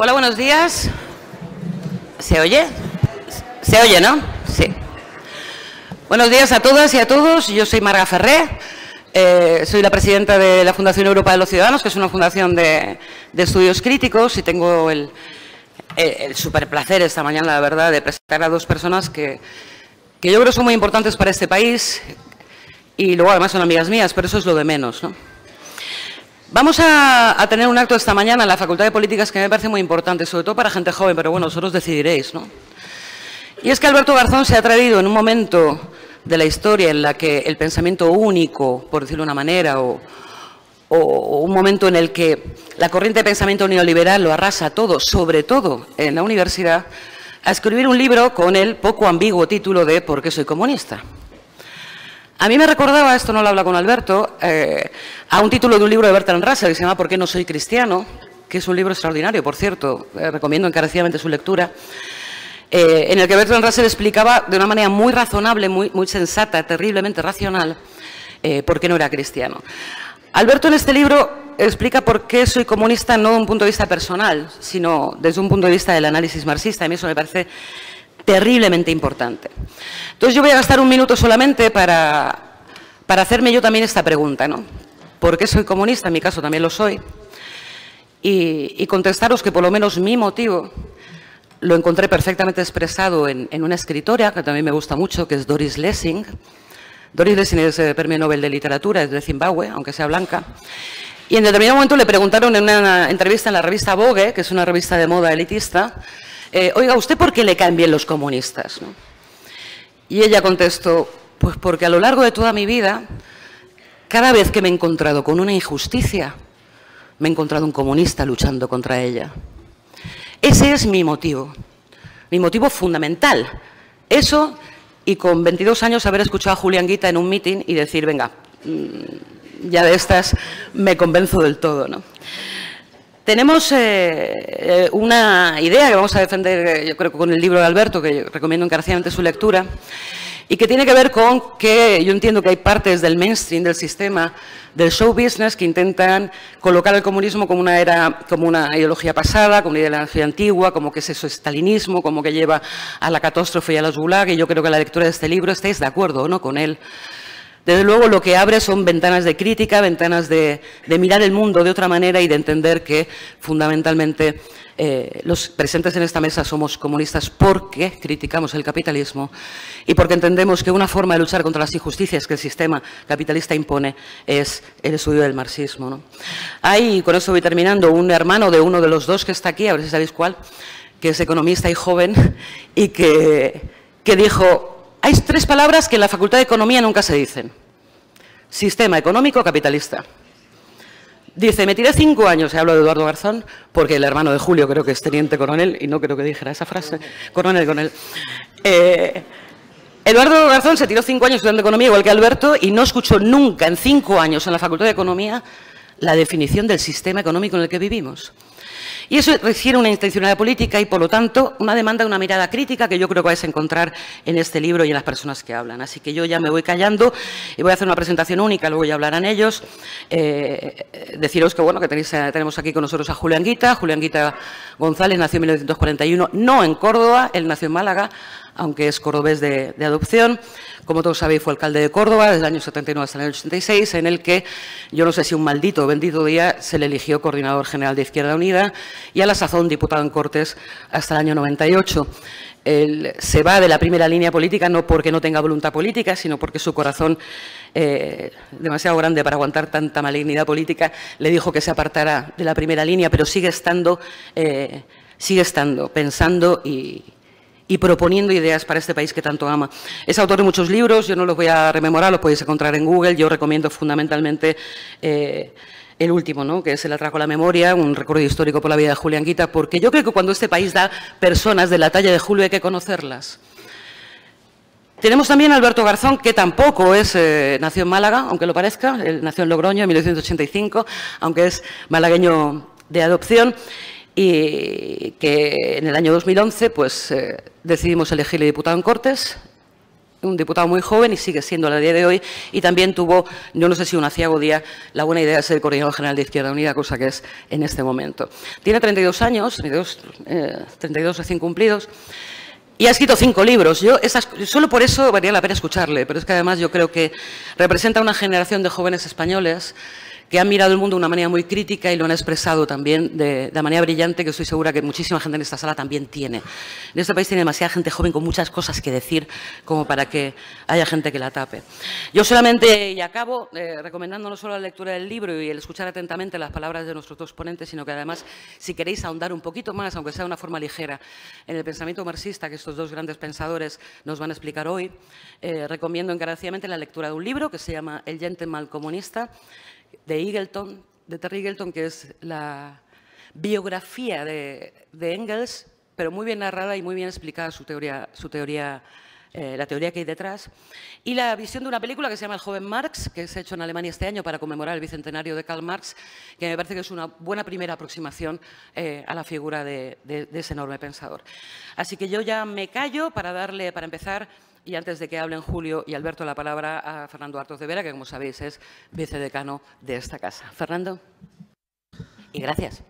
Hola, buenos días. ¿Se oye? ¿Se oye, no? Sí. Buenos días a todas y a todos. Yo soy Marga Ferré. Eh, soy la presidenta de la Fundación Europa de los Ciudadanos, que es una fundación de, estudios críticos y tengo el, el, placer esta mañana, la verdad, de presentar a dos personas que, que yo creo son muy importantes para este país y luego además son amigas mías, pero eso es lo de menos, ¿no? Vamos a, tener un acto esta mañana en la Facultad de Políticas que me parece muy importante, sobre todo para gente joven, pero bueno, vosotros decidiréis, ¿no? Y es que Alberto Garzón se ha traído en un momento de la historia en la que el pensamiento único, por decirlo de una manera, o un momento en el que la corriente de pensamiento neoliberal lo arrasa todo, sobre todo en la universidad, a escribir un libro con el poco ambiguo título de ¿Por qué soy comunista? A mí me recordaba, esto no lo habla con Alberto, eh, a un título de un libro de Bertrand Russell que se llama ¿Por qué no soy cristiano? que es un libro extraordinario, por cierto, eh, recomiendo encarecidamente su lectura, eh, en el que Bertrand Russell explicaba de una manera muy razonable, muy, muy sensata, terriblemente racional, por qué no era cristiano. Alberto en este libro explica por qué soy comunista no desde un punto de vista personal, sino desde un punto de vista del análisis marxista. A mí eso me parece terriblemente importante. Entonces yo voy a gastar un minuto solamente para, para hacerme yo también esta pregunta, ¿no? ¿Por qué soy comunista? En mi caso también lo soy. Y, contestaros que por lo menos mi motivo lo encontré perfectamente expresado en, en, una escritora que también me gusta mucho, que es Doris Lessing. Doris Lessing es eh, premio Nobel de Literatura, es de Zimbabue, aunque sea blanca. Y en determinado momento le preguntaron en una entrevista en la revista Vogue, que es una revista de moda elitista, eh, oiga, ¿usted por qué le caen bien los comunistas? Y ella contestó, pues porque a lo largo de toda mi vida, cada vez que me he encontrado con una injusticia, me he encontrado un comunista luchando contra ella. Ese es mi motivo, mi motivo fundamental. Eso y con 22 años haber escuchado a Julián Guita en un mitin y decir, venga, mm, ya de estas me convenzo del todo. ¿no? Tenemos eh, eh, una idea que vamos a defender, eh, yo creo con el libro de Alberto, que recomiendo encarecidamente su lectura, y que tiene que ver con que yo entiendo que hay partes del mainstream, del sistema, del show business, que intentan colocar el comunismo como una, era, como una ideología pasada, como una ideología antigua, como que es eso, estalinismo, como que lleva a la catástrofe y a los gulag, y yo creo que la lectura de este libro, estáis de acuerdo o no con él, desde luego lo que abre son ventanas de crítica, ventanas de, mirar el mundo de otra manera y de entender que fundamentalmente eh, los presentes en esta mesa somos comunistas porque criticamos el capitalismo y porque entendemos que una forma de luchar contra las injusticias que el sistema capitalista impone es el estudio del marxismo. Hay, con eso voy terminando, un hermano de uno de los dos que está aquí, a ver si sabéis cuál, que es economista y joven y que, que dijo, hay tres palabras que en la Facultad de Economía nunca se dicen. Sistema económico capitalista. Dice, me tiré cinco años, se habla de Eduardo Garzón, porque el hermano de Julio creo que es teniente coronel, y no creo que dijera esa frase, coronel, coronel. Eh, Eduardo Garzón se tiró cinco años estudiando economía, igual que Alberto, y no escuchó nunca en cinco años en la Facultad de Economía la definición del sistema económico en el que vivimos. Y eso requiere una intencionalidad política y, por lo tanto, una demanda una mirada crítica que yo creo que vais a encontrar en este libro y en las personas que hablan. Así que yo ya me voy callando y voy a hacer una presentación única, luego ya hablarán ellos. Eh, deciros que, bueno, que tenéis, eh, tenemos aquí con nosotros a Julián Guita. Julián Guita González nació en 1941, no en Córdoba, él nació en Málaga, aunque es cordobés de, adopción. Como todos sabéis, fue alcalde de Córdoba desde el año 79 hasta el año 86, en el que, yo no sé si un maldito o bendito día, se le eligió coordinador general de Izquierda Unida y a la sazón diputado en Cortes hasta el año 98. Él se va de la primera línea política no porque no tenga voluntad política, sino porque su corazón, eh, demasiado grande para aguantar tanta malignidad política, le dijo que se apartara de la primera línea, pero sigue estando, eh, sigue estando pensando y, y proponiendo ideas para este país que tanto ama. Es autor de muchos libros, yo no los voy a rememorar, los podéis encontrar en Google, yo recomiendo fundamentalmente... Eh, el último, ¿no? que es El atraco a la memoria, un recorrido histórico por la vida de Julián Guita. porque yo creo que cuando este país da personas de la talla de Julio hay que conocerlas. Tenemos también a Alberto Garzón, que tampoco es, eh, nació en Málaga, aunque lo parezca, nació en Logroño en 1985, aunque es malagueño de adopción y que en el año 2011 pues, eh, decidimos elegirle diputado en Cortes, un diputado muy joven y sigue siendo a día de hoy, y también tuvo, yo no sé si un aciago día, la buena idea de ser coordinador general de Izquierda Unida, cosa que es en este momento. Tiene 32 años, 32, eh, 32 recién cumplidos, y ha escrito cinco libros. Yo solo por eso valía la pena escucharle, pero es que además yo creo que representa una generación de jóvenes españoles que han mirado el mundo de una manera muy crítica y lo han expresado también de, manera brillante, que estoy segura que muchísima gente en esta sala también tiene. En este país tiene demasiada gente joven con muchas cosas que decir como para que haya gente que la tape. Yo solamente, y acabo, eh, recomendando no solo la lectura del libro y el escuchar atentamente las palabras de nuestros dos ponentes, sino que además, si queréis ahondar un poquito más, aunque sea de una forma ligera, en el pensamiento marxista que estos dos grandes pensadores nos van a explicar hoy, eh, recomiendo encarecidamente la lectura de un libro que se llama El gentleman comunista, de Eagleton, de Terry Eagleton, que es la biografía de, de Engels, pero muy bien narrada y muy bien explicada su teoría, su teoría eh, la teoría que hay detrás, y la visión de una película que se llama El joven Marx, que se ha hecho en Alemania este año para conmemorar el bicentenario de Karl Marx, que me parece que es una buena primera aproximación eh, a la figura de, de, ese enorme pensador. Así que yo ya me callo para darle, para empezar y antes de que hablen Julio y Alberto la palabra a Fernando Artos de Vera, que como sabéis es vicedecano de esta casa. Fernando, y gracias.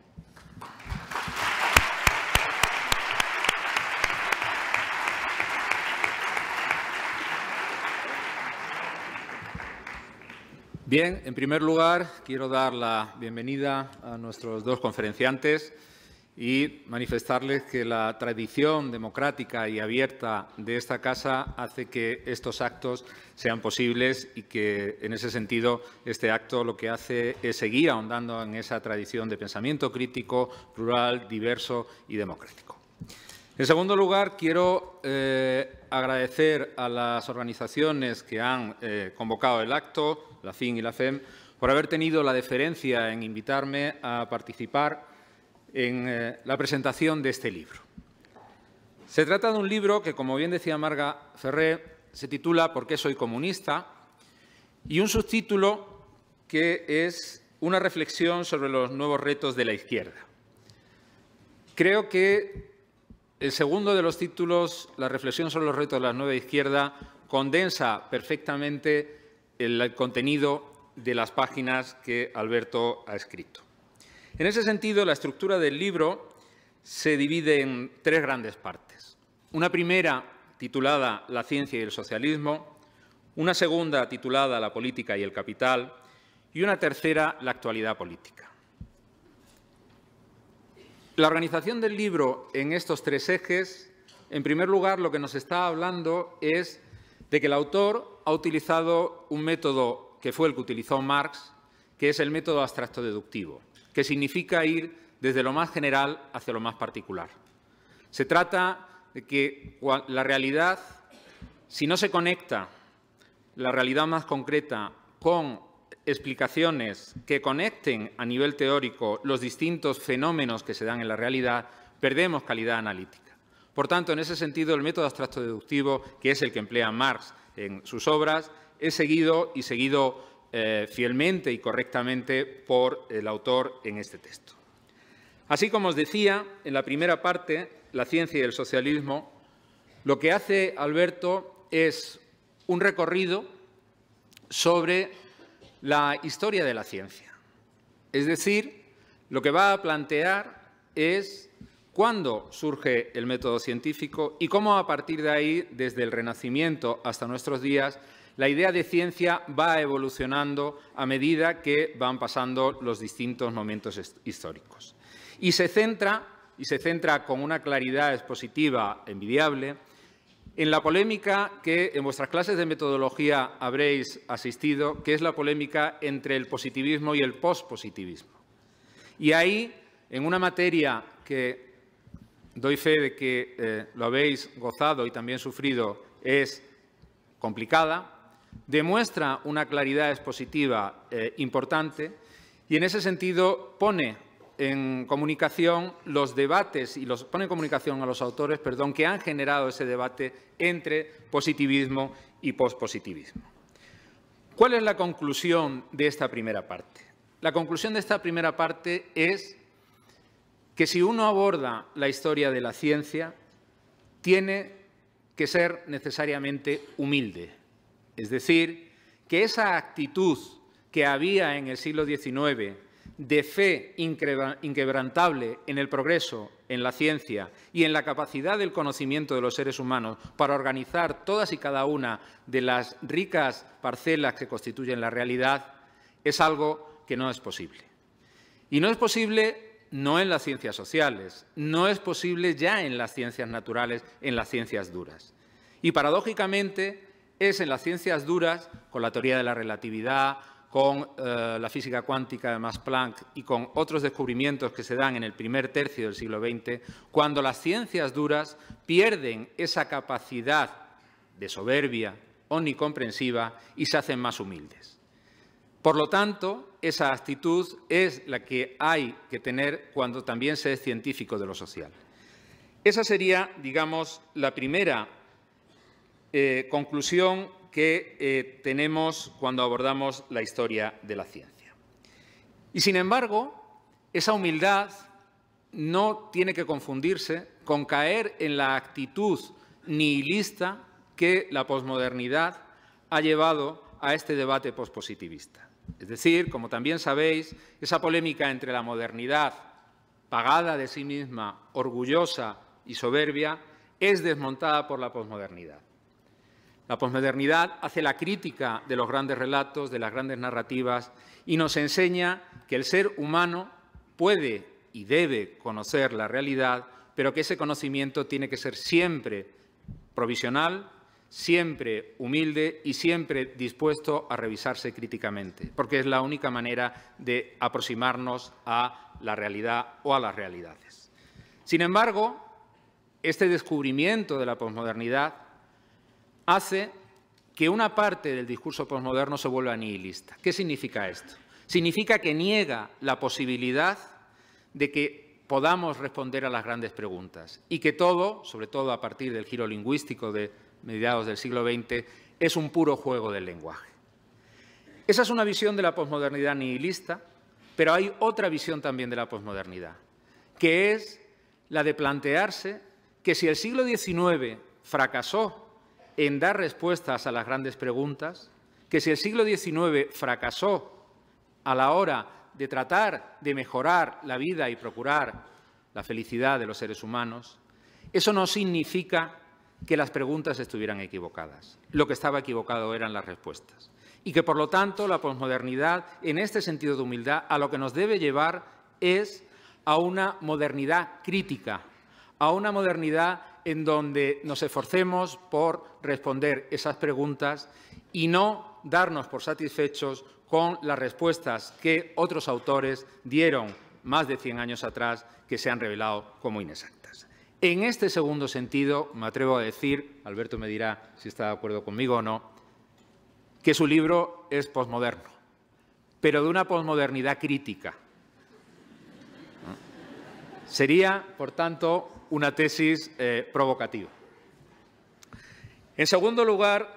Bien, en primer lugar, quiero dar la bienvenida a nuestros dos conferenciantes y manifestarles que la tradición democrática y abierta de esta Casa hace que estos actos sean posibles y que, en ese sentido, este acto lo que hace es seguir ahondando en esa tradición de pensamiento crítico, plural, diverso y democrático. En segundo lugar, quiero eh, agradecer a las organizaciones que han eh, convocado el acto, la FIN y la FEM, por haber tenido la deferencia en invitarme a participar en eh, la presentación de este libro. Se trata de un libro que, como bien decía Marga Ferré, se titula ¿Por qué soy comunista? y un subtítulo que es una reflexión sobre los nuevos retos de la izquierda. Creo que el segundo de los títulos, la reflexión sobre los retos de la nueva izquierda, condensa perfectamente el contenido de las páginas que Alberto ha escrito. En ese sentido, la estructura del libro se divide en tres grandes partes. Una primera titulada La ciencia y el socialismo, una segunda titulada La política y el capital y una tercera La actualidad política. La organización del libro en estos tres ejes, en primer lugar, lo que nos está hablando es de que el autor ha utilizado un método que fue el que utilizó Marx, que es el método abstracto deductivo que significa ir desde lo más general hacia lo más particular. Se trata de que la realidad, si no se conecta la realidad más concreta con explicaciones que conecten a nivel teórico los distintos fenómenos que se dan en la realidad, perdemos calidad analítica. Por tanto, en ese sentido, el método abstracto deductivo, que es el que emplea Marx en sus obras, es seguido y seguido eh, fielmente y correctamente por el autor en este texto. Así como os decía, en la primera parte, la ciencia y el socialismo, lo que hace Alberto es un recorrido sobre la historia de la ciencia. Es decir, lo que va a plantear es cuándo surge el método científico y cómo a partir de ahí, desde el Renacimiento hasta nuestros días, la idea de ciencia va evolucionando a medida que van pasando los distintos momentos históricos. Y se centra, y se centra con una claridad expositiva envidiable, en la polémica que en vuestras clases de metodología habréis asistido, que es la polémica entre el positivismo y el pospositivismo. Y ahí, en una materia que doy fe de que eh, lo habéis gozado y también sufrido, es complicada, demuestra una claridad expositiva eh, importante y en ese sentido pone en comunicación los debates y los pone en comunicación a los autores, perdón, que han generado ese debate entre positivismo y pospositivismo. ¿Cuál es la conclusión de esta primera parte? La conclusión de esta primera parte es que si uno aborda la historia de la ciencia, tiene que ser necesariamente humilde es decir, que esa actitud que había en el siglo XIX de fe inquebrantable en el progreso, en la ciencia y en la capacidad del conocimiento de los seres humanos para organizar todas y cada una de las ricas parcelas que constituyen la realidad, es algo que no es posible. Y no es posible no en las ciencias sociales, no es posible ya en las ciencias naturales, en las ciencias duras. Y paradójicamente, es en las ciencias duras, con la teoría de la relatividad, con eh, la física cuántica de Max Planck y con otros descubrimientos que se dan en el primer tercio del siglo XX, cuando las ciencias duras pierden esa capacidad de soberbia omnicomprensiva y se hacen más humildes. Por lo tanto, esa actitud es la que hay que tener cuando también se es científico de lo social. Esa sería, digamos, la primera eh, conclusión que eh, tenemos cuando abordamos la historia de la ciencia. Y sin embargo, esa humildad no tiene que confundirse con caer en la actitud nihilista que la posmodernidad ha llevado a este debate pospositivista. Es decir, como también sabéis, esa polémica entre la modernidad pagada de sí misma, orgullosa y soberbia, es desmontada por la posmodernidad. La posmodernidad hace la crítica de los grandes relatos, de las grandes narrativas, y nos enseña que el ser humano puede y debe conocer la realidad, pero que ese conocimiento tiene que ser siempre provisional, siempre humilde y siempre dispuesto a revisarse críticamente, porque es la única manera de aproximarnos a la realidad o a las realidades. Sin embargo, este descubrimiento de la posmodernidad hace que una parte del discurso posmoderno se vuelva nihilista. ¿Qué significa esto? Significa que niega la posibilidad de que podamos responder a las grandes preguntas y que todo, sobre todo a partir del giro lingüístico de mediados del siglo XX, es un puro juego del lenguaje. Esa es una visión de la posmodernidad nihilista, pero hay otra visión también de la posmodernidad, que es la de plantearse que si el siglo XIX fracasó en dar respuestas a las grandes preguntas, que si el siglo XIX fracasó a la hora de tratar de mejorar la vida y procurar la felicidad de los seres humanos, eso no significa que las preguntas estuvieran equivocadas. Lo que estaba equivocado eran las respuestas. Y que, por lo tanto, la posmodernidad, en este sentido de humildad, a lo que nos debe llevar es a una modernidad crítica, a una modernidad en donde nos esforcemos por responder esas preguntas y no darnos por satisfechos con las respuestas que otros autores dieron más de 100 años atrás que se han revelado como inexactas. En este segundo sentido, me atrevo a decir, Alberto me dirá si está de acuerdo conmigo o no, que su libro es posmoderno, pero de una posmodernidad crítica. Sería, por tanto, una tesis eh, provocativa. En segundo lugar,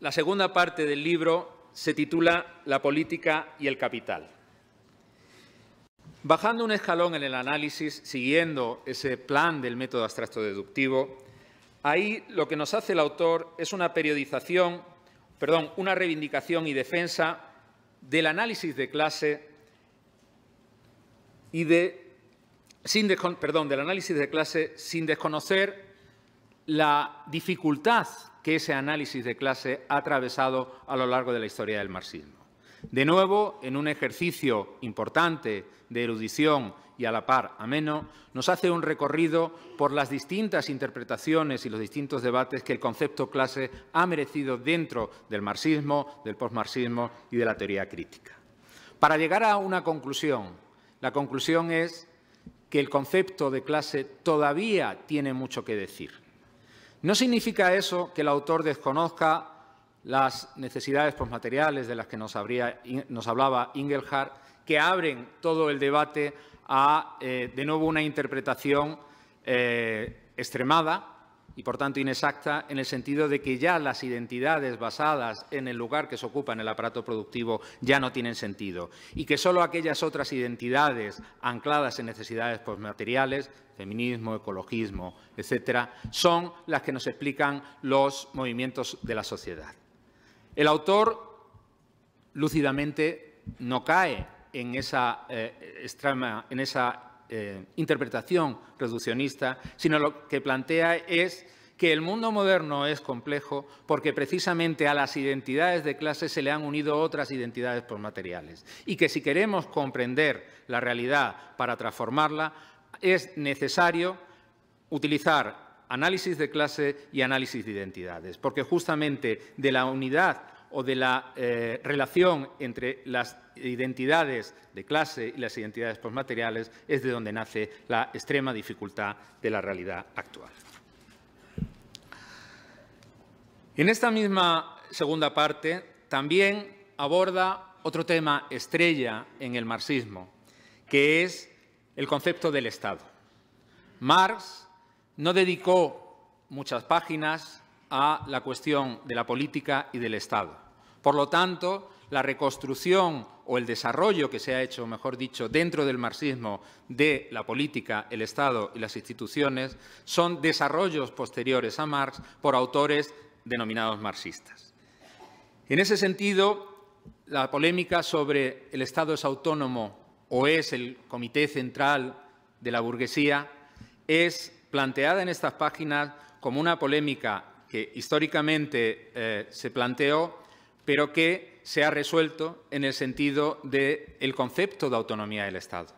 la segunda parte del libro se titula La política y el capital. Bajando un escalón en el análisis, siguiendo ese plan del método abstracto deductivo, ahí lo que nos hace el autor es una periodización, perdón, una reivindicación y defensa del análisis de clase y de sin perdón, del análisis de clase sin desconocer la dificultad que ese análisis de clase ha atravesado a lo largo de la historia del marxismo. De nuevo, en un ejercicio importante de erudición y a la par ameno, nos hace un recorrido por las distintas interpretaciones y los distintos debates que el concepto clase ha merecido dentro del marxismo, del posmarxismo y de la teoría crítica. Para llegar a una conclusión, la conclusión es que el concepto de clase todavía tiene mucho que decir. No significa eso que el autor desconozca las necesidades postmateriales de las que nos, hablaba Ingelhardt, que abren todo el debate a, eh, de nuevo, una interpretación eh, extremada y por tanto inexacta en el sentido de que ya las identidades basadas en el lugar que se ocupa en el aparato productivo ya no tienen sentido y que solo aquellas otras identidades ancladas en necesidades postmateriales, pues, feminismo, ecologismo, etcétera, son las que nos explican los movimientos de la sociedad. El autor lúcidamente no cae en esa, eh, extrema, en esa eh, interpretación reduccionista, sino lo que plantea es que el mundo moderno es complejo porque precisamente a las identidades de clase se le han unido otras identidades por materiales y que si queremos comprender la realidad para transformarla es necesario utilizar análisis de clase y análisis de identidades, porque justamente de la unidad o de la eh, relación entre las identidades de clase y las identidades postmateriales es de donde nace la extrema dificultad de la realidad actual. En esta misma segunda parte también aborda otro tema estrella en el marxismo, que es el concepto del Estado. Marx no dedicó muchas páginas a la cuestión de la política y del Estado. Por lo tanto, la reconstrucción o el desarrollo que se ha hecho, mejor dicho, dentro del marxismo de la política, el Estado y las instituciones, son desarrollos posteriores a Marx por autores denominados marxistas. En ese sentido, la polémica sobre el Estado es autónomo o es el comité central de la burguesía es planteada en estas páginas como una polémica que históricamente eh, se planteó pero que se ha resuelto en el sentido del concepto de autonomía del Estado,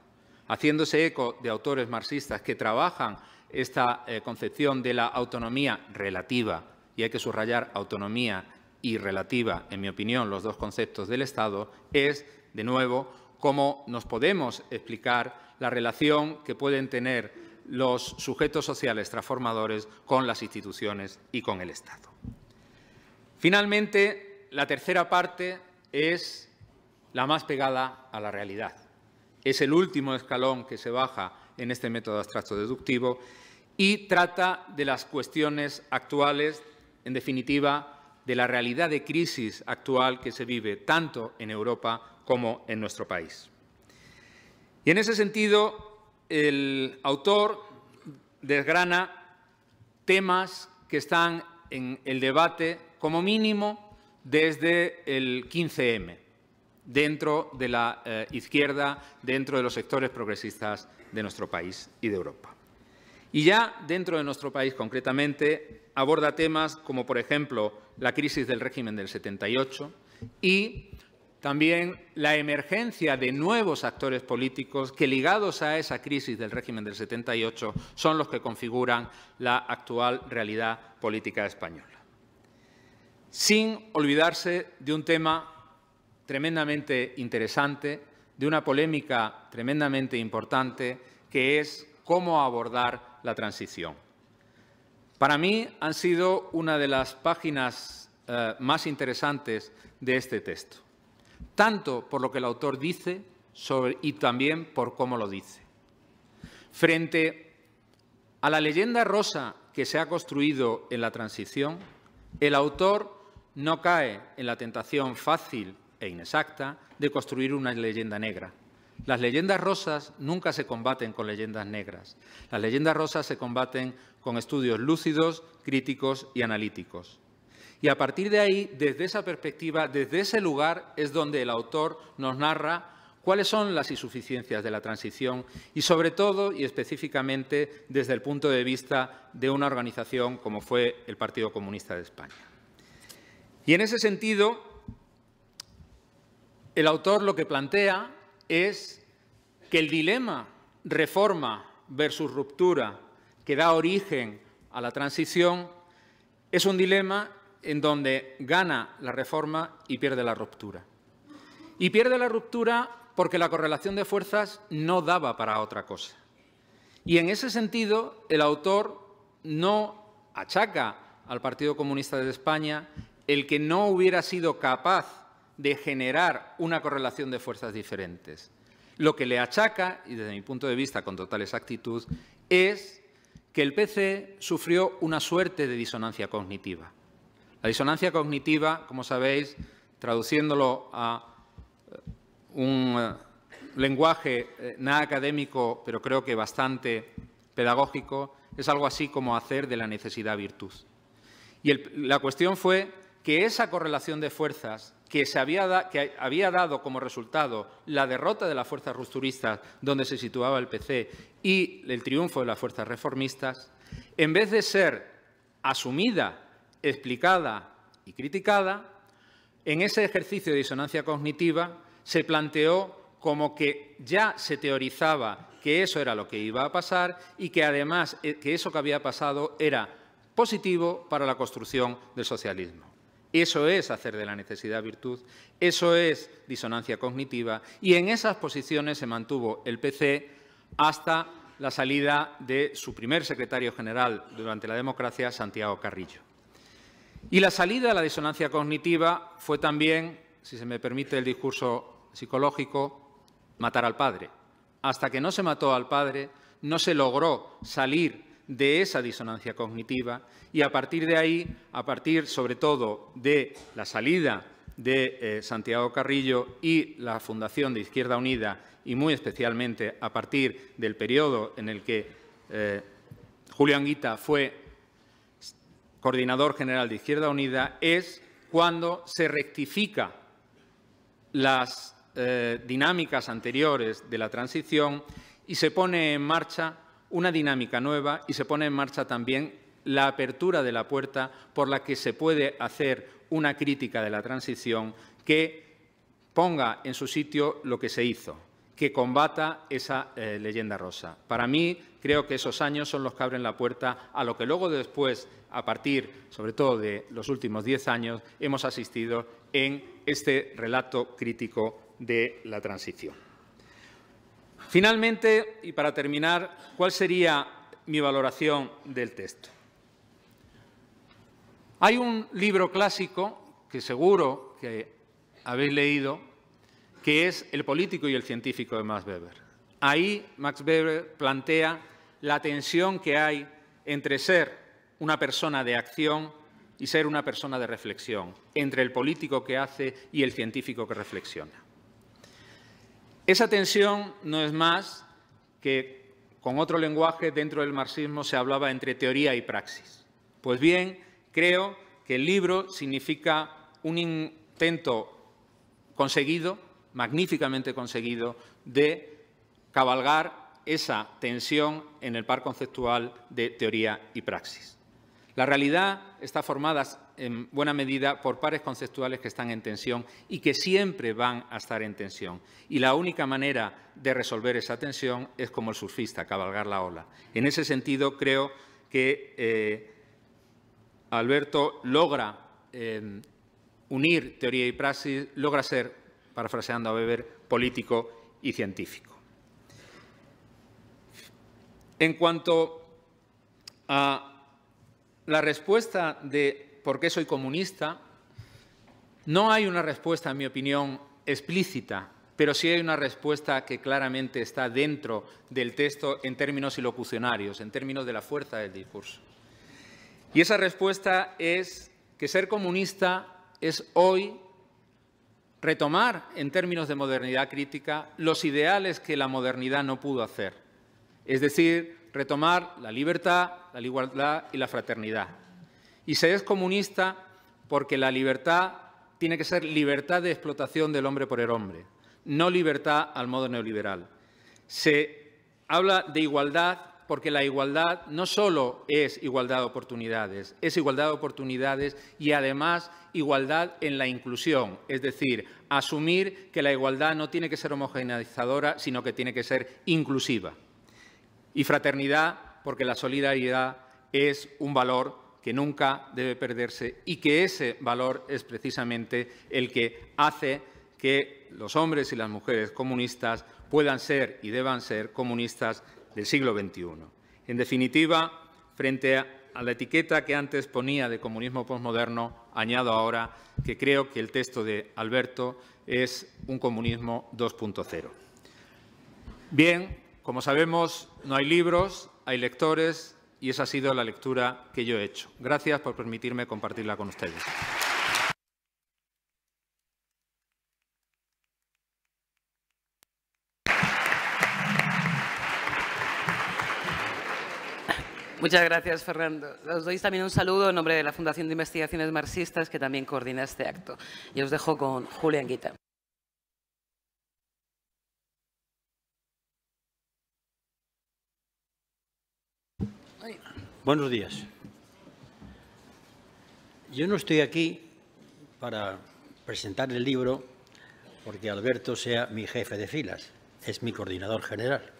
haciéndose eco de autores marxistas que trabajan esta eh, concepción de la autonomía relativa, y hay que subrayar autonomía y relativa, en mi opinión, los dos conceptos del Estado, es, de nuevo, cómo nos podemos explicar la relación que pueden tener los sujetos sociales transformadores con las instituciones y con el Estado. Finalmente, la tercera parte es la más pegada a la realidad. Es el último escalón que se baja en este método abstracto deductivo y trata de las cuestiones actuales, en definitiva, de la realidad de crisis actual que se vive tanto en Europa como en nuestro país. Y en ese sentido, el autor desgrana temas que están en el debate como mínimo desde el 15M, dentro de la eh, izquierda, dentro de los sectores progresistas de nuestro país y de Europa. Y ya dentro de nuestro país concretamente aborda temas como, por ejemplo, la crisis del régimen del 78 y también la emergencia de nuevos actores políticos que ligados a esa crisis del régimen del 78 son los que configuran la actual realidad política española sin olvidarse de un tema tremendamente interesante, de una polémica tremendamente importante, que es cómo abordar la transición. Para mí han sido una de las páginas eh, más interesantes de este texto, tanto por lo que el autor dice sobre, y también por cómo lo dice. Frente a la leyenda rosa que se ha construido en la transición, el autor no cae en la tentación fácil e inexacta de construir una leyenda negra. Las leyendas rosas nunca se combaten con leyendas negras. Las leyendas rosas se combaten con estudios lúcidos, críticos y analíticos. Y a partir de ahí, desde esa perspectiva, desde ese lugar, es donde el autor nos narra cuáles son las insuficiencias de la transición y, sobre todo y específicamente, desde el punto de vista de una organización como fue el Partido Comunista de España. Y en ese sentido, el autor lo que plantea es que el dilema reforma versus ruptura que da origen a la transición es un dilema en donde gana la reforma y pierde la ruptura. Y pierde la ruptura porque la correlación de fuerzas no daba para otra cosa. Y en ese sentido, el autor no achaca al Partido Comunista de España el que no hubiera sido capaz de generar una correlación de fuerzas diferentes. Lo que le achaca, y desde mi punto de vista con total exactitud, es que el PC sufrió una suerte de disonancia cognitiva. La disonancia cognitiva, como sabéis, traduciéndolo a eh, un eh, lenguaje eh, nada académico, pero creo que bastante pedagógico, es algo así como hacer de la necesidad virtud. Y la cuestión fue que esa correlación de fuerzas que, se había, dado como resultado la derrota de las fuerzas rusturistas donde se situaba el PC, y el triunfo de las fuerzas reformistas, en vez de ser asumida, explicada y criticada, en ese ejercicio de disonancia cognitiva se planteó como que ya se teorizaba que eso era lo que iba a pasar y que además eh, que eso que había pasado era positivo para la construcción del socialismo. Eso es hacer de la necesidad virtud, eso es disonancia cognitiva y en esas posiciones se mantuvo el PC hasta la salida de su primer secretario general durante la democracia, Santiago Carrillo. Y la salida de la disonancia cognitiva fue también, si se me permite el discurso psicológico, matar al padre. Hasta que no se mató al padre, no se logró salir de esa disonancia cognitiva y a partir de ahí, a partir sobre todo de la salida de eh, Santiago Carrillo y la fundación de Izquierda Unida y muy especialmente a partir del periodo en el que Julián eh, Julio Anguita fue coordinador general de Izquierda Unida, es cuando se rectifica las eh, dinámicas anteriores de la transición y se pone en marcha una dinámica nueva y se pone en marcha también la apertura de la puerta por la que se puede hacer una crítica de la transición que ponga en su sitio lo que se hizo, que combata esa eh, leyenda rosa. Para mí, creo que esos años son los que abren la puerta a lo que luego después, a partir sobre todo de los últimos diez años, hemos asistido en este relato crítico de la transición. Finalmente, y para terminar, ¿cuál sería mi valoración del texto? Hay un libro clásico que seguro que habéis leído, que es El político y el científico de Max Weber. Ahí Max Weber plantea la tensión que hay entre ser una persona de acción y ser una persona de reflexión, entre el político que hace y el científico que reflexiona. Esa tensión no es más que, con otro lenguaje, dentro del marxismo se hablaba entre teoría y praxis. Pues bien, creo que el libro significa un intento conseguido, magníficamente conseguido, de cabalgar esa tensión en el par conceptual de teoría y praxis. La realidad está formada en buena medida por pares conceptuales que están en tensión y que siempre van a estar en tensión. Y la única manera de resolver esa tensión es como el surfista, cabalgar la ola. En ese sentido, creo que eh, Alberto logra eh, unir teoría y praxis, logra ser, parafraseando a Weber, político y científico. En cuanto a la respuesta de por qué soy comunista, no hay una respuesta, en mi opinión, explícita, pero sí hay una respuesta que claramente está dentro del texto en términos ilocucionarios, en términos de la fuerza del discurso. Y esa respuesta es que ser comunista es hoy retomar en términos de modernidad crítica los ideales que la modernidad no pudo hacer, es decir, retomar la libertad, la igualdad y la fraternidad. Y se es comunista porque la libertad tiene que ser libertad de explotación del hombre por el hombre, no libertad al modo neoliberal. Se habla de igualdad porque la igualdad no solo es igualdad de oportunidades, es igualdad de oportunidades y además igualdad en la inclusión, es decir, asumir que la igualdad no tiene que ser homogeneizadora, sino que tiene que ser inclusiva y fraternidad, porque la solidaridad es un valor que nunca debe perderse y que ese valor es precisamente el que hace que los hombres y las mujeres comunistas puedan ser y deban ser comunistas del siglo XXI. En definitiva, frente a la etiqueta que antes ponía de comunismo posmoderno, añado ahora que creo que el texto de Alberto es un comunismo 2.0. Bien, como sabemos, no hay libros, hay lectores y esa ha sido la lectura que yo he hecho. Gracias por permitirme compartirla con ustedes. Muchas gracias, Fernando. Os doy también un saludo en nombre de la Fundación de Investigaciones Marxistas, que también coordina este acto. Y os dejo con Julián Guita. Buenos días. Yo no estoy aquí para presentar el libro porque Alberto sea mi jefe de filas, es mi coordinador general.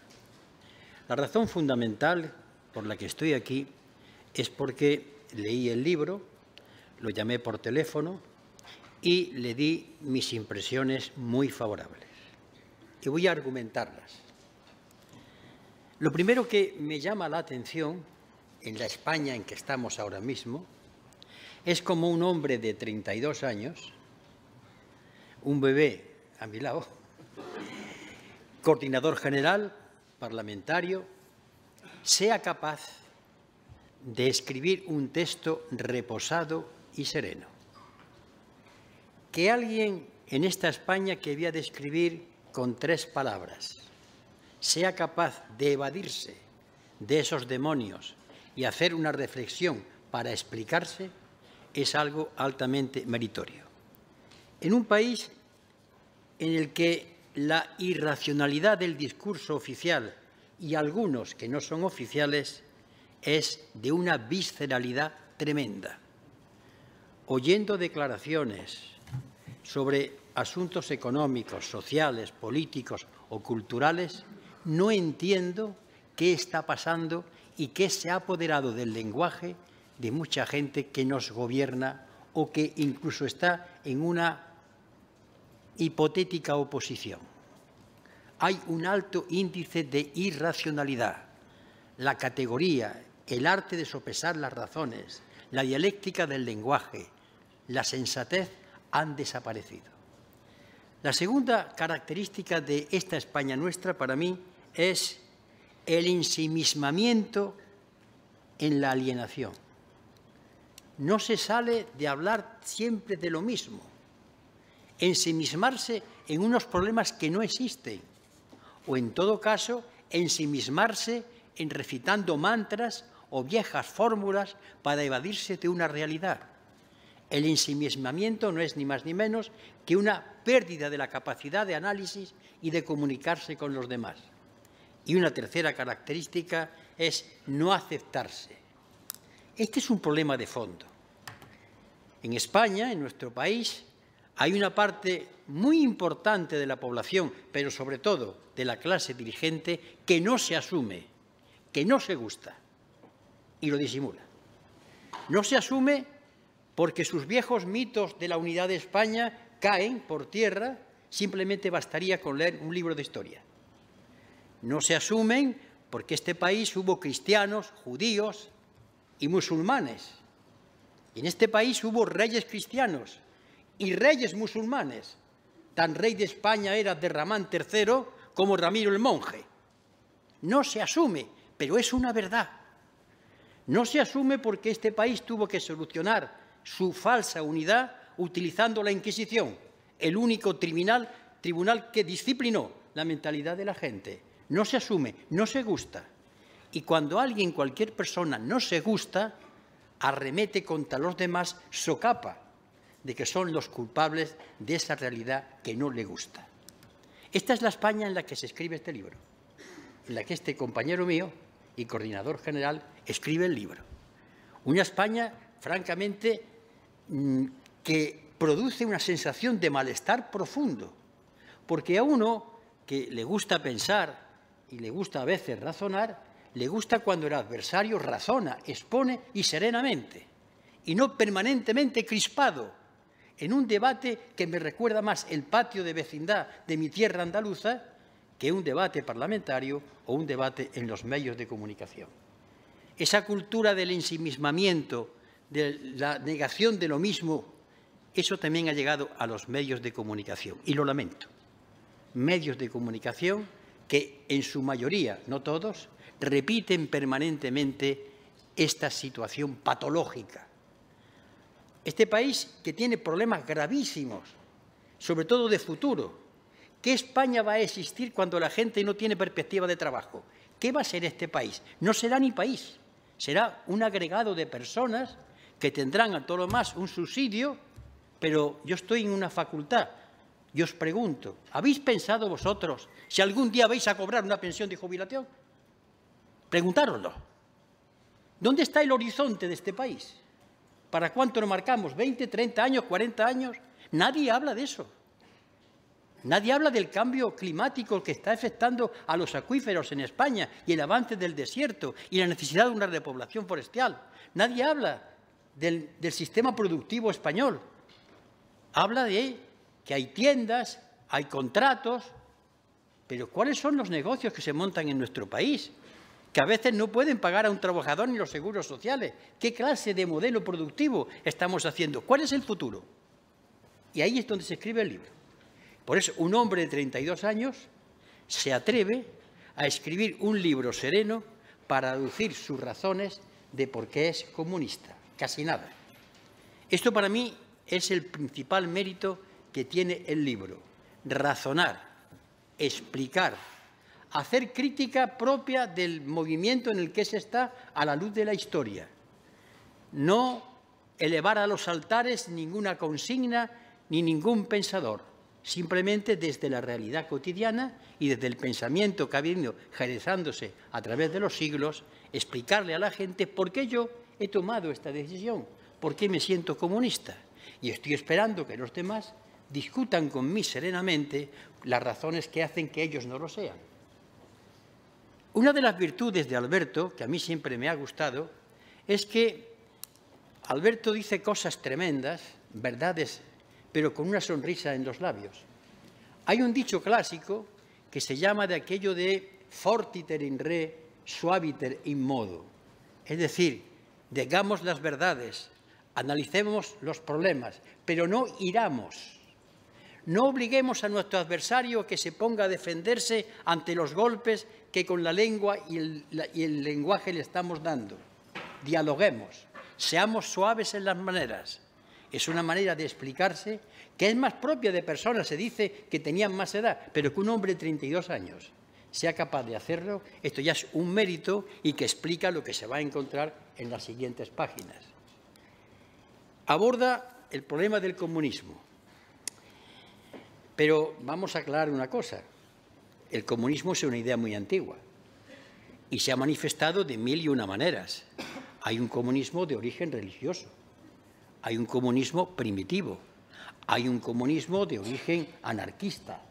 La razón fundamental por la que estoy aquí es porque leí el libro, lo llamé por teléfono y le di mis impresiones muy favorables. Y voy a argumentarlas. Lo primero que me llama la atención en la España en que estamos ahora mismo, es como un hombre de 32 años, un bebé a mi lado, coordinador general, parlamentario, sea capaz de escribir un texto reposado y sereno. Que alguien en esta España que había de escribir con tres palabras sea capaz de evadirse de esos demonios y hacer una reflexión para explicarse es algo altamente meritorio. En un país en el que la irracionalidad del discurso oficial y algunos que no son oficiales es de una visceralidad tremenda. Oyendo declaraciones sobre asuntos económicos, sociales, políticos o culturales, no entiendo qué está pasando y que se ha apoderado del lenguaje de mucha gente que nos gobierna o que incluso está en una hipotética oposición. Hay un alto índice de irracionalidad. La categoría, el arte de sopesar las razones, la dialéctica del lenguaje, la sensatez han desaparecido. La segunda característica de esta España nuestra para mí es el ensimismamiento en la alienación. No se sale de hablar siempre de lo mismo, ensimismarse en unos problemas que no existen, o en todo caso, ensimismarse en recitando mantras o viejas fórmulas para evadirse de una realidad. El ensimismamiento no es ni más ni menos que una pérdida de la capacidad de análisis y de comunicarse con los demás. Y una tercera característica es no aceptarse. Este es un problema de fondo. En España, en nuestro país, hay una parte muy importante de la población, pero sobre todo de la clase dirigente, que no se asume, que no se gusta y lo disimula. No se asume porque sus viejos mitos de la unidad de España caen por tierra, simplemente bastaría con leer un libro de historia no se asumen porque este país hubo cristianos, judíos y musulmanes. Y en este país hubo reyes cristianos y reyes musulmanes. Tan rey de España era Ramán III como Ramiro el Monje. No se asume, pero es una verdad. No se asume porque este país tuvo que solucionar su falsa unidad utilizando la Inquisición, el único tribunal que disciplinó la mentalidad de la gente no se asume, no se gusta. Y cuando alguien, cualquier persona, no se gusta, arremete contra los demás, socapa de que son los culpables de esa realidad que no le gusta. Esta es la España en la que se escribe este libro, en la que este compañero mío y coordinador general escribe el libro. Una España, francamente, mm, que produce una sensación de malestar profundo, porque a uno que le gusta pensar, y le gusta a veces razonar, le gusta cuando el adversario razona, expone y serenamente, y no permanentemente crispado en un debate que me recuerda más el patio de vecindad de mi tierra andaluza que un debate parlamentario o un debate en los medios de comunicación. Esa cultura del ensimismamiento, de la negación de lo mismo, eso también ha llegado a los medios de comunicación, y lo lamento. Medios de comunicación que en su mayoría, no todos, repiten permanentemente esta situación patológica. Este país que tiene problemas gravísimos, sobre todo de futuro. ¿Qué España va a existir cuando la gente no tiene perspectiva de trabajo? ¿Qué va a ser este país? No será ni país, será un agregado de personas que tendrán a todo lo más un subsidio, pero yo estoy en una facultad y os pregunto, ¿habéis pensado vosotros si algún día vais a cobrar una pensión de jubilación? Preguntároslo. ¿Dónde está el horizonte de este país? ¿Para cuánto nos marcamos? ¿20, 30 años, 40 años? Nadie habla de eso. Nadie habla del cambio climático que está afectando a los acuíferos en España y el avance del desierto y la necesidad de una repoblación forestal. Nadie habla del, del sistema productivo español. Habla de que hay tiendas, hay contratos, pero ¿cuáles son los negocios que se montan en nuestro país? Que a veces no pueden pagar a un trabajador ni los seguros sociales. ¿Qué clase de modelo productivo estamos haciendo? ¿Cuál es el futuro? Y ahí es donde se escribe el libro. Por eso un hombre de 32 años se atreve a escribir un libro sereno para aducir sus razones de por qué es comunista. Casi nada. Esto para mí es el principal mérito que tiene el libro. Razonar, explicar, hacer crítica propia del movimiento en el que se está a la luz de la historia. No elevar a los altares ninguna consigna ni ningún pensador, simplemente desde la realidad cotidiana y desde el pensamiento que ha venido jerezándose a través de los siglos, explicarle a la gente por qué yo he tomado esta decisión, por qué me siento comunista. Y estoy esperando que los demás discutan con mí serenamente las razones que hacen que ellos no lo sean. Una de las virtudes de Alberto, que a mí siempre me ha gustado, es que Alberto dice cosas tremendas, verdades, pero con una sonrisa en los labios. Hay un dicho clásico que se llama de aquello de fortiter in re, suaviter in modo. Es decir, digamos las verdades, analicemos los problemas, pero no iramos. No obliguemos a nuestro adversario que se ponga a defenderse ante los golpes que con la lengua y el, lenguaje le estamos dando. Dialoguemos, seamos suaves en las maneras. Es una manera de explicarse que es más propia de personas, se dice, que tenían más edad, pero que un hombre de 32 años sea capaz de hacerlo, esto ya es un mérito y que explica lo que se va a encontrar en las siguientes páginas. Aborda el problema del comunismo, pero vamos a aclarar una cosa. El comunismo es una idea muy antigua y se ha manifestado de mil y una maneras. Hay un comunismo de origen religioso, hay un comunismo primitivo, hay un comunismo de origen anarquista.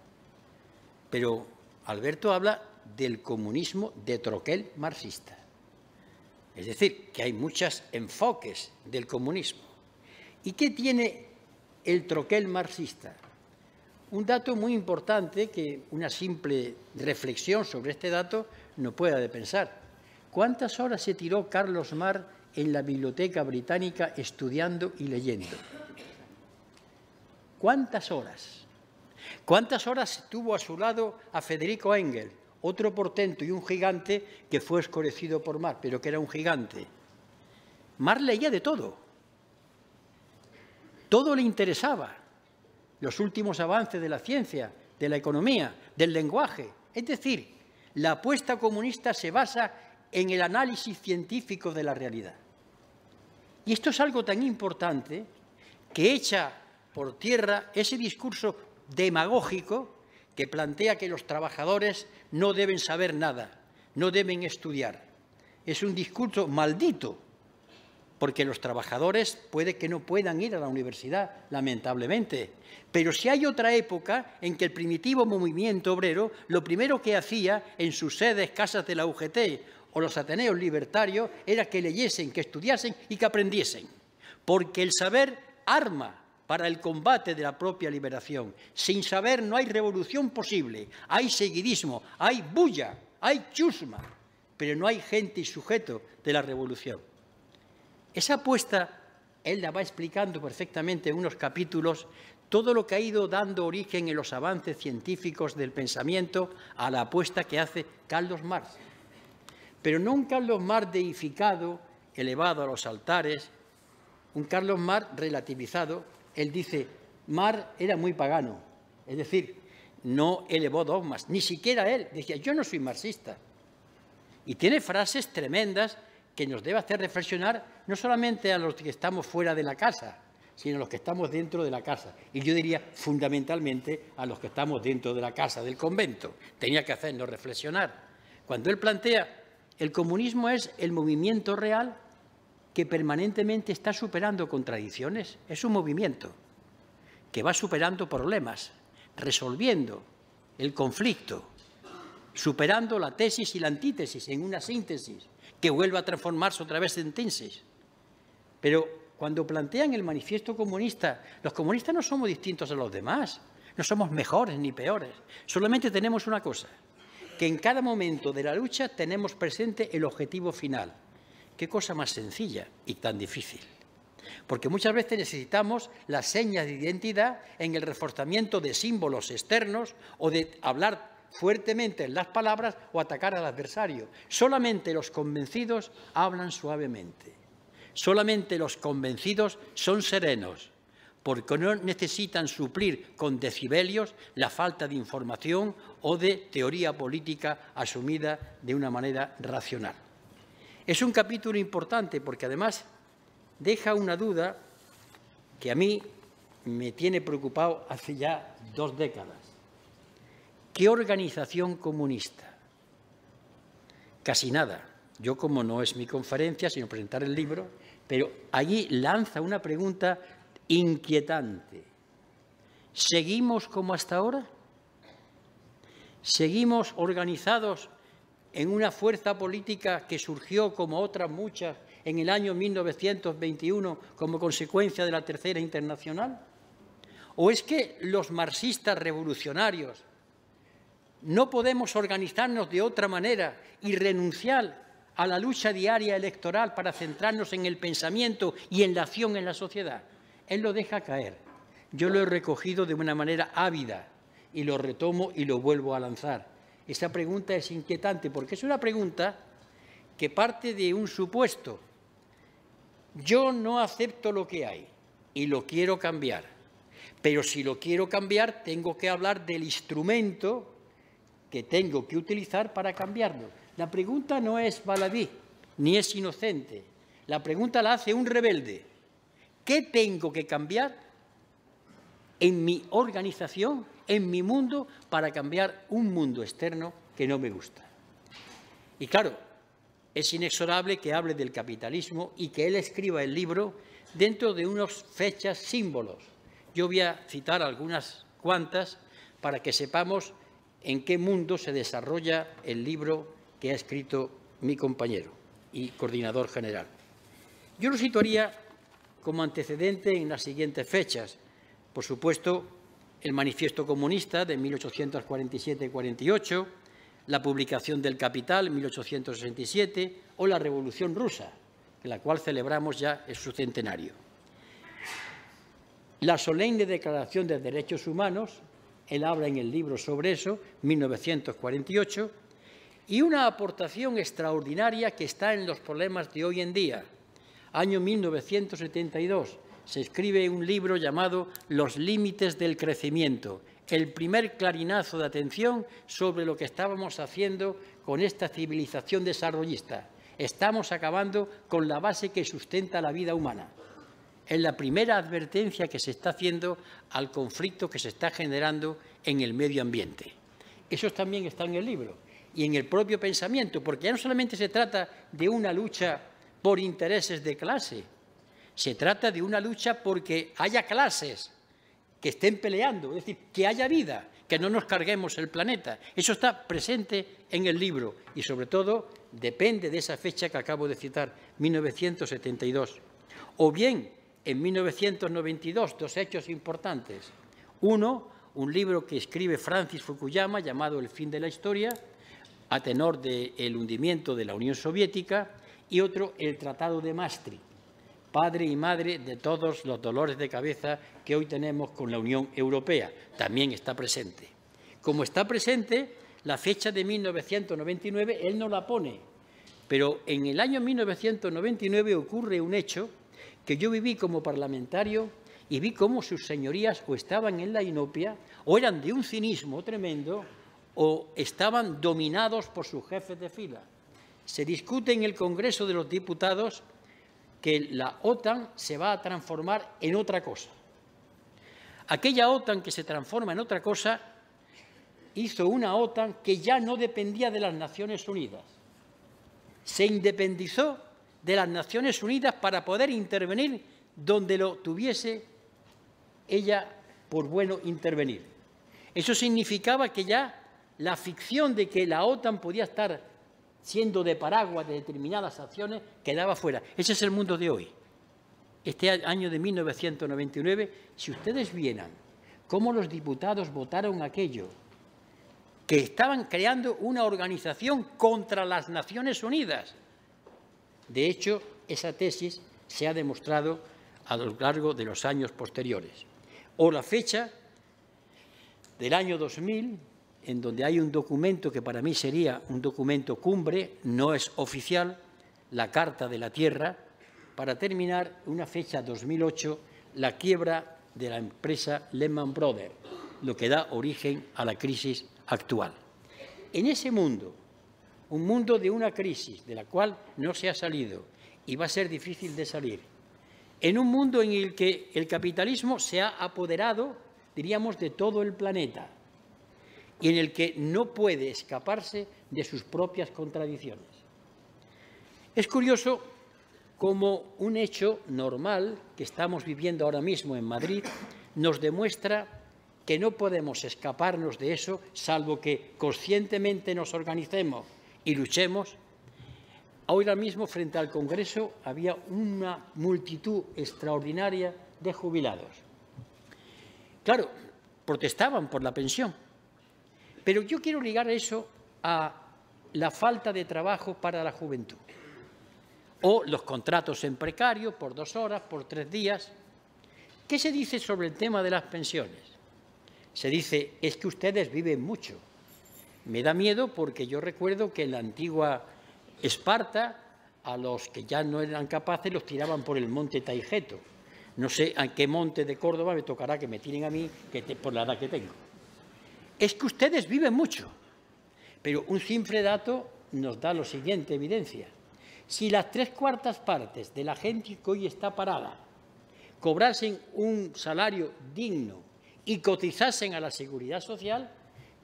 Pero Alberto habla del comunismo de troquel marxista. Es decir, que hay muchos enfoques del comunismo. ¿Y qué tiene el troquel marxista? Un dato muy importante que una simple reflexión sobre este dato no pueda de pensar. ¿Cuántas horas se tiró Carlos Mar en la biblioteca británica estudiando y leyendo? ¿Cuántas horas? ¿Cuántas horas tuvo a su lado a Federico Engel, otro portento y un gigante que fue escorecido por Mar, pero que era un gigante? Mar leía de todo. Todo le interesaba los últimos avances de la ciencia, de la economía, del lenguaje. Es decir, la apuesta comunista se basa en el análisis científico de la realidad. Y esto es algo tan importante que echa por tierra ese discurso demagógico que plantea que los trabajadores no deben saber nada, no deben estudiar. Es un discurso maldito porque los trabajadores puede que no puedan ir a la universidad, lamentablemente. Pero si hay otra época en que el primitivo movimiento obrero lo primero que hacía en sus sedes, casas de la UGT o los Ateneos libertarios, era que leyesen, que estudiasen y que aprendiesen. Porque el saber arma para el combate de la propia liberación. Sin saber no hay revolución posible, hay seguidismo, hay bulla, hay chusma, pero no hay gente y sujeto de la revolución. Esa apuesta, él la va explicando perfectamente en unos capítulos, todo lo que ha ido dando origen en los avances científicos del pensamiento a la apuesta que hace Carlos Marx. Pero no un Carlos Marx deificado, elevado a los altares, un Carlos Marx relativizado. Él dice, Marx era muy pagano, es decir, no elevó dogmas, ni siquiera él. Decía, yo no soy marxista. Y tiene frases tremendas que nos debe hacer reflexionar no solamente a los que estamos fuera de la casa, sino a los que estamos dentro de la casa. Y yo diría fundamentalmente a los que estamos dentro de la casa, del convento. Tenía que hacernos reflexionar. Cuando él plantea, el comunismo es el movimiento real que permanentemente está superando contradicciones. Es un movimiento que va superando problemas, resolviendo el conflicto, superando la tesis y la antítesis en una síntesis que vuelva a transformarse otra vez en tenses. Pero cuando plantean el manifiesto comunista, los comunistas no somos distintos a los demás, no somos mejores ni peores, solamente tenemos una cosa, que en cada momento de la lucha tenemos presente el objetivo final. Qué cosa más sencilla y tan difícil. Porque muchas veces necesitamos las señas de identidad en el reforzamiento de símbolos externos o de hablar fuertemente en las palabras o atacar al adversario. Solamente los convencidos hablan suavemente. Solamente los convencidos son serenos, porque no necesitan suplir con decibelios la falta de información o de teoría política asumida de una manera racional. Es un capítulo importante porque además deja una duda que a mí me tiene preocupado hace ya dos décadas. ¿Qué organización comunista? Casi nada. Yo, como no es mi conferencia, sino presentar el libro, pero allí lanza una pregunta inquietante. ¿Seguimos como hasta ahora? ¿Seguimos organizados en una fuerza política que surgió como otras muchas en el año 1921 como consecuencia de la Tercera Internacional? ¿O es que los marxistas revolucionarios no podemos organizarnos de otra manera y renunciar a la lucha diaria electoral para centrarnos en el pensamiento y en la acción en la sociedad. Él lo deja caer. Yo lo he recogido de una manera ávida y lo retomo y lo vuelvo a lanzar. Esta pregunta es inquietante porque es una pregunta que parte de un supuesto. Yo no acepto lo que hay y lo quiero cambiar. Pero si lo quiero cambiar, tengo que hablar del instrumento que tengo que utilizar para cambiarlo. La pregunta no es baladí, ni es inocente. La pregunta la hace un rebelde. ¿Qué tengo que cambiar en mi organización, en mi mundo, para cambiar un mundo externo que no me gusta? Y claro, es inexorable que hable del capitalismo y que él escriba el libro dentro de unas fechas símbolos. Yo voy a citar algunas cuantas para que sepamos en qué mundo se desarrolla el libro que ha escrito mi compañero y coordinador general. Yo lo situaría como antecedente en las siguientes fechas. Por supuesto, el Manifiesto Comunista de 1847-48, la publicación del Capital en 1867 o la Revolución Rusa, en la cual celebramos ya su centenario. La solemne Declaración de Derechos Humanos él habla en el libro sobre eso, 1948, y una aportación extraordinaria que está en los problemas de hoy en día. Año 1972 se escribe un libro llamado Los límites del crecimiento, el primer clarinazo de atención sobre lo que estábamos haciendo con esta civilización desarrollista. Estamos acabando con la base que sustenta la vida humana es la primera advertencia que se está haciendo al conflicto que se está generando en el medio ambiente. Eso también está en el libro y en el propio pensamiento, porque ya no solamente se trata de una lucha por intereses de clase, se trata de una lucha porque haya clases que estén peleando, es decir, que haya vida, que no nos carguemos el planeta. Eso está presente en el libro y sobre todo depende de esa fecha que acabo de citar, 1972. O bien en 1992 dos hechos importantes. Uno, un libro que escribe Francis Fukuyama llamado El fin de la historia, a tenor del hundimiento de la Unión Soviética, y otro, el Tratado de Maastricht, padre y madre de todos los dolores de cabeza que hoy tenemos con la Unión Europea. También está presente. Como está presente, la fecha de 1999 él no la pone, pero en el año 1999 ocurre un hecho que yo viví como parlamentario y vi cómo sus señorías o estaban en la inopia, o eran de un cinismo tremendo, o estaban dominados por sus jefes de fila. Se discute en el Congreso de los Diputados que la OTAN se va a transformar en otra cosa. Aquella OTAN que se transforma en otra cosa hizo una OTAN que ya no dependía de las Naciones Unidas. Se independizó de las Naciones Unidas para poder intervenir donde lo tuviese ella por bueno intervenir. Eso significaba que ya la ficción de que la OTAN podía estar siendo de paraguas de determinadas acciones quedaba fuera. Ese es el mundo de hoy. Este año de 1999, si ustedes vieran cómo los diputados votaron aquello, que estaban creando una organización contra las Naciones Unidas, de hecho, esa tesis se ha demostrado a lo largo de los años posteriores. O la fecha del año 2000, en donde hay un documento que para mí sería un documento cumbre, no es oficial, la Carta de la Tierra, para terminar, una fecha 2008, la quiebra de la empresa Lehman Brothers, lo que da origen a la crisis actual. En ese mundo un mundo de una crisis de la cual no se ha salido y va a ser difícil de salir. En un mundo en el que el capitalismo se ha apoderado, diríamos, de todo el planeta y en el que no puede escaparse de sus propias contradicciones. Es curioso cómo un hecho normal que estamos viviendo ahora mismo en Madrid nos demuestra que no podemos escaparnos de eso, salvo que conscientemente nos organicemos y luchemos. Ahora mismo, frente al Congreso, había una multitud extraordinaria de jubilados. Claro, protestaban por la pensión, pero yo quiero ligar eso a la falta de trabajo para la juventud o los contratos en precario por dos horas, por tres días. ¿Qué se dice sobre el tema de las pensiones? Se dice, es que ustedes viven mucho. Me da miedo porque yo recuerdo que en la antigua Esparta a los que ya no eran capaces los tiraban por el monte Taigeto. No sé a qué monte de Córdoba me tocará que me tiren a mí por la edad que tengo. Es que ustedes viven mucho, pero un simple dato nos da lo siguiente evidencia. Si las tres cuartas partes de la gente que hoy está parada cobrasen un salario digno y cotizasen a la seguridad social,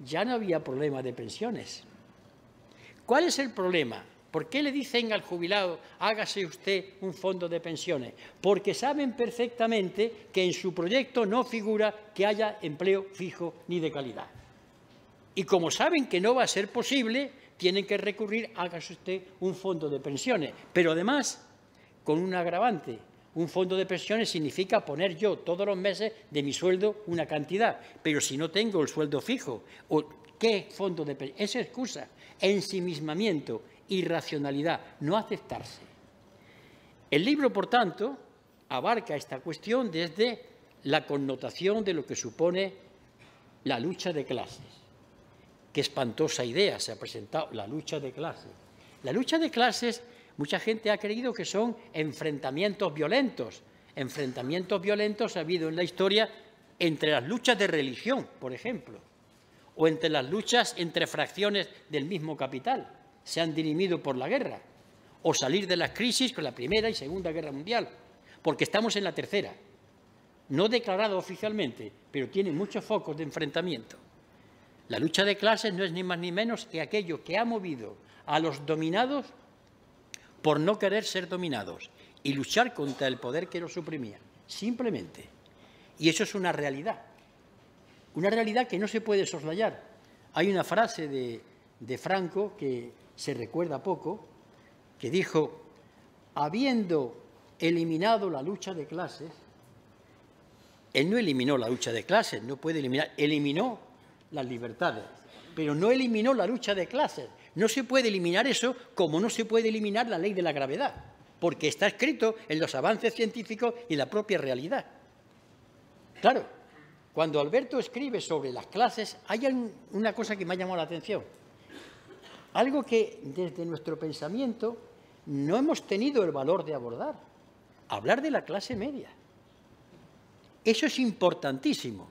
ya no había problema de pensiones. ¿Cuál es el problema? ¿Por qué le dicen al jubilado, hágase usted un fondo de pensiones? Porque saben perfectamente que en su proyecto no figura que haya empleo fijo ni de calidad. Y como saben que no va a ser posible, tienen que recurrir, hágase usted un fondo de pensiones. Pero además, con un agravante, un fondo de pensiones significa poner yo todos los meses de mi sueldo una cantidad, pero si no tengo el sueldo fijo, o ¿qué fondo de pensiones? Esa excusa, ensimismamiento, irracionalidad, no aceptarse. El libro, por tanto, abarca esta cuestión desde la connotación de lo que supone la lucha de clases. Qué espantosa idea se ha presentado, la lucha de clases. La lucha de clases Mucha gente ha creído que son enfrentamientos violentos. Enfrentamientos violentos ha habido en la historia entre las luchas de religión, por ejemplo, o entre las luchas entre fracciones del mismo capital. Se han dirimido por la guerra, o salir de las crisis con la Primera y Segunda Guerra Mundial, porque estamos en la tercera, no declarada oficialmente, pero tiene muchos focos de enfrentamiento. La lucha de clases no es ni más ni menos que aquello que ha movido a los dominados por no querer ser dominados y luchar contra el poder que los suprimía, simplemente. Y eso es una realidad, una realidad que no se puede soslayar. Hay una frase de, Franco que se recuerda poco, que dijo, habiendo eliminado la lucha de clases, él no eliminó la lucha de clases, no puede eliminar, eliminó las libertades, pero no eliminó la lucha de clases, no se puede eliminar eso como no se puede eliminar la ley de la gravedad, porque está escrito en los avances científicos y la propia realidad. Claro, cuando Alberto escribe sobre las clases, hay una cosa que me ha llamado la atención. Algo que desde nuestro pensamiento no hemos tenido el valor de abordar. Hablar de la clase media. Eso es importantísimo,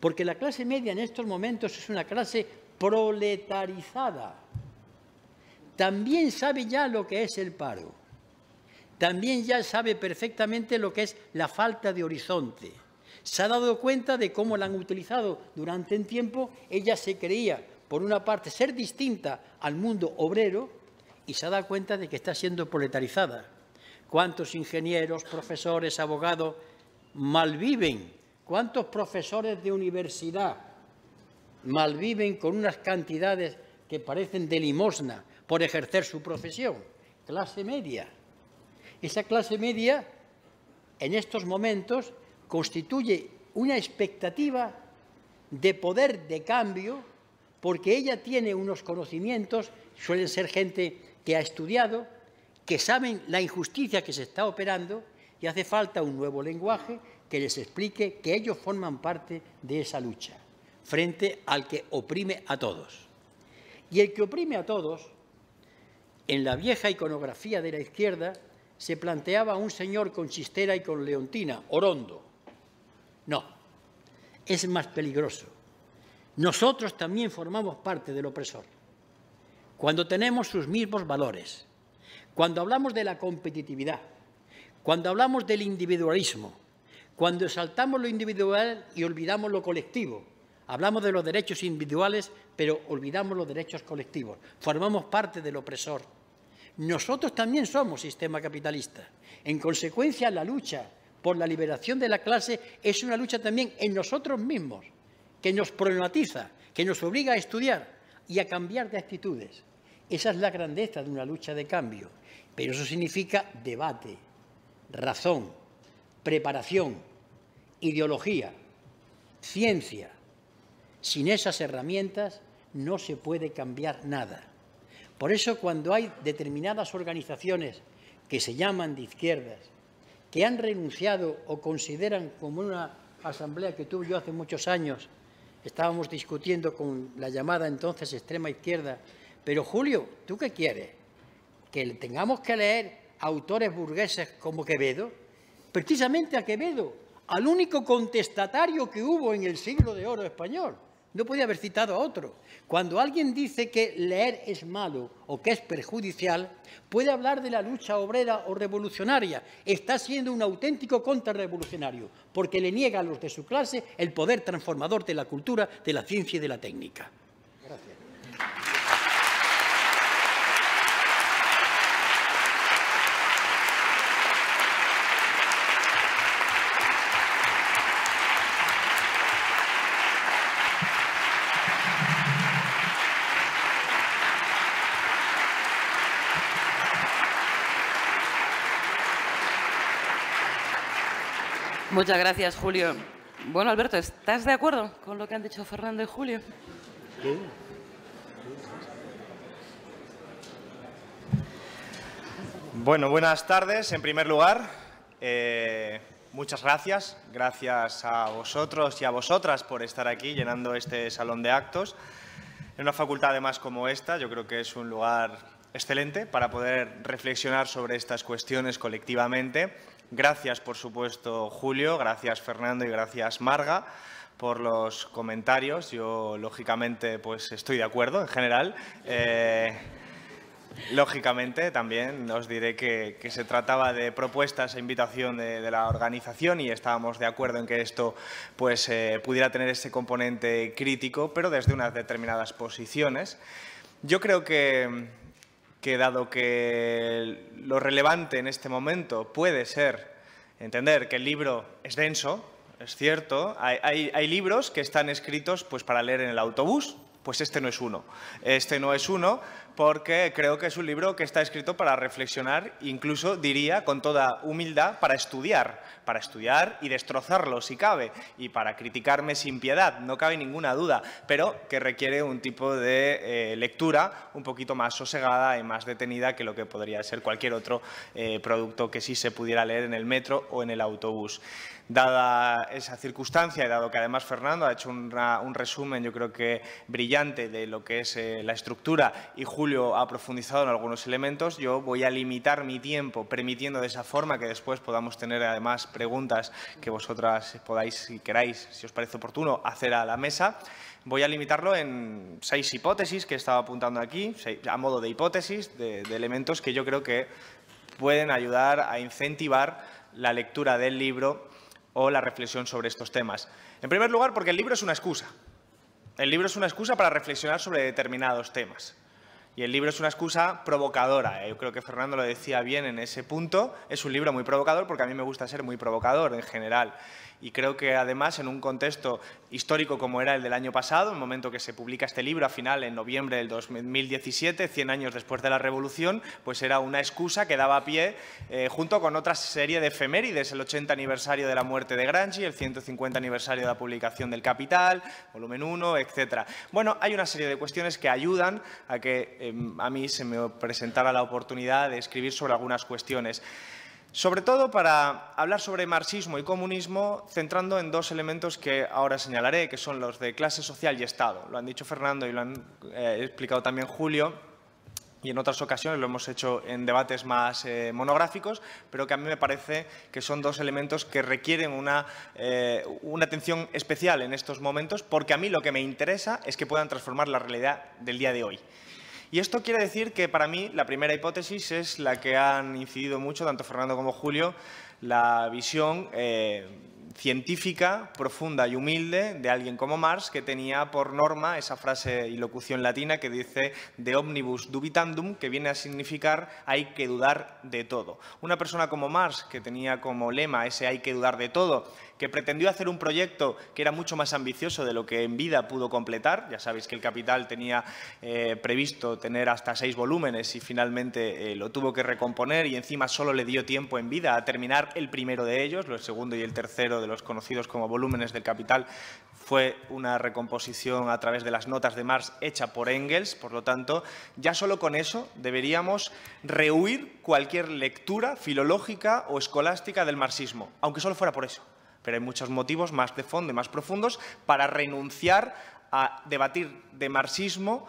porque la clase media en estos momentos es una clase proletarizada también sabe ya lo que es el paro, también ya sabe perfectamente lo que es la falta de horizonte. Se ha dado cuenta de cómo la han utilizado durante un tiempo, ella se creía, por una parte, ser distinta al mundo obrero y se ha dado cuenta de que está siendo proletarizada. ¿Cuántos ingenieros, profesores, abogados malviven? ¿Cuántos profesores de universidad malviven con unas cantidades que parecen de limosna por ejercer su profesión, clase media. Esa clase media en estos momentos constituye una expectativa de poder de cambio porque ella tiene unos conocimientos, suelen ser gente que ha estudiado, que saben la injusticia que se está operando y hace falta un nuevo lenguaje que les explique que ellos forman parte de esa lucha frente al que oprime a todos. Y el que oprime a todos en la vieja iconografía de la izquierda se planteaba un señor con chistera y con leontina, orondo. No, es más peligroso. Nosotros también formamos parte del opresor. Cuando tenemos sus mismos valores, cuando hablamos de la competitividad, cuando hablamos del individualismo, cuando exaltamos lo individual y olvidamos lo colectivo, Hablamos de los derechos individuales, pero olvidamos los derechos colectivos. Formamos parte del opresor. Nosotros también somos sistema capitalista. En consecuencia, la lucha por la liberación de la clase es una lucha también en nosotros mismos, que nos problematiza, que nos obliga a estudiar y a cambiar de actitudes. Esa es la grandeza de una lucha de cambio. Pero eso significa debate, razón, preparación, ideología, ciencia, sin esas herramientas no se puede cambiar nada. Por eso cuando hay determinadas organizaciones que se llaman de izquierdas, que han renunciado o consideran como una asamblea que tuve yo hace muchos años, estábamos discutiendo con la llamada entonces extrema izquierda, pero Julio, ¿tú qué quieres? ¿Que tengamos que leer autores burgueses como Quevedo? Precisamente a Quevedo, al único contestatario que hubo en el siglo de oro español. No podía haber citado a otro. Cuando alguien dice que leer es malo o que es perjudicial, puede hablar de la lucha obrera o revolucionaria. Está siendo un auténtico contrarrevolucionario, porque le niega a los de su clase el poder transformador de la cultura, de la ciencia y de la técnica. Muchas gracias, Julio. Bueno, Alberto, ¿estás de acuerdo con lo que han dicho Fernando y Julio? Sí. Bueno, buenas tardes. En primer lugar, eh, muchas gracias. Gracias a vosotros y a vosotras por estar aquí llenando este salón de actos. En una facultad además como esta, yo creo que es un lugar excelente para poder reflexionar sobre estas cuestiones colectivamente Gracias, por supuesto, Julio, gracias, Fernando y gracias, Marga por los comentarios. Yo, lógicamente, pues estoy de acuerdo en general. Eh, lógicamente, también os diré que, se trataba de propuestas e invitación de, la organización y estábamos de acuerdo en que esto pues, eh, pudiera tener ese componente crítico, pero desde unas determinadas posiciones. Yo creo que que dado que lo relevante en este momento puede ser entender que el libro es denso, es cierto, hay, hay libros que están escritos pues, para leer en el autobús, pues este no es uno. Este no es uno porque creo que es un libro que está escrito para reflexionar, incluso diría con toda humildad, para estudiar, para estudiar y destrozarlo si cabe, y para criticarme sin piedad, no cabe ninguna duda, pero que requiere un tipo de eh, lectura un poquito más sosegada y más detenida que lo que podría ser cualquier otro eh, producto que sí se pudiera leer en el metro o en el autobús dada esa circunstancia y dado que además Fernando ha hecho un resumen yo creo que brillante de lo que es eh, la estructura y Julio ha profundizado en algunos elementos, yo voy a limitar mi tiempo permitiendo de esa forma que después podamos tener además preguntas que vosotras podáis, si queráis, si os parece oportuno, hacer a la mesa. Voy a limitarlo en seis hipótesis que estaba apuntando aquí, a modo de hipótesis, de, de elementos que yo creo que pueden ayudar a incentivar la lectura del libro o la reflexión sobre estos temas. En primer lugar, porque el libro es una excusa. El libro es una excusa para reflexionar sobre determinados temas. Y el libro es una excusa provocadora. ¿eh? Yo creo que Fernando lo decía bien en ese punto. Es un libro muy provocador porque a mí me gusta ser muy provocador en general y creo que además en un contexto histórico como era el del año pasado, en el momento que se publica este libro a final en noviembre del 2017, 100 años después de la Revolución, pues era una excusa que daba pie eh, junto con otra serie de efemérides, el 80 aniversario de la muerte de Granchi, el 150 aniversario de la publicación del Capital, volumen 1, etc. Bueno, hay una serie de cuestiones que ayudan a que em, a mí se me presentara la oportunidad de escribir sobre algunas cuestiones. Sobre todo para hablar sobre marxismo y comunismo, centrando en dos elementos que ahora señalaré, que son los de clase social y Estado. Lo han dicho Fernando y lo han eh, explicado también Julio, y en otras ocasiones lo hemos hecho en debates más eh, monográficos, pero que a mí me parece que son dos elementos que requieren eh, una atención especial en estos momentos, porque a mí lo que me interesa es que puedan transformar la realidad del día de hoy. Y esto quiere decir que para mí la primera hipótesis es la que han incidido mucho tanto Fernando como Julio, la visión eh, científica, profunda y humilde de alguien como Marx, que tenía por norma esa frase y locución latina que dice de omnibus dubitandum, que viene a significar hay que dudar de todo. Una persona como Marx, que tenía como lema ese hay que dudar de todo, que pretendió hacer un proyecto que era mucho más ambicioso de lo que en vida pudo completar, ya sabéis que el Capital tenía eh, previsto tener hasta seis volúmenes y finalmente eh, lo tuvo que recomponer y encima solo le dio tiempo en vida a terminar el primero de ellos, el segundo y el tercero de los conocidos como volúmenes del capital, fue una recomposición a través de las notas de Marx hecha por Engels, por lo tanto, ya solo con eso deberíamos rehuir cualquier lectura filológica o escolástica del marxismo, aunque solo fuera por eso. Pero hay muchos motivos más de fondo y más profundos para renunciar a debatir de marxismo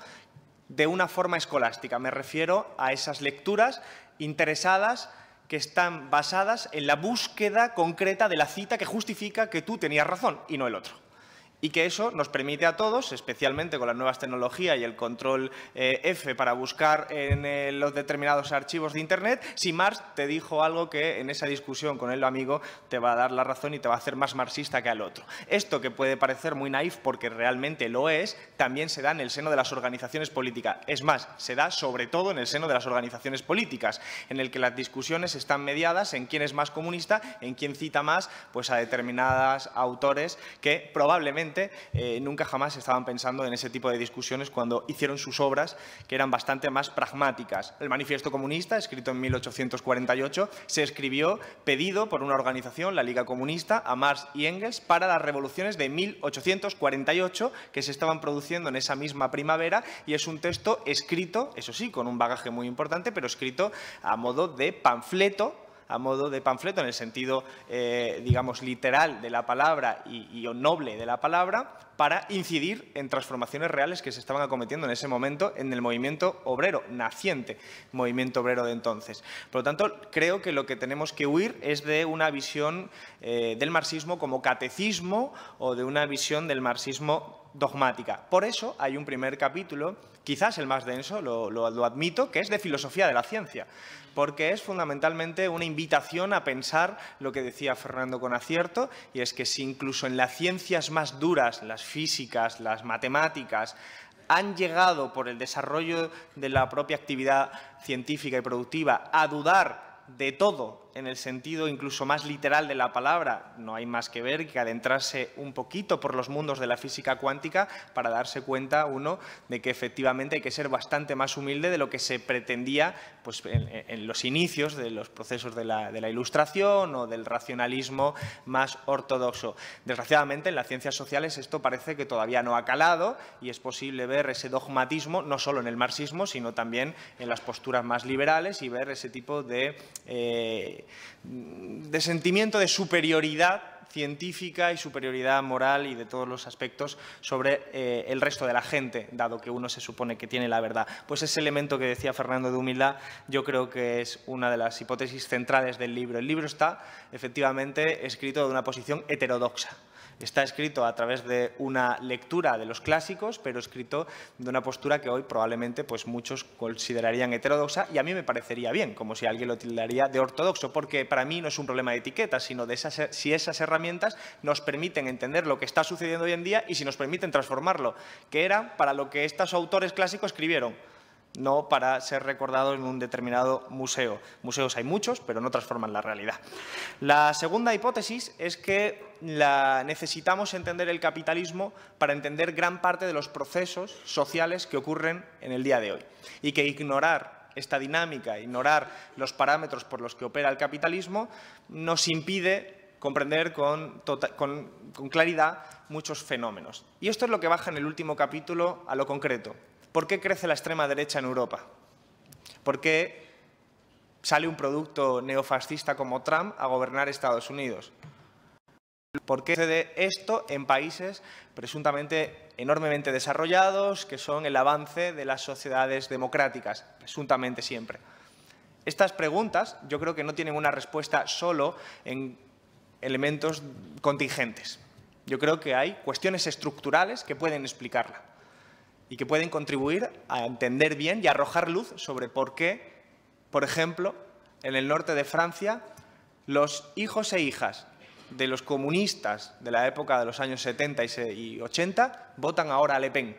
de una forma escolástica. Me refiero a esas lecturas interesadas que están basadas en la búsqueda concreta de la cita que justifica que tú tenías razón y no el otro y que eso nos permite a todos, especialmente con las nuevas tecnologías y el control eh, F para buscar en eh, los determinados archivos de Internet, si Marx te dijo algo que en esa discusión con el amigo te va a dar la razón y te va a hacer más marxista que al otro. Esto que puede parecer muy naif porque realmente lo es, también se da en el seno de las organizaciones políticas. Es más, se da sobre todo en el seno de las organizaciones políticas, en el que las discusiones están mediadas en quién es más comunista, en quién cita más pues, a determinados autores que probablemente eh, nunca jamás estaban pensando en ese tipo de discusiones cuando hicieron sus obras, que eran bastante más pragmáticas. El Manifiesto Comunista, escrito en 1848, se escribió pedido por una organización, la Liga Comunista, a Marx y Engels para las revoluciones de 1848 que se estaban produciendo en esa misma primavera y es un texto escrito, eso sí, con un bagaje muy importante, pero escrito a modo de panfleto a modo de panfleto en el sentido, eh, digamos, literal de la palabra y, noble de la palabra, para incidir en transformaciones reales que se estaban acometiendo en ese momento en el movimiento obrero, naciente movimiento obrero de entonces. Por lo tanto, creo que lo que tenemos que huir es de una visión eh, del marxismo como catecismo o de una visión del marxismo dogmática. Por eso hay un primer capítulo, quizás el más denso, lo, admito, que es de filosofía de la ciencia, porque es fundamentalmente una invitación a pensar lo que decía Fernando con acierto, y es que si incluso en las ciencias más duras, las físicas, las matemáticas, han llegado por el desarrollo de la propia actividad científica y productiva a dudar de todo en el sentido incluso más literal de la palabra, no hay más que ver que adentrarse un poquito por los mundos de la física cuántica para darse cuenta uno de que efectivamente hay que ser bastante más humilde de lo que se pretendía pues, en, los inicios de los procesos de la, ilustración o del racionalismo más ortodoxo. Desgraciadamente en las ciencias sociales esto parece que todavía no ha calado y es posible ver ese dogmatismo no solo en el marxismo sino también en las posturas más liberales y ver ese tipo de... Eh, de, sentimiento de superioridad científica y superioridad moral y de todos los aspectos sobre eh, el resto de la gente, dado que uno se supone que tiene la verdad. Pues ese elemento que decía Fernando de humildad yo creo que es una de las hipótesis centrales del libro. El libro está efectivamente escrito de una posición heterodoxa. Está escrito a través de una lectura de los clásicos, pero escrito de una postura que hoy probablemente pues, muchos considerarían heterodoxa y a mí me parecería bien, como si alguien lo tildaría de ortodoxo, porque para mí no es un problema de etiqueta, sino de si esas herramientas nos permiten entender lo que está sucediendo hoy en día y si nos permiten transformarlo, que era para lo que estos autores clásicos escribieron no para ser recordado en un determinado museo. Museos hay muchos, pero no transforman la realidad. La segunda hipótesis es que la necesitamos entender el capitalismo para entender gran parte de los procesos sociales que ocurren en el día de hoy y que ignorar esta dinámica, ignorar los parámetros por los que opera el capitalismo, nos impide comprender con, tota-, con, claridad muchos fenómenos. Y esto es lo que baja en el último capítulo a lo concreto, ¿Por qué crece la extrema derecha en Europa? ¿Por qué sale un producto neofascista como Trump a gobernar Estados Unidos? ¿Por qué sucede esto en países presuntamente enormemente desarrollados, que son el avance de las sociedades democráticas, presuntamente siempre? Estas preguntas yo creo que no tienen una respuesta solo en elementos contingentes. Yo creo que hay cuestiones estructurales que pueden explicarla y que pueden contribuir a entender bien y arrojar luz sobre por qué, por ejemplo, en el norte de Francia, los hijos e hijas de los comunistas de la época de los años 70 y 80 votan ahora a Le Pen.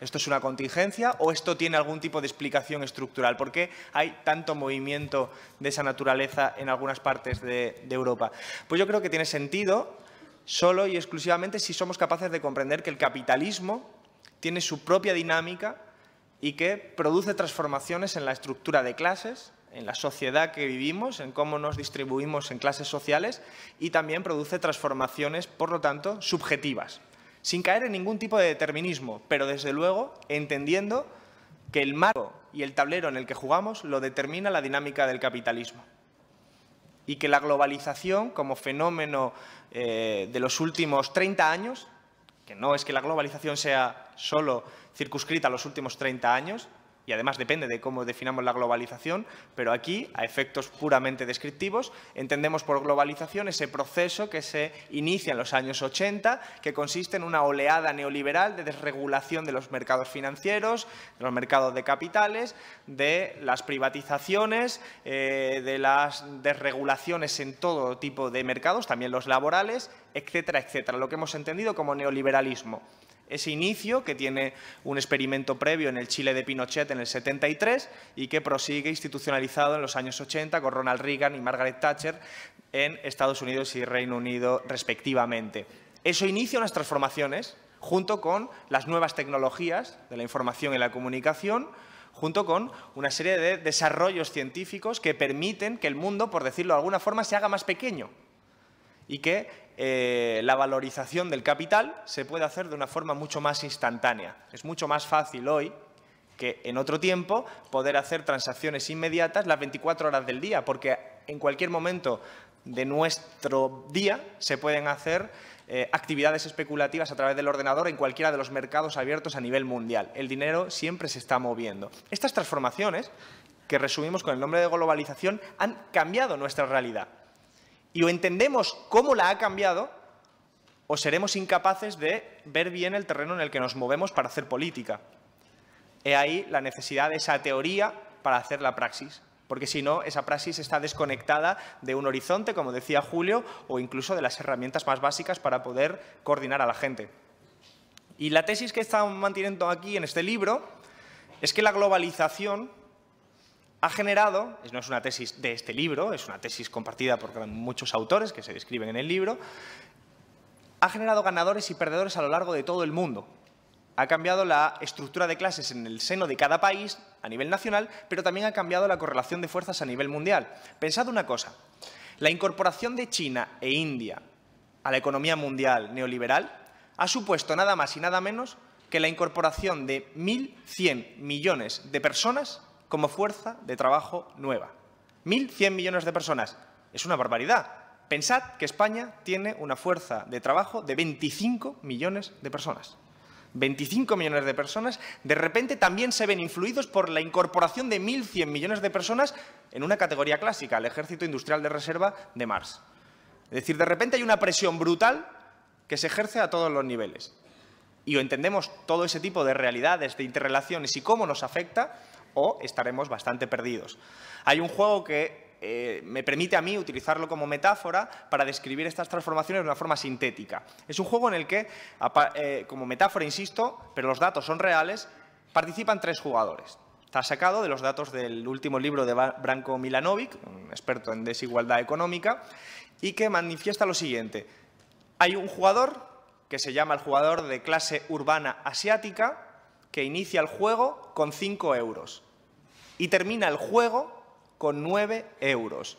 ¿Esto es una contingencia o esto tiene algún tipo de explicación estructural? ¿Por qué hay tanto movimiento de esa naturaleza en algunas partes de, Europa? Pues yo creo que tiene sentido solo y exclusivamente si somos capaces de comprender que el capitalismo tiene su propia dinámica y que produce transformaciones en la estructura de clases, en la sociedad que vivimos, en cómo nos distribuimos en clases sociales y también produce transformaciones, por lo tanto, subjetivas, sin caer en ningún tipo de determinismo, pero desde luego entendiendo que el marco y el tablero en el que jugamos lo determina la dinámica del capitalismo y que la globalización como fenómeno eh, de los últimos 30 años que no es que la globalización sea solo circunscrita a los últimos 30 años, y además depende de cómo definamos la globalización, pero aquí, a efectos puramente descriptivos, entendemos por globalización ese proceso que se inicia en los años 80, que consiste en una oleada neoliberal de desregulación de los mercados financieros, de los mercados de capitales, de las privatizaciones, eh, de las desregulaciones en todo tipo de mercados, también los laborales, etcétera, etcétera, lo que hemos entendido como neoliberalismo. Ese inicio que tiene un experimento previo en el Chile de Pinochet en el 73 y que prosigue institucionalizado en los años 80 con Ronald Reagan y Margaret Thatcher en Estados Unidos y Reino Unido respectivamente. Eso inicia unas transformaciones junto con las nuevas tecnologías de la información y la comunicación, junto con una serie de desarrollos científicos que permiten que el mundo, por decirlo de alguna forma, se haga más pequeño y que eh, la valorización del capital se puede hacer de una forma mucho más instantánea. Es mucho más fácil hoy que en otro tiempo poder hacer transacciones inmediatas las 24 horas del día, porque en cualquier momento de nuestro día se pueden hacer eh, actividades especulativas a través del ordenador en cualquiera de los mercados abiertos a nivel mundial. El dinero siempre se está moviendo. Estas transformaciones, que resumimos con el nombre de globalización, han cambiado nuestra realidad y o entendemos cómo la ha cambiado o seremos incapaces de ver bien el terreno en el que nos movemos para hacer política. He ahí la necesidad de esa teoría para hacer la praxis, porque si no, esa praxis está desconectada de un horizonte, como decía Julio, o incluso de las herramientas más básicas para poder coordinar a la gente. Y la tesis que estamos manteniendo aquí en este libro es que la globalización ha generado, no es una tesis de este libro, es una tesis compartida por muchos autores que se describen en el libro, ha generado ganadores y perdedores a lo largo de todo el mundo. Ha cambiado la estructura de clases en el seno de cada país a nivel nacional, pero también ha cambiado la correlación de fuerzas a nivel mundial. Pensad una cosa, la incorporación de China e India a la economía mundial neoliberal ha supuesto nada más y nada menos que la incorporación de 1.100 millones de personas como fuerza de trabajo nueva. 1.100 millones de personas. Es una barbaridad. Pensad que España tiene una fuerza de trabajo de 25 millones de personas. 25 millones de personas de repente también se ven influidos por la incorporación de 1.100 millones de personas en una categoría clásica, el ejército industrial de reserva de mars Es decir, de repente hay una presión brutal que se ejerce a todos los niveles. Y entendemos todo ese tipo de realidades, de interrelaciones y cómo nos afecta, o estaremos bastante perdidos. Hay un juego que eh, me permite a mí utilizarlo como metáfora para describir estas transformaciones de una forma sintética. Es un juego en el que, eh, como metáfora, insisto, pero los datos son reales, participan tres jugadores. Está sacado de los datos del último libro de Branko Milanovic, un experto en desigualdad económica, y que manifiesta lo siguiente. Hay un jugador que se llama el jugador de clase urbana asiática, que inicia el juego con 5 euros y termina el juego con 9 euros.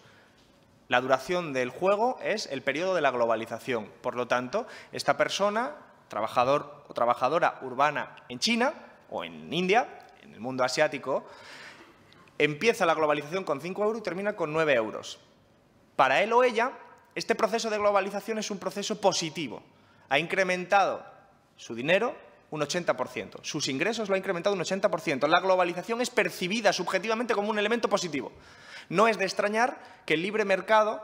La duración del juego es el periodo de la globalización. Por lo tanto, esta persona, trabajador o trabajadora urbana en China o en India, en el mundo asiático, empieza la globalización con 5 euros y termina con 9 euros. Para él o ella, este proceso de globalización es un proceso positivo. Ha incrementado su dinero, un 80%. Sus ingresos lo ha incrementado un 80%. La globalización es percibida subjetivamente como un elemento positivo. No es de extrañar que el libre mercado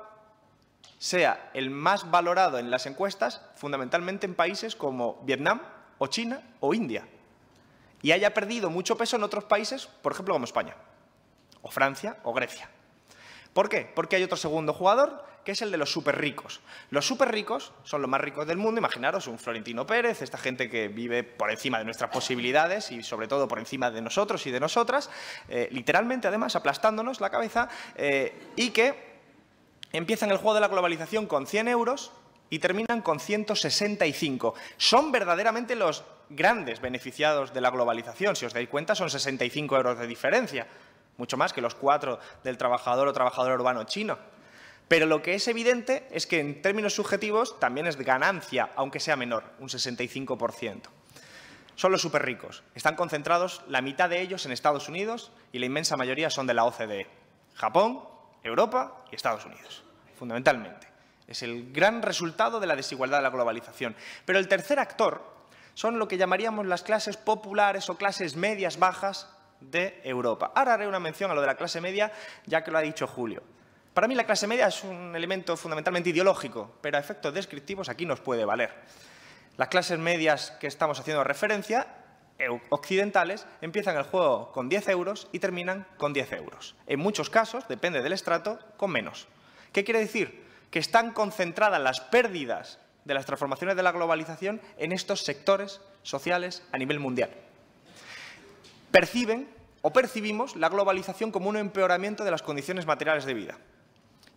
sea el más valorado en las encuestas, fundamentalmente en países como Vietnam o China o India, y haya perdido mucho peso en otros países, por ejemplo como España, o Francia o Grecia. ¿Por qué? Porque hay otro segundo jugador que es el de los súper ricos. Los súper ricos son los más ricos del mundo, imaginaros, un Florentino Pérez, esta gente que vive por encima de nuestras posibilidades y sobre todo por encima de nosotros y de nosotras, eh, literalmente además aplastándonos la cabeza, eh, y que empiezan el juego de la globalización con 100 euros y terminan con 165. Son verdaderamente los grandes beneficiados de la globalización, si os dais cuenta, son 65 euros de diferencia mucho más que los cuatro del trabajador o trabajador urbano chino. Pero lo que es evidente es que en términos subjetivos también es ganancia, aunque sea menor, un 65%. Son los súper ricos. Están concentrados la mitad de ellos en Estados Unidos y la inmensa mayoría son de la OCDE. Japón, Europa y Estados Unidos, fundamentalmente. Es el gran resultado de la desigualdad de la globalización. Pero el tercer actor son lo que llamaríamos las clases populares o clases medias bajas de Europa. Ahora haré una mención a lo de la clase media, ya que lo ha dicho Julio. Para mí la clase media es un elemento fundamentalmente ideológico, pero a efectos descriptivos aquí nos puede valer. Las clases medias que estamos haciendo referencia, occidentales, empiezan el juego con 10 euros y terminan con 10 euros. En muchos casos, depende del estrato, con menos. ¿Qué quiere decir? Que están concentradas las pérdidas de las transformaciones de la globalización en estos sectores sociales a nivel mundial. Perciben o percibimos la globalización como un empeoramiento de las condiciones materiales de vida.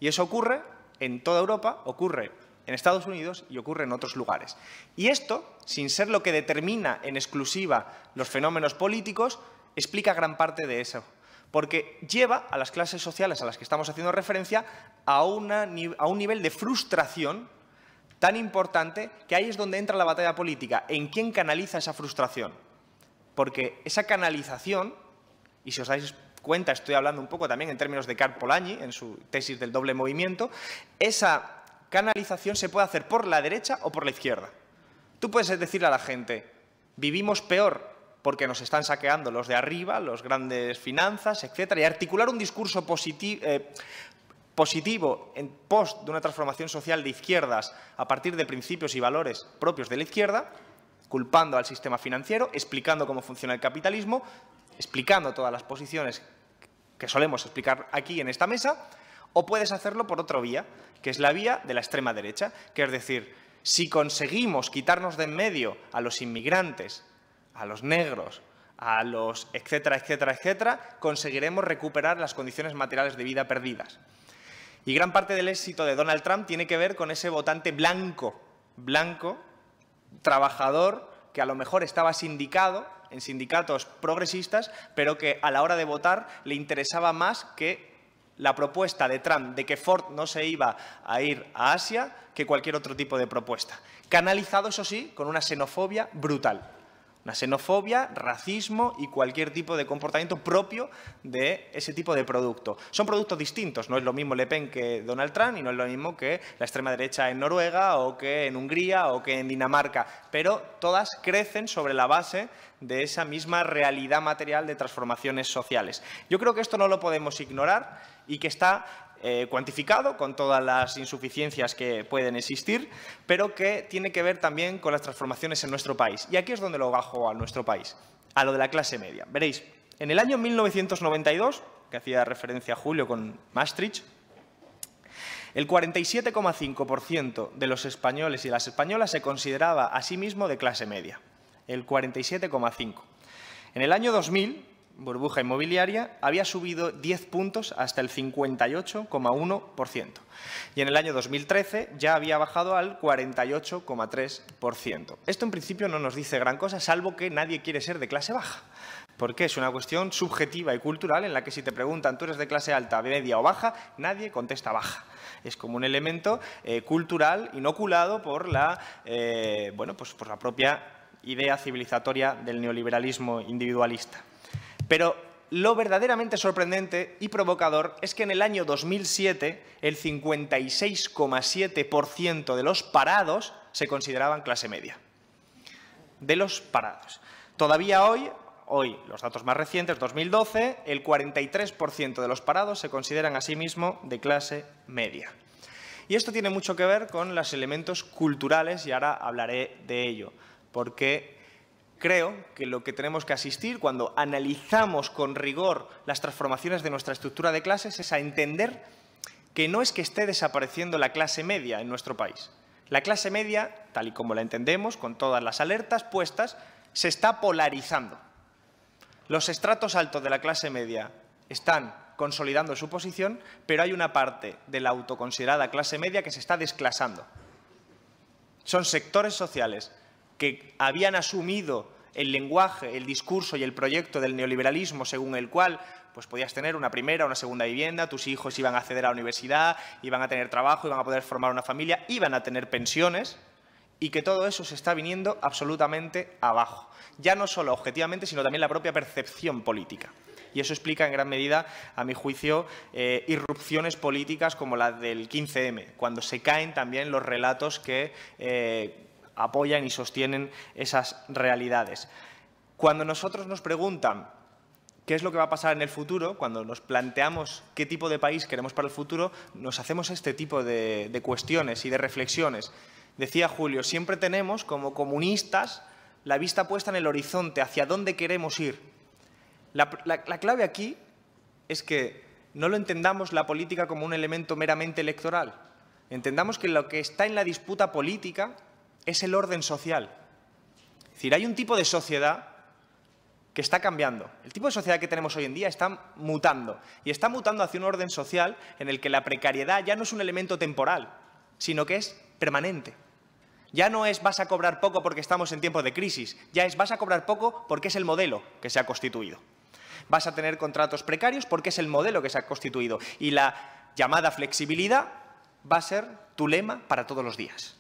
Y eso ocurre en toda Europa, ocurre en Estados Unidos y ocurre en otros lugares. Y esto, sin ser lo que determina en exclusiva los fenómenos políticos, explica gran parte de eso. Porque lleva a las clases sociales a las que estamos haciendo referencia a, a un nivel de frustración tan importante que ahí es donde entra la batalla política, en quién canaliza esa frustración. Porque esa canalización, y si os dais cuenta, estoy hablando un poco también en términos de Carl Polanyi, en su tesis del doble movimiento, esa canalización se puede hacer por la derecha o por la izquierda. Tú puedes decirle a la gente, vivimos peor porque nos están saqueando los de arriba, los grandes finanzas, etcétera, y articular un discurso positivo, eh, positivo en pos de una transformación social de izquierdas a partir de principios y valores propios de la izquierda, culpando al sistema financiero, explicando cómo funciona el capitalismo, explicando todas las posiciones que solemos explicar aquí en esta mesa, o puedes hacerlo por otra vía, que es la vía de la extrema derecha, que es decir, si conseguimos quitarnos de en medio a los inmigrantes, a los negros, a los etcétera, etcétera, etcétera, conseguiremos recuperar las condiciones materiales de vida perdidas. Y gran parte del éxito de Donald Trump tiene que ver con ese votante blanco, blanco, trabajador, que a lo mejor estaba sindicado, en sindicatos progresistas, pero que a la hora de votar le interesaba más que la propuesta de Trump de que Ford no se iba a ir a Asia que cualquier otro tipo de propuesta. Canalizado, eso sí, con una xenofobia brutal. La xenofobia, racismo y cualquier tipo de comportamiento propio de ese tipo de producto. Son productos distintos, no es lo mismo Le Pen que Donald Trump y no es lo mismo que la extrema derecha en Noruega o que en Hungría o que en Dinamarca, pero todas crecen sobre la base de esa misma realidad material de transformaciones sociales. Yo creo que esto no lo podemos ignorar y que está eh, cuantificado, con todas las insuficiencias que pueden existir, pero que tiene que ver también con las transformaciones en nuestro país. Y aquí es donde lo bajo a nuestro país, a lo de la clase media. Veréis, en el año 1992, que hacía referencia a Julio con Maastricht, el 47,5% de los españoles y las españolas se consideraba a sí mismo de clase media. El 47,5%. En el año 2000, burbuja inmobiliaria, había subido 10 puntos hasta el 58,1% y en el año 2013 ya había bajado al 48,3%. Esto en principio no nos dice gran cosa, salvo que nadie quiere ser de clase baja. Porque es una cuestión subjetiva y cultural en la que si te preguntan tú eres de clase alta, media o baja, nadie contesta baja. Es como un elemento eh, cultural inoculado por la, eh, pues por la propia idea civilizatoria del neoliberalismo individualista. Pero lo verdaderamente sorprendente y provocador es que en el año 2007 el 56,7% de los parados se consideraban clase media. De los parados. Todavía hoy, hoy los datos más recientes, 2012, el 43% de los parados se consideran a sí mismo de clase media. Y esto tiene mucho que ver con los elementos culturales y ahora hablaré de ello, porque Creo que lo que tenemos que asistir cuando analizamos con rigor las transformaciones de nuestra estructura de clases es a entender que no es que esté desapareciendo la clase media en nuestro país. La clase media, tal y como la entendemos, con todas las alertas puestas, se está polarizando. Los estratos altos de la clase media están consolidando su posición, pero hay una parte de la autoconsiderada clase media que se está desclasando. Son sectores sociales que habían asumido el lenguaje, el discurso y el proyecto del neoliberalismo según el cual pues podías tener una primera, o una segunda vivienda, tus hijos iban a acceder a la universidad, iban a tener trabajo, iban a poder formar una familia, iban a tener pensiones y que todo eso se está viniendo absolutamente abajo. Ya no solo objetivamente, sino también la propia percepción política. Y eso explica en gran medida, a mi juicio, eh, irrupciones políticas como la del 15M, cuando se caen también los relatos que... Eh, apoyan y sostienen esas realidades. Cuando nosotros nos preguntan qué es lo que va a pasar en el futuro, cuando nos planteamos qué tipo de país queremos para el futuro, nos hacemos este tipo de, cuestiones y de reflexiones. Decía Julio, siempre tenemos como comunistas la vista puesta en el horizonte, hacia dónde queremos ir. la clave aquí es que no lo entendamos la política como un elemento meramente electoral. Entendamos que lo que está en la disputa política es el orden social. Es decir, hay un tipo de sociedad que está cambiando. El tipo de sociedad que tenemos hoy en día está mutando y está mutando hacia un orden social en el que la precariedad ya no es un elemento temporal, sino que es permanente. Ya no es vas a cobrar poco porque estamos en tiempos de crisis, ya es vas a cobrar poco porque es el modelo que se ha constituido. Vas a tener contratos precarios porque es el modelo que se ha constituido y la llamada flexibilidad va a ser tu lema para todos los días.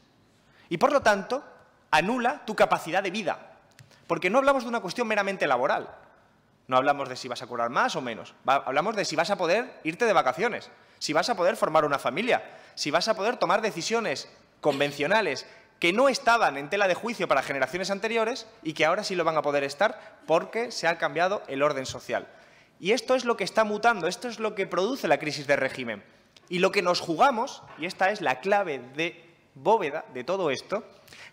Y por lo tanto, anula tu capacidad de vida. Porque no hablamos de una cuestión meramente laboral. No hablamos de si vas a curar más o menos. hablamos de si vas a poder irte de vacaciones, si vas a poder formar una familia, si vas a poder tomar decisiones convencionales que no estaban en tela de juicio para generaciones anteriores y que ahora sí lo van a poder estar porque se ha cambiado el orden social. Y esto es lo que está mutando, esto es lo que produce la crisis de régimen. Y lo que nos jugamos, y esta es la clave de bóveda de todo esto,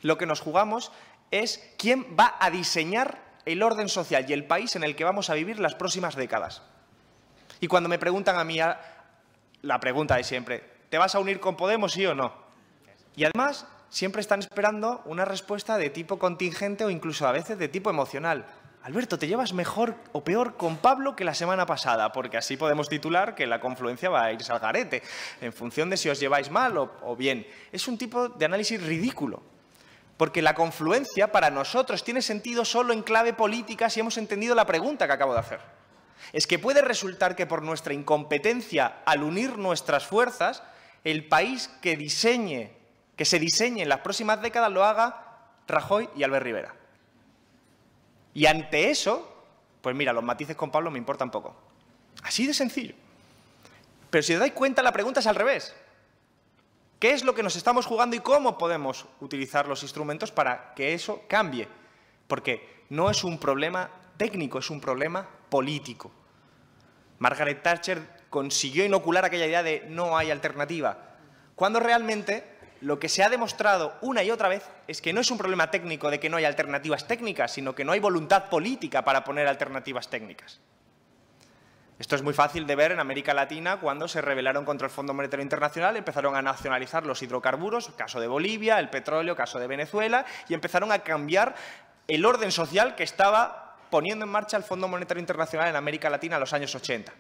lo que nos jugamos es quién va a diseñar el orden social y el país en el que vamos a vivir las próximas décadas. Y cuando me preguntan a mí la pregunta de siempre, ¿te vas a unir con Podemos, sí o no? Y además, siempre están esperando una respuesta de tipo contingente o incluso a veces de tipo emocional. Alberto, ¿te llevas mejor o peor con Pablo que la semana pasada? Porque así podemos titular que la confluencia va a irse al garete, en función de si os lleváis mal o, bien. Es un tipo de análisis ridículo. Porque la confluencia para nosotros tiene sentido solo en clave política si hemos entendido la pregunta que acabo de hacer. Es que puede resultar que por nuestra incompetencia al unir nuestras fuerzas, el país que diseñe, que se diseñe en las próximas décadas lo haga Rajoy y Albert Rivera. Y ante eso, pues mira, los matices con Pablo me importan poco. Así de sencillo. Pero si os dais cuenta, la pregunta es al revés. ¿Qué es lo que nos estamos jugando y cómo podemos utilizar los instrumentos para que eso cambie? Porque no es un problema técnico, es un problema político. Margaret Thatcher consiguió inocular aquella idea de no hay alternativa, cuando realmente lo que se ha demostrado una y otra vez es que no es un problema técnico de que no hay alternativas técnicas, sino que no hay voluntad política para poner alternativas técnicas. Esto es muy fácil de ver en América Latina cuando se rebelaron contra el Fondo Monetario Internacional, empezaron a nacionalizar los hidrocarburos, caso de Bolivia, el petróleo, caso de Venezuela, y empezaron a cambiar el orden social que estaba poniendo en marcha el Fondo Monetario Internacional en América Latina en los años 80.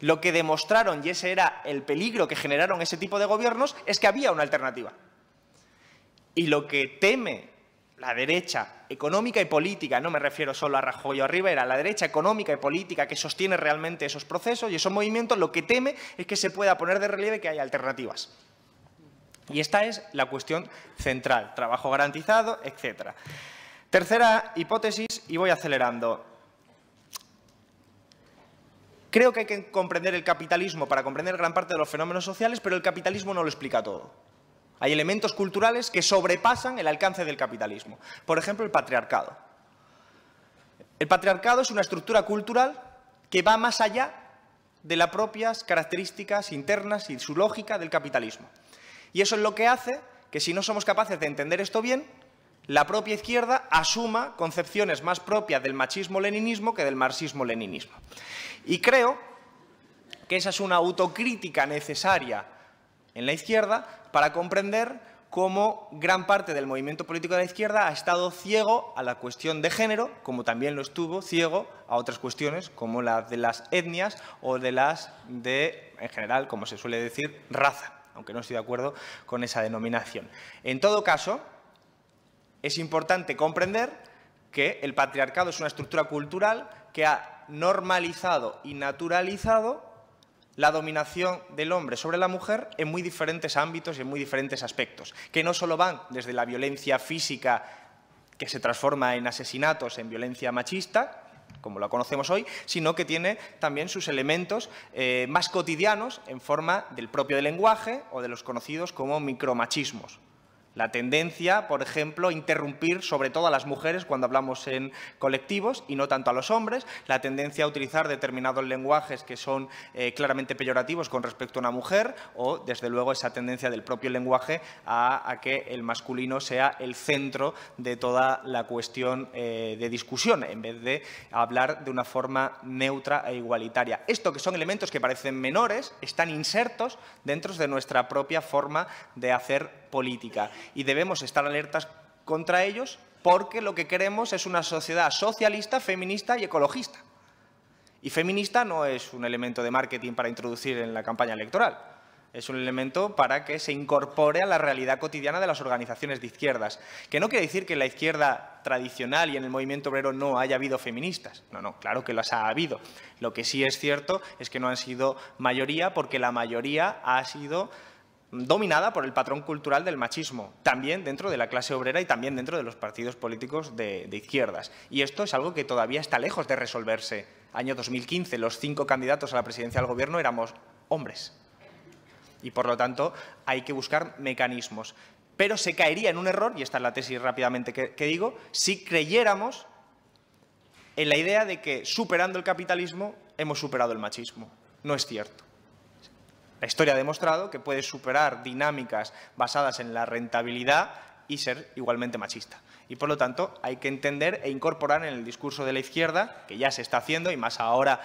Lo que demostraron, y ese era el peligro que generaron ese tipo de gobiernos, es que había una alternativa. Y lo que teme la derecha económica y política, no me refiero solo a Rajoy o a Rivera, la derecha económica y política que sostiene realmente esos procesos y esos movimientos, lo que teme es que se pueda poner de relieve que hay alternativas. Y esta es la cuestión central, trabajo garantizado, etc. Tercera hipótesis, y voy acelerando. Creo que hay que comprender el capitalismo para comprender gran parte de los fenómenos sociales, pero el capitalismo no lo explica todo. Hay elementos culturales que sobrepasan el alcance del capitalismo. Por ejemplo, el patriarcado. El patriarcado es una estructura cultural que va más allá de las propias características internas y su lógica del capitalismo. Y eso es lo que hace que si no somos capaces de entender esto bien, la propia izquierda asuma concepciones más propias del machismo-leninismo que del marxismo-leninismo. Y creo que esa es una autocrítica necesaria en la izquierda para comprender cómo gran parte del movimiento político de la izquierda ha estado ciego a la cuestión de género, como también lo estuvo ciego a otras cuestiones como la de las etnias o de las de, en general, como se suele decir, raza, aunque no estoy de acuerdo con esa denominación. En todo caso, es importante comprender que el patriarcado es una estructura cultural que ha normalizado y naturalizado la dominación del hombre sobre la mujer en muy diferentes ámbitos y en muy diferentes aspectos, que no solo van desde la violencia física que se transforma en asesinatos, en violencia machista, como la conocemos hoy, sino que tiene también sus elementos eh, más cotidianos en forma del propio lenguaje o de los conocidos como micromachismos. La tendencia, por ejemplo, a interrumpir sobre todo a las mujeres cuando hablamos en colectivos y no tanto a los hombres. La tendencia a utilizar determinados lenguajes que son eh, claramente peyorativos con respecto a una mujer o, desde luego, esa tendencia del propio lenguaje a, que el masculino sea el centro de toda la cuestión eh, de discusión en vez de hablar de una forma neutra e igualitaria. Esto que son elementos que parecen menores están insertos dentro de nuestra propia forma de hacer política y debemos estar alertas contra ellos porque lo que queremos es una sociedad socialista, feminista y ecologista. Y feminista no es un elemento de marketing para introducir en la campaña electoral. Es un elemento para que se incorpore a la realidad cotidiana de las organizaciones de izquierdas. Que no quiere decir que en la izquierda tradicional y en el movimiento obrero no haya habido feministas. No, no, claro que las ha habido. Lo que sí es cierto es que no han sido mayoría porque la mayoría ha sido dominada por el patrón cultural del machismo, también dentro de la clase obrera y también dentro de los partidos políticos de, izquierdas. Y esto es algo que todavía está lejos de resolverse. Año 2015, los cinco candidatos a la presidencia del gobierno éramos hombres. Y por lo tanto, hay que buscar mecanismos. Pero se caería en un error, y esta es la tesis rápidamente que digo, si creyéramos en la idea de que superando el capitalismo hemos superado el machismo. No es cierto. La historia ha demostrado que puede superar dinámicas basadas en la rentabilidad y ser igualmente machista. Y por lo tanto hay que entender e incorporar en el discurso de la izquierda, que ya se está haciendo y más ahora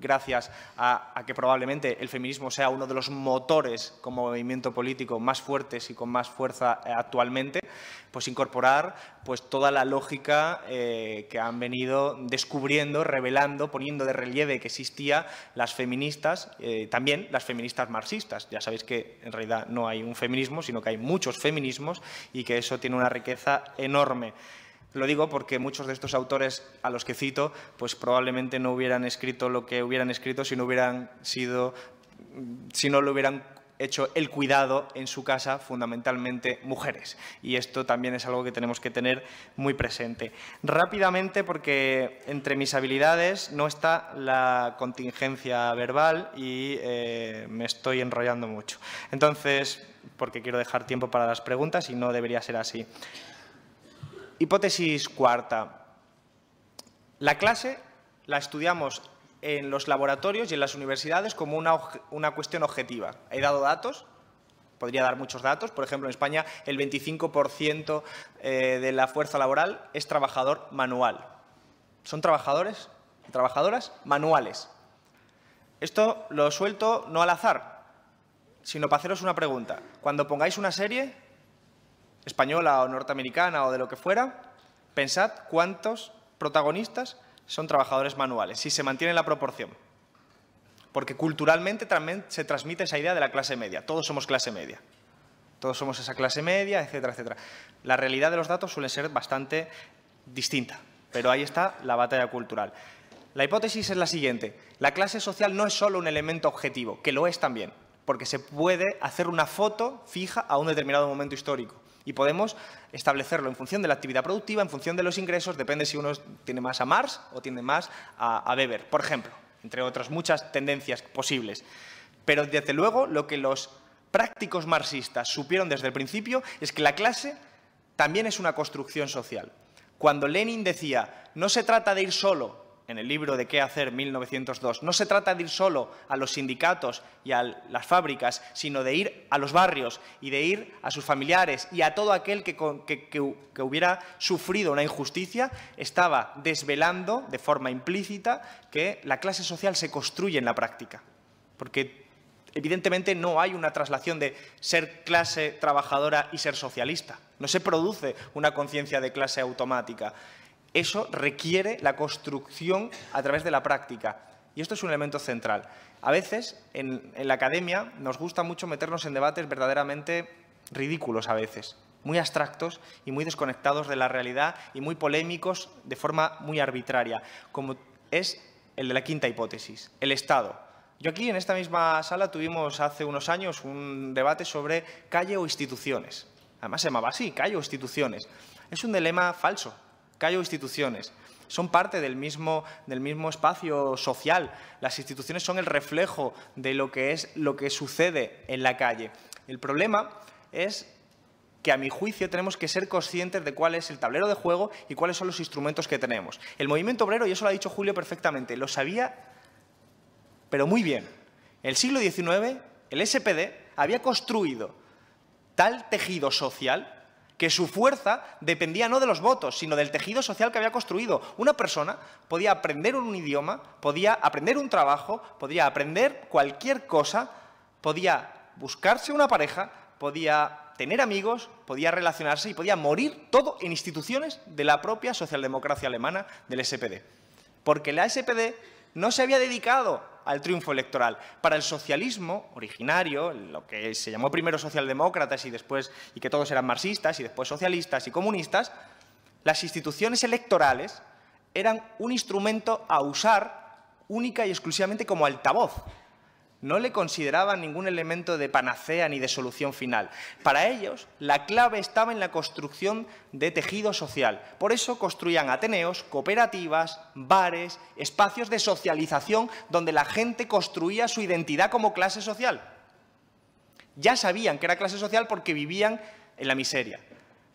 gracias a, que probablemente el feminismo sea uno de los motores como movimiento político más fuertes y con más fuerza eh, actualmente, pues incorporar pues, toda la lógica eh, que han venido descubriendo, revelando, poniendo de relieve que existía las feministas, eh, también las feministas marxistas. Ya sabéis que en realidad no hay un feminismo, sino que hay muchos feminismos y que eso tiene una riqueza enorme. Lo digo porque muchos de estos autores a los que cito, pues probablemente no hubieran escrito lo que hubieran escrito si no hubieran sido, si no lo hubieran hecho el cuidado en su casa, fundamentalmente mujeres. Y esto también es algo que tenemos que tener muy presente. Rápidamente, porque entre mis habilidades no está la contingencia verbal y eh, me estoy enrollando mucho. Entonces, porque quiero dejar tiempo para las preguntas y no debería ser así. Hipótesis cuarta. La clase la estudiamos en los laboratorios y en las universidades como una, una cuestión objetiva. He dado datos, podría dar muchos datos. Por ejemplo, en España el 25% eh, de la fuerza laboral es trabajador manual. Son trabajadores y trabajadoras manuales. Esto lo suelto no al azar, sino para haceros una pregunta. Cuando pongáis una serie, española o norteamericana o de lo que fuera, pensad cuántos protagonistas son trabajadores manuales, si se mantiene la proporción. Porque culturalmente también se transmite esa idea de la clase media. Todos somos clase media. Todos somos esa clase media, etcétera, etcétera. La realidad de los datos suele ser bastante distinta, pero ahí está la batalla cultural. La hipótesis es la siguiente. La clase social no es solo un elemento objetivo, que lo es también, porque se puede hacer una foto fija a un determinado momento histórico. Y podemos establecerlo en función de la actividad productiva, en función de los ingresos, depende si uno tiene más a Marx o tiene más a, a Weber, por ejemplo, entre otras muchas tendencias posibles. Pero desde luego lo que los prácticos marxistas supieron desde el principio es que la clase también es una construcción social. Cuando Lenin decía, no se trata de ir solo en el libro de qué hacer 1902. No se trata de ir solo a los sindicatos y a las fábricas, sino de ir a los barrios y de ir a sus familiares y a todo aquel que, hubiera sufrido una injusticia, estaba desvelando de forma implícita que la clase social se construye en la práctica. Porque evidentemente no hay una traslación de ser clase trabajadora y ser socialista. No se produce una conciencia de clase automática. Eso requiere la construcción a través de la práctica. Y esto es un elemento central. A veces, en, la academia, nos gusta mucho meternos en debates verdaderamente ridículos a veces, muy abstractos y muy desconectados de la realidad y muy polémicos de forma muy arbitraria, como es el de la quinta hipótesis, el Estado. Yo aquí en esta misma sala tuvimos hace unos años un debate sobre calle o instituciones. Además se llamaba así, calle o instituciones. Es un dilema falso, callo instituciones, son parte del mismo, del mismo espacio social. Las instituciones son el reflejo de lo que es lo que sucede en la calle. El problema es que a mi juicio tenemos que ser conscientes de cuál es el tablero de juego y cuáles son los instrumentos que tenemos. El movimiento obrero, y eso lo ha dicho Julio perfectamente, lo sabía, pero muy bien. En el siglo XIX, el SPD había construido tal tejido social que su fuerza dependía no de los votos, sino del tejido social que había construido. Una persona podía aprender un idioma, podía aprender un trabajo, podía aprender cualquier cosa, podía buscarse una pareja, podía tener amigos, podía relacionarse y podía morir todo en instituciones de la propia socialdemocracia alemana del SPD. Porque la SPD no se había dedicado al triunfo electoral. Para el socialismo originario, lo que se llamó primero socialdemócratas y después y que todos eran marxistas y después socialistas y comunistas, las instituciones electorales eran un instrumento a usar única y exclusivamente como altavoz no le consideraban ningún elemento de panacea ni de solución final. Para ellos, la clave estaba en la construcción de tejido social. Por eso construían ateneos, cooperativas, bares, espacios de socialización donde la gente construía su identidad como clase social. Ya sabían que era clase social porque vivían en la miseria.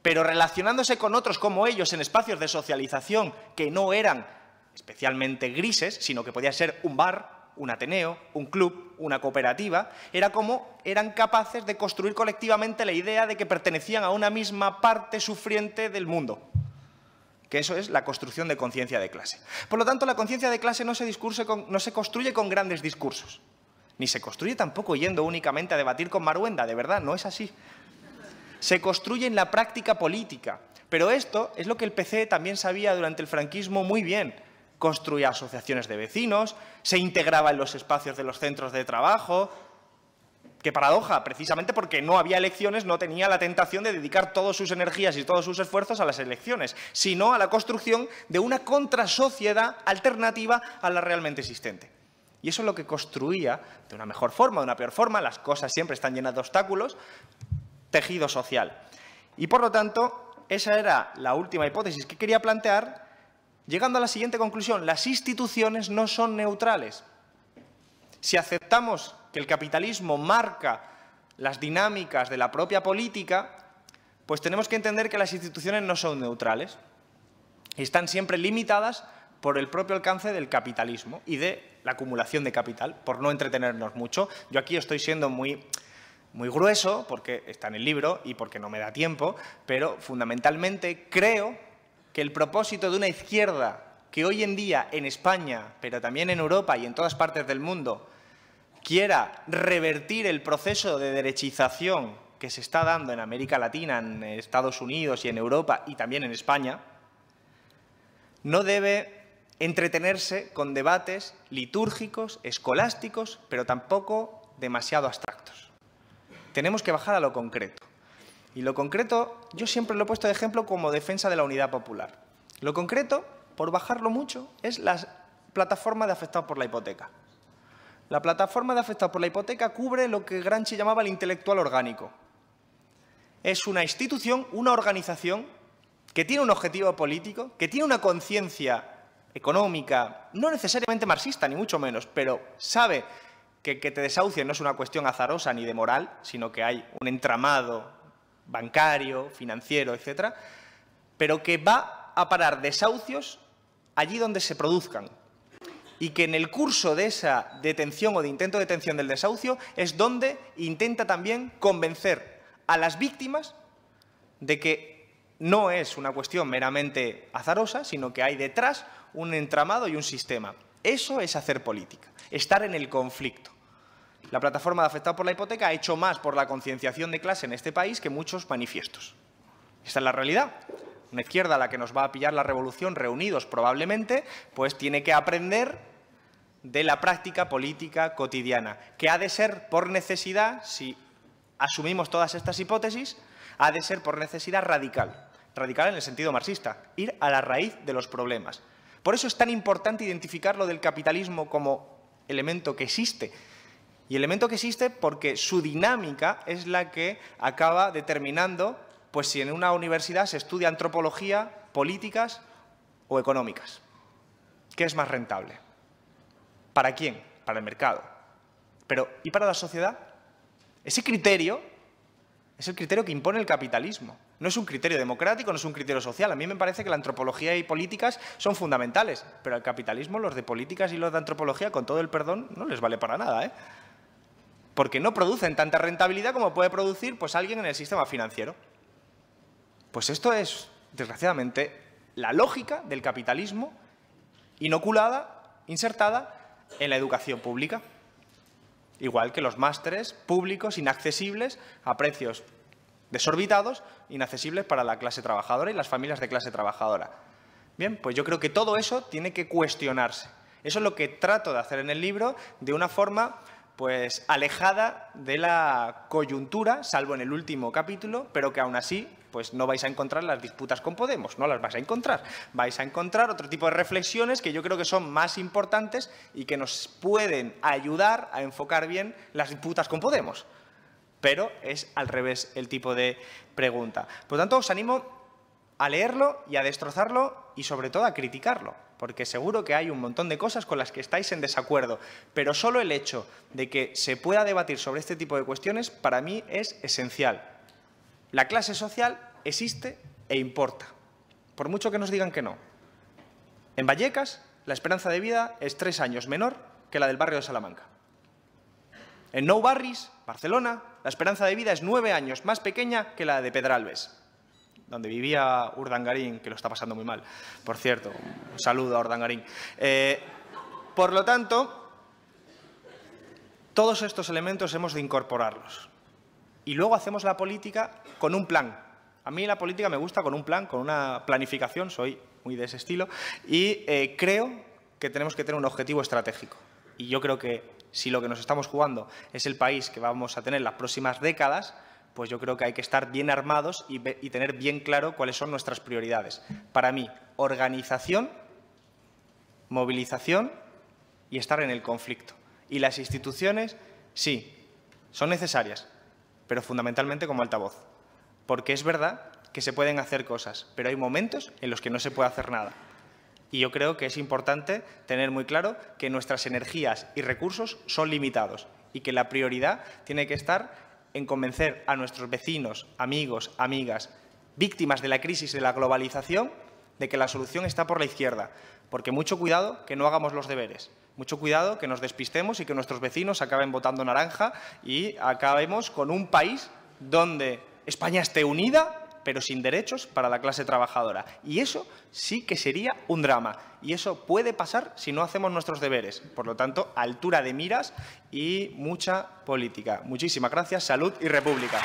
Pero relacionándose con otros como ellos en espacios de socialización que no eran especialmente grises, sino que podía ser un bar, un ateneo, un club, una cooperativa, era como eran capaces de construir colectivamente la idea de que pertenecían a una misma parte sufriente del mundo que eso es la construcción de conciencia de clase. Por lo tanto, la conciencia de clase no se, no se construye con grandes discursos, ni se construye tampoco yendo únicamente a debatir con Maruenda, de verdad, no es así. Se construye en la práctica política, pero esto es lo que el PC e también sabía durante el franquismo muy bien, construía asociaciones de vecinos, se integraba en los espacios de los centros de trabajo. ¡Qué paradoja! Precisamente porque no había elecciones, no tenía la tentación de dedicar todas sus energías y todos sus esfuerzos a las elecciones, sino a la construcción de una contrasociedad alternativa a la realmente existente. Y eso es lo que construía, de una mejor forma, de una peor forma, las cosas siempre están llenas de obstáculos, tejido social. Y por lo tanto, esa era la última hipótesis que quería plantear llegando a la siguiente conclusión, las instituciones no son neutrales. Si aceptamos que el capitalismo marca las dinámicas de la propia política, pues tenemos que entender que las instituciones no son neutrales. Están siempre limitadas por el propio alcance del capitalismo y de la acumulación de capital, por no entretenernos mucho. Yo aquí estoy siendo muy, muy grueso porque está en el libro y porque no me da tiempo, pero fundamentalmente creo que el propósito de una izquierda que hoy en día en España, pero también en Europa y en todas partes del mundo, quiera revertir el proceso de derechización que se está dando en América Latina, en Estados Unidos y en Europa y también en España, no debe entretenerse con debates litúrgicos, escolásticos, pero tampoco demasiado abstractos. Tenemos que bajar a lo concreto. Y lo concreto, yo siempre lo he puesto de ejemplo como defensa de la unidad popular. Lo concreto, por bajarlo mucho, es la plataforma de afectados por la hipoteca. La plataforma de afectados por la hipoteca cubre lo que Granchi llamaba el intelectual orgánico. Es una institución, una organización que tiene un objetivo político, que tiene una conciencia económica, no necesariamente marxista, ni mucho menos, pero sabe que que te desahucien no es una cuestión azarosa ni de moral, sino que hay un entramado bancario, financiero, etcétera, pero que va a parar desahucios allí donde se produzcan y que en el curso de esa detención o de intento de detención del desahucio es donde intenta también convencer a las víctimas de que no es una cuestión meramente azarosa, sino que hay detrás un entramado y un sistema. Eso es hacer política, estar en el conflicto. La plataforma de afectados por la hipoteca ha hecho más por la concienciación de clase en este país que muchos manifiestos. Esta es la realidad. Una izquierda a la que nos va a pillar la revolución reunidos probablemente, pues tiene que aprender de la práctica política cotidiana, que ha de ser por necesidad, si asumimos todas estas hipótesis, ha de ser por necesidad radical, radical en el sentido marxista, ir a la raíz de los problemas. Por eso es tan importante identificar lo del capitalismo como elemento que existe y elemento que existe porque su dinámica es la que acaba determinando pues, si en una universidad se estudia antropología, políticas o económicas. ¿Qué es más rentable? ¿Para quién? Para el mercado. Pero, ¿y para la sociedad? Ese criterio es el criterio que impone el capitalismo. No es un criterio democrático, no es un criterio social. A mí me parece que la antropología y políticas son fundamentales, pero al capitalismo los de políticas y los de antropología, con todo el perdón, no les vale para nada. ¿eh? porque no producen tanta rentabilidad como puede producir pues, alguien en el sistema financiero. Pues esto es, desgraciadamente, la lógica del capitalismo inoculada, insertada en la educación pública. Igual que los másteres públicos inaccesibles a precios desorbitados, inaccesibles para la clase trabajadora y las familias de clase trabajadora. Bien, pues yo creo que todo eso tiene que cuestionarse. Eso es lo que trato de hacer en el libro de una forma pues alejada de la coyuntura, salvo en el último capítulo, pero que aún así pues no vais a encontrar las disputas con Podemos, no las vais a encontrar. Vais a encontrar otro tipo de reflexiones que yo creo que son más importantes y que nos pueden ayudar a enfocar bien las disputas con Podemos. Pero es al revés el tipo de pregunta. Por lo tanto, os animo a leerlo y a destrozarlo y sobre todo a criticarlo porque seguro que hay un montón de cosas con las que estáis en desacuerdo, pero solo el hecho de que se pueda debatir sobre este tipo de cuestiones para mí es esencial. La clase social existe e importa, por mucho que nos digan que no. En Vallecas, la esperanza de vida es tres años menor que la del barrio de Salamanca. En Nou Barris, Barcelona, la esperanza de vida es nueve años más pequeña que la de Pedralbes donde vivía Urdangarín, que lo está pasando muy mal, por cierto. Un saludo a Urdangarín. Eh, por lo tanto, todos estos elementos hemos de incorporarlos. Y luego hacemos la política con un plan. A mí la política me gusta con un plan, con una planificación, soy muy de ese estilo, y eh, creo que tenemos que tener un objetivo estratégico. Y yo creo que si lo que nos estamos jugando es el país que vamos a tener las próximas décadas, pues yo creo que hay que estar bien armados y, tener bien claro cuáles son nuestras prioridades. Para mí, organización, movilización y estar en el conflicto. Y las instituciones, sí, son necesarias, pero fundamentalmente como altavoz. Porque es verdad que se pueden hacer cosas, pero hay momentos en los que no se puede hacer nada. Y yo creo que es importante tener muy claro que nuestras energías y recursos son limitados y que la prioridad tiene que estar en convencer a nuestros vecinos, amigos, amigas, víctimas de la crisis de la globalización, de que la solución está por la izquierda. Porque mucho cuidado que no hagamos los deberes. Mucho cuidado que nos despistemos y que nuestros vecinos acaben votando naranja y acabemos con un país donde España esté unida pero sin derechos para la clase trabajadora. Y eso sí que sería un drama. Y eso puede pasar si no hacemos nuestros deberes. Por lo tanto, altura de miras y mucha política. Muchísimas gracias. Salud y República.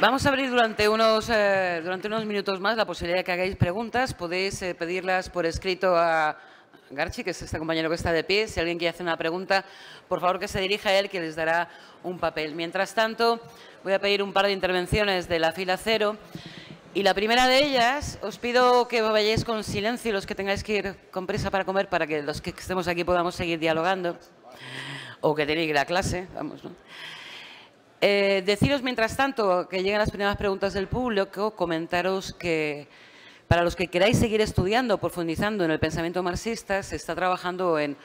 Vamos a abrir durante unos, eh, durante unos minutos más la posibilidad de que hagáis preguntas. Podéis eh, pedirlas por escrito a Garchi, que es este compañero que está de pie. Si alguien quiere hacer una pregunta, por favor que se dirija a él, que les dará un papel. Mientras tanto, voy a pedir un par de intervenciones de la fila cero. Y la primera de ellas, os pido que vayáis con silencio los que tengáis que ir con prisa para comer, para que los que estemos aquí podamos seguir dialogando. O que tenéis la clase, vamos, ¿no? Eh, deciros, mientras tanto, que llegan las primeras preguntas del público, comentaros que para los que queráis seguir estudiando, profundizando en el pensamiento marxista, se está trabajando en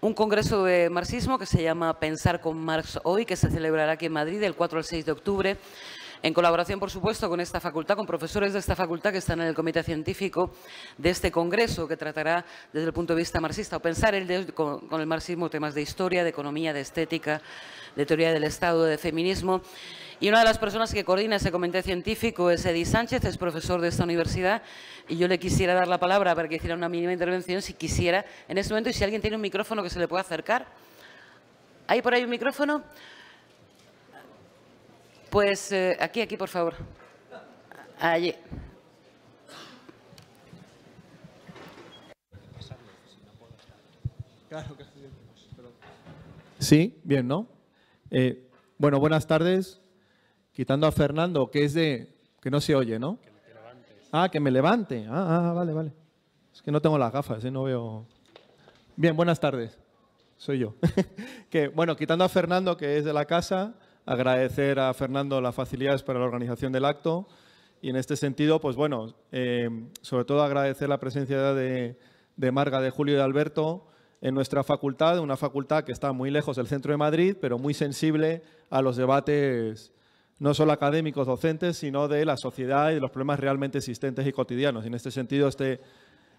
un congreso de marxismo que se llama Pensar con Marx Hoy, que se celebrará aquí en Madrid del 4 al 6 de octubre, en colaboración, por supuesto, con esta facultad, con profesores de esta facultad que están en el comité científico de este congreso que tratará desde el punto de vista marxista o pensar con el marxismo temas de historia, de economía, de estética, de Teoría del Estado, de Feminismo. Y una de las personas que coordina ese comité científico es Eddie Sánchez, es profesor de esta universidad, y yo le quisiera dar la palabra para que hiciera una mínima intervención, si quisiera, en este momento, y si alguien tiene un micrófono que se le pueda acercar. ¿Hay por ahí un micrófono? Pues eh, aquí, aquí, por favor. Allí. Sí, bien, ¿no? Eh, bueno, buenas tardes. Quitando a Fernando, que es de... que no se oye, ¿no? Ah, que me levante. Ah, ah, ah, vale, vale. Es que no tengo las gafas, ¿eh? no veo... Bien, buenas tardes. Soy yo. que, bueno, quitando a Fernando, que es de la casa, agradecer a Fernando las facilidades para la organización del acto. Y en este sentido, pues bueno, eh, sobre todo agradecer la presencia de, de Marga, de Julio y de Alberto, en nuestra facultad, una facultad que está muy lejos del centro de Madrid, pero muy sensible a los debates no solo académicos, docentes, sino de la sociedad y de los problemas realmente existentes y cotidianos. en este sentido, este,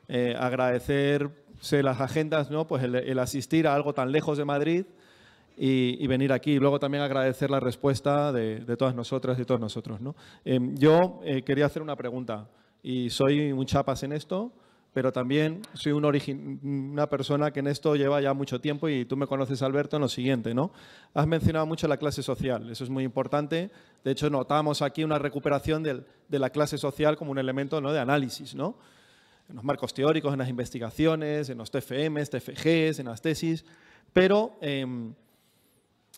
eh, agradecerse las agendas, ¿no? pues el, asistir a algo tan lejos de Madrid y, venir aquí. Y luego también agradecer la respuesta de, todas nosotras y todos nosotros. ¿no? Em, yo eh, quería hacer una pregunta y soy un chapas en esto pero también soy una persona que en esto lleva ya mucho tiempo y tú me conoces, Alberto, en lo siguiente, ¿no? Has mencionado mucho la clase social, eso es muy importante. De hecho, notamos aquí una recuperación de la clase social como un elemento ¿no? de análisis, ¿no? En los marcos teóricos, en las investigaciones, en los TFM, TFGs, en las tesis, pero... Em,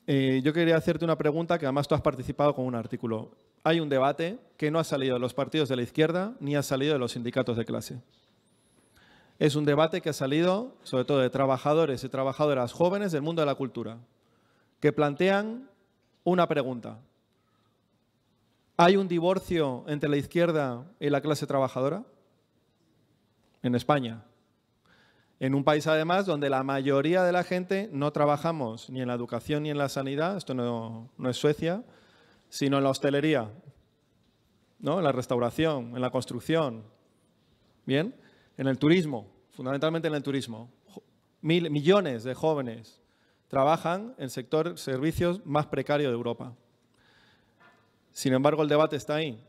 eh, yo quería hacerte una pregunta que además tú has participado con un artículo. Hay un debate que no ha salido de los partidos de la izquierda ni ha salido de los sindicatos de clase es un debate que ha salido, sobre todo de trabajadores y trabajadoras jóvenes del mundo de la cultura, que plantean una pregunta. ¿Hay un divorcio entre la izquierda y la clase trabajadora? En España. En un país, además, donde la mayoría de la gente no trabajamos ni en la educación ni en la sanidad, esto no, es Suecia, sino en la hostelería, ¿no? en la restauración, en la construcción, ¿bien? En el turismo fundamentalmente en el turismo. Mil, millones de jóvenes trabajan en el sector servicios más precario de Europa. Sin embargo, el debate está ahí.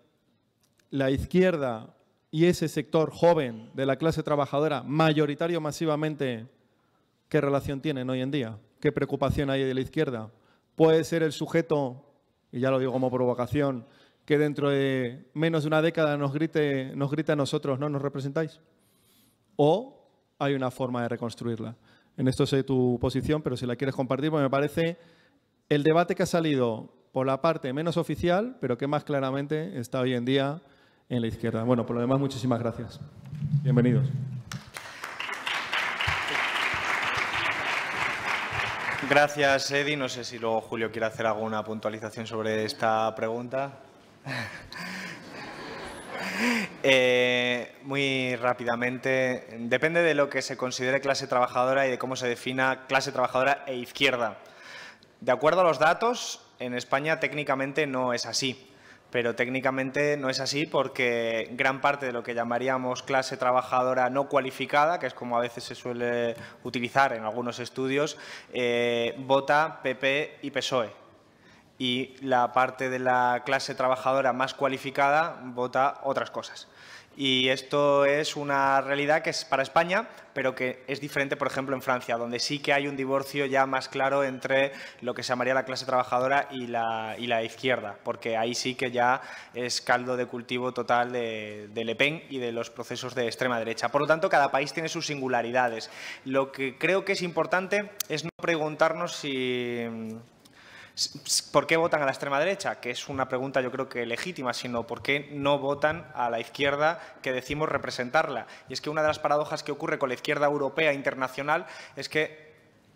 La izquierda y ese sector joven de la clase trabajadora, mayoritario masivamente, ¿qué relación tienen hoy en día? ¿Qué preocupación hay de la izquierda? ¿Puede ser el sujeto, y ya lo digo como provocación, que dentro de menos de una década nos grite, nos grite a nosotros, no nos representáis? o hay una forma de reconstruirla. En esto sé tu posición, pero si la quieres compartir, pues me parece el debate que ha salido por la parte menos oficial, pero que más claramente está hoy en día en la izquierda. Bueno, por lo demás, muchísimas gracias. Bienvenidos. Gracias, Eddie. No sé si luego Julio quiere hacer alguna puntualización sobre esta pregunta. Eh, muy rápidamente, depende de lo que se considere clase trabajadora y de cómo se defina clase trabajadora e izquierda. De acuerdo a los datos, en España técnicamente no es así pero técnicamente no es así porque gran parte de lo que llamaríamos clase trabajadora no cualificada, que es como a veces se suele utilizar en algunos estudios, eh, vota PP y PSOE y la parte de la clase trabajadora más cualificada vota otras cosas. Y esto es una realidad que es para España, pero que es diferente, por ejemplo, en Francia, donde sí que hay un divorcio ya más claro entre lo que se llamaría la clase trabajadora y la, y la izquierda, porque ahí sí que ya es caldo de cultivo total de, de, Le Pen y de los procesos de extrema derecha. Por lo tanto, cada país tiene sus singularidades. Lo que creo que es importante es no preguntarnos si ¿Por qué votan a la extrema derecha? Que es una pregunta yo creo que legítima, sino ¿por qué no votan a la izquierda que decimos representarla? Y es que una de las paradojas que ocurre con la izquierda europea internacional es que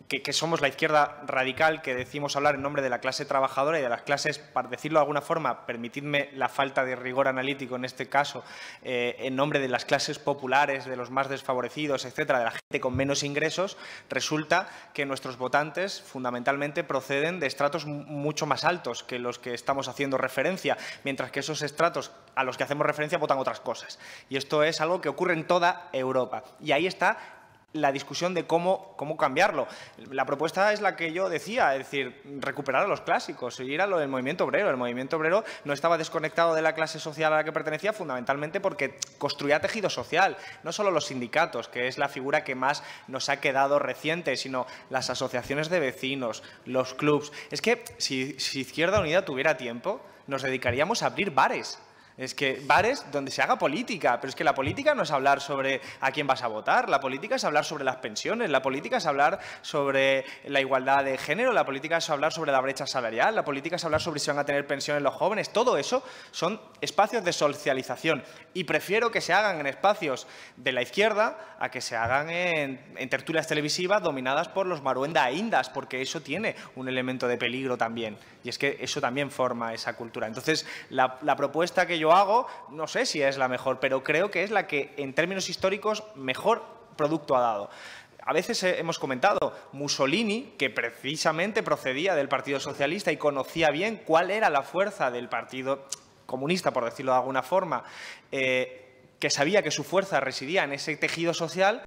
que, somos la izquierda radical, que decimos hablar en nombre de la clase trabajadora y de las clases, para decirlo de alguna forma, permitidme la falta de rigor analítico en este caso, eh, en nombre de las clases populares, de los más desfavorecidos, etcétera, de la gente con menos ingresos, resulta que nuestros votantes fundamentalmente proceden de estratos mucho más altos que los que estamos haciendo referencia, mientras que esos estratos a los que hacemos referencia votan otras cosas. Y esto es algo que ocurre en toda Europa. Y ahí está la discusión de cómo, cómo cambiarlo. La propuesta es la que yo decía, es decir, recuperar a los clásicos, ir a lo del movimiento obrero. El movimiento obrero no estaba desconectado de la clase social a la que pertenecía fundamentalmente porque construía tejido social, no solo los sindicatos, que es la figura que más nos ha quedado reciente, sino las asociaciones de vecinos, los clubs. Es que si Izquierda Unida tuviera tiempo, nos dedicaríamos a abrir bares es que bares donde se haga política, pero es que la política no es hablar sobre a quién vas a votar, la política es hablar sobre las pensiones, la política es hablar sobre la igualdad de género, la política es hablar sobre la brecha salarial, la política es hablar sobre si van a tener pensiones los jóvenes, todo eso son espacios de socialización y prefiero que se hagan en espacios de la izquierda a que se hagan en, tertulias televisivas dominadas por los maruenda indas, porque eso tiene un elemento de peligro también y es que eso también forma esa cultura. Entonces, la, la propuesta que yo hago, no sé si es la mejor, pero creo que es la que en términos históricos mejor producto ha dado. A veces hemos comentado, Mussolini, que precisamente procedía del Partido Socialista y conocía bien cuál era la fuerza del Partido Comunista, por decirlo de alguna forma, eh, que sabía que su fuerza residía en ese tejido social,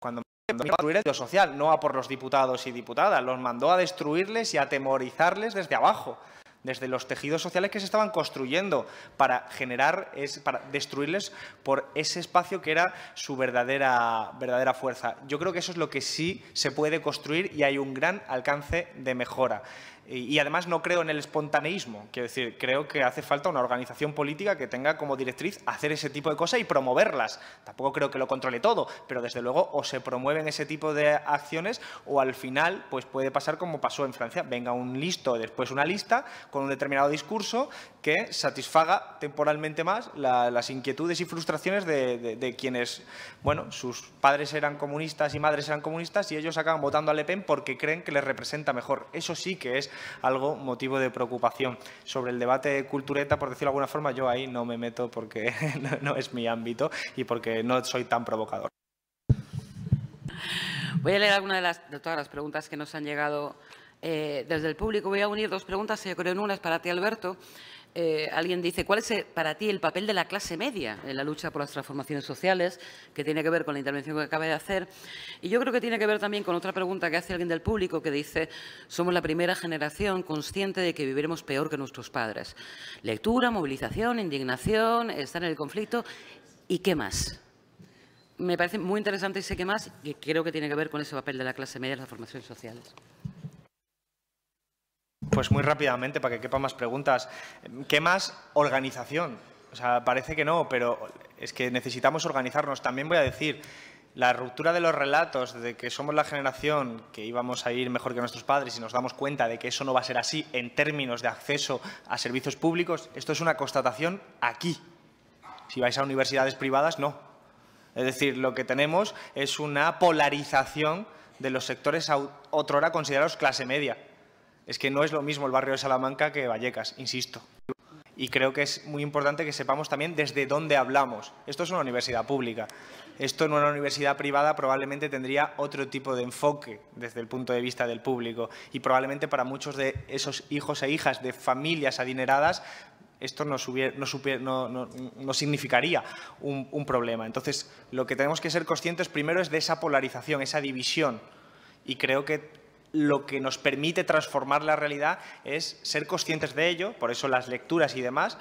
cuando mandó destruir el tejido social, no a por los diputados y diputadas, los mandó a destruirles y a atemorizarles desde abajo desde los tejidos sociales que se estaban construyendo para generar, es, para destruirles por ese espacio que era su verdadera, verdadera fuerza. Yo creo que eso es lo que sí se puede construir y hay un gran alcance de mejora. Y, además no creo en el espontaneísmo. Quiero decir, creo que hace falta una organización política que tenga como directriz hacer ese tipo de cosas y promoverlas. Tampoco creo que lo controle todo, pero desde luego o se promueven ese tipo de acciones o al final pues puede pasar como pasó en Francia. Venga un listo, después una lista con un determinado discurso que satisfaga temporalmente más las inquietudes y frustraciones de, de, quienes, bueno, sus padres eran comunistas y madres eran comunistas y ellos acaban votando a Le Pen porque creen que les representa mejor. Eso sí que es algo motivo de preocupación. Sobre el debate cultureta, por decirlo de alguna forma, yo ahí no me meto porque no, es mi ámbito y porque no soy tan provocador. Voy a leer alguna de, de todas las preguntas que nos han llegado eh, desde el público. Voy a unir dos preguntas, yo creo en una es para ti, Alberto. Eh, alguien dice, ¿cuál es eh, para ti el papel de la clase media en la lucha por las transformaciones sociales? Que tiene que ver con la intervención que acaba de hacer. Y yo creo que tiene que ver también con otra pregunta que hace alguien del público que dice, somos la primera generación consciente de que viviremos peor que nuestros padres. Lectura, movilización, indignación, estar en el conflicto. ¿Y qué más? Me parece muy interesante ese qué más, y creo que tiene que ver con ese papel de la clase media en las transformaciones sociales. Pues muy rápidamente, para que quepan más preguntas. ¿Qué más organización? O sea, parece que no, pero es que necesitamos organizarnos. También voy a decir, la ruptura de los relatos de que somos la generación que íbamos a ir mejor que nuestros padres y nos damos cuenta de que eso no va a ser así en términos de acceso a servicios públicos, esto es una constatación aquí. Si vais a universidades privadas, no. Es decir, lo que tenemos es una polarización de los sectores otrora considerados clase media. Es que no es lo mismo el barrio de Salamanca que Vallecas, insisto. Y creo que es muy importante que sepamos también desde dónde hablamos. Esto es una universidad pública. Esto en una universidad privada probablemente tendría otro tipo de enfoque desde el punto de vista del público. Y probablemente para muchos de esos hijos e hijas de familias adineradas esto no, significaría un, un, problema. Entonces, lo que tenemos que ser conscientes primero es de esa polarización, esa división. Y creo que lo que nos permite transformar la realidad es ser conscientes de ello, por eso las lecturas y demás,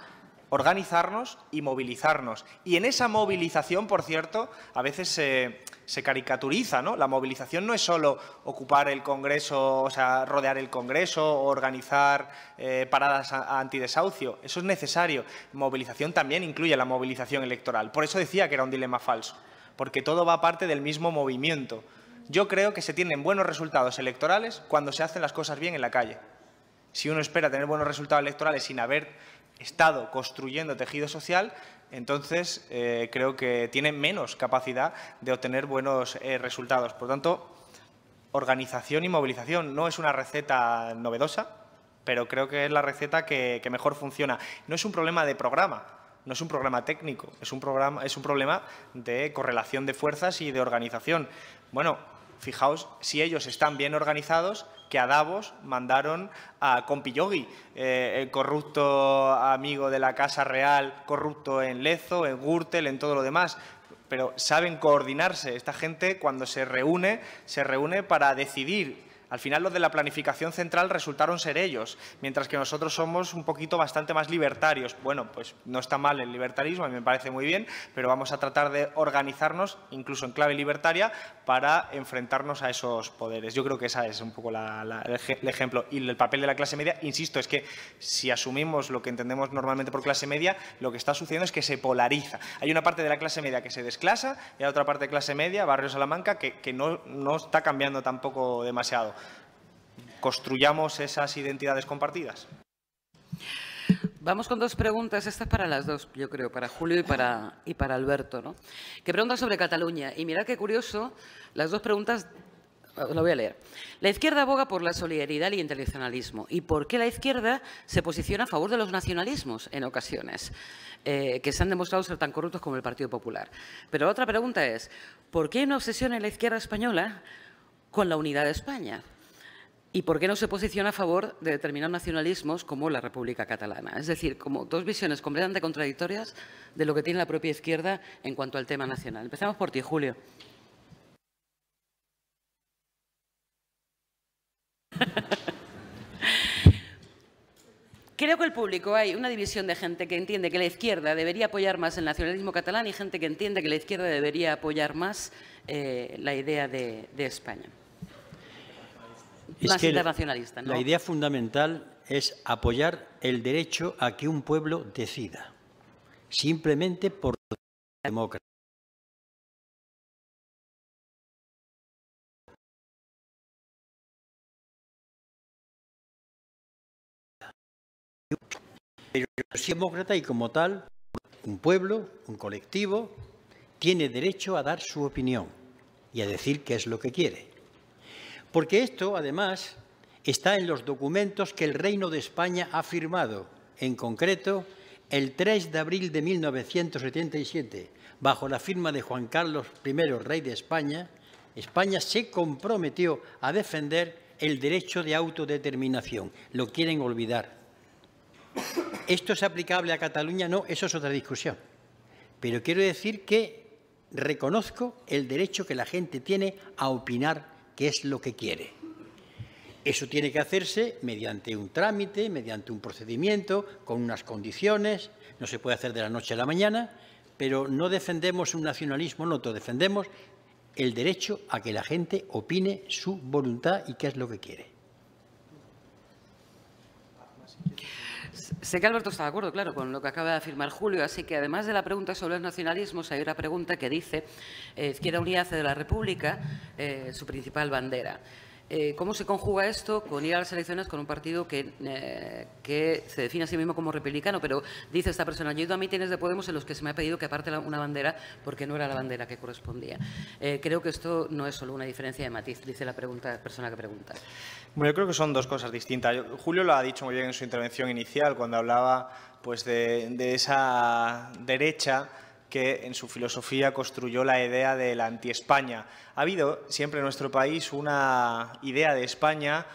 organizarnos y movilizarnos. Y en esa movilización, por cierto, a veces se, caricaturiza, ¿no? La movilización no es solo ocupar el Congreso, o sea, rodear el Congreso, o organizar eh, paradas paradas antidesahucio. Eso es necesario. Movilización también incluye la movilización electoral. Por eso decía que era un dilema falso, porque todo va parte del mismo movimiento. Yo creo que se tienen buenos resultados electorales cuando se hacen las cosas bien en la calle. Si uno espera tener buenos resultados electorales sin haber estado construyendo tejido social, entonces eh, creo que tiene menos capacidad de obtener buenos eh, resultados. Por tanto, organización y movilización no es una receta novedosa, pero creo que es la receta que mejor funciona. No es un problema de programa, no es un programa técnico, es un, programa, es un problema de correlación de fuerzas y de organización. Bueno, fijaos si ellos están bien organizados, que a Davos mandaron a Compiyogui, eh, el corrupto amigo de la Casa Real, corrupto en Lezo, en Gürtel, en todo lo demás. Pero saben coordinarse. Esta gente cuando se reúne, se reúne para decidir al final los de la planificación central resultaron ser ellos, mientras que nosotros somos un poquito bastante más libertarios. Bueno, pues no está mal el libertarismo, a mí me parece muy bien, pero vamos a tratar de organizarnos, incluso en clave libertaria, para enfrentarnos a esos poderes. Yo creo que ese es un poco la, el ejemplo. Y el papel de la clase media, insisto, es que si asumimos lo que entendemos normalmente por clase media, lo que está sucediendo es que se polariza. Hay una parte de la clase media que se desclasa y hay otra parte de clase media, barrio Salamanca, que, no está cambiando tampoco demasiado construyamos esas identidades compartidas? Vamos con dos preguntas. Estas es para las dos, yo creo, para Julio y para, y para Alberto. ¿no? Que pregunta sobre Cataluña. Y mirad qué curioso, las dos preguntas lo voy a leer. La izquierda aboga por la solidaridad y el internacionalismo. ¿Y por qué la izquierda se posiciona a favor de los nacionalismos en ocasiones, eh, que se han demostrado ser tan corruptos como el Partido Popular? Pero la otra pregunta es, ¿por qué hay una obsesión en la izquierda española con la unidad de España? ¿Y por qué no se posiciona a favor de determinados nacionalismos como la República Catalana? Es decir, como dos visiones completamente contradictorias de lo que tiene la propia izquierda en cuanto al tema nacional. Empezamos por ti, Julio. Creo que el público hay una división de gente que entiende que la izquierda debería apoyar más el nacionalismo catalán y gente que entiende que la izquierda debería apoyar más eh, la idea de España. La idea fundamental es apoyar el derecho a que un pueblo decida, simplemente por democracia. Pero demócrata y como tal, un pueblo, un colectivo, tiene derecho a dar su opinión y a decir qué es lo que quiere. Porque esto, además, está en los documentos que el Reino de España ha firmado, en concreto el 3 de abril de 1977, bajo la firma de Juan Carlos I, rey de España, España se comprometió a defender el derecho de autodeterminación. Lo quieren olvidar. ¿Esto es aplicable a Cataluña? No, eso es otra discusión. Pero quiero decir que reconozco el derecho que la gente tiene a opinar qué es lo que quiere. Eso tiene que hacerse mediante un trámite, mediante un procedimiento, con unas condiciones, no se puede hacer de la noche a la mañana, pero no defendemos un nacionalismo noto, defendemos el derecho a que la gente opine su voluntad y qué es lo que quiere. Sé que Alberto está de acuerdo, claro, con lo que acaba de afirmar Julio, así que además de la pregunta sobre los nacionalismos, hay una pregunta que dice, eh, Izquierda Unida hace de la República eh, su principal bandera. Eh, ¿cómo se conjuga esto con ir a las elecciones con un partido eh, que, se define a sí mismo como republicano? Pero dice esta persona, yo he ido a mítines de Podemos en los que se me ha pedido que aparte una bandera porque no era la bandera que correspondía. Eh, creo que esto no es solo una diferencia de matiz, dice la persona que pregunta. Bueno, yo creo que son dos cosas distintas. Julio lo ha dicho muy bien en su intervención inicial cuando hablaba pues, de, de esa derecha que en su filosofía construyó la idea de la anti-España. Ha habido siempre en nuestro país una idea de España,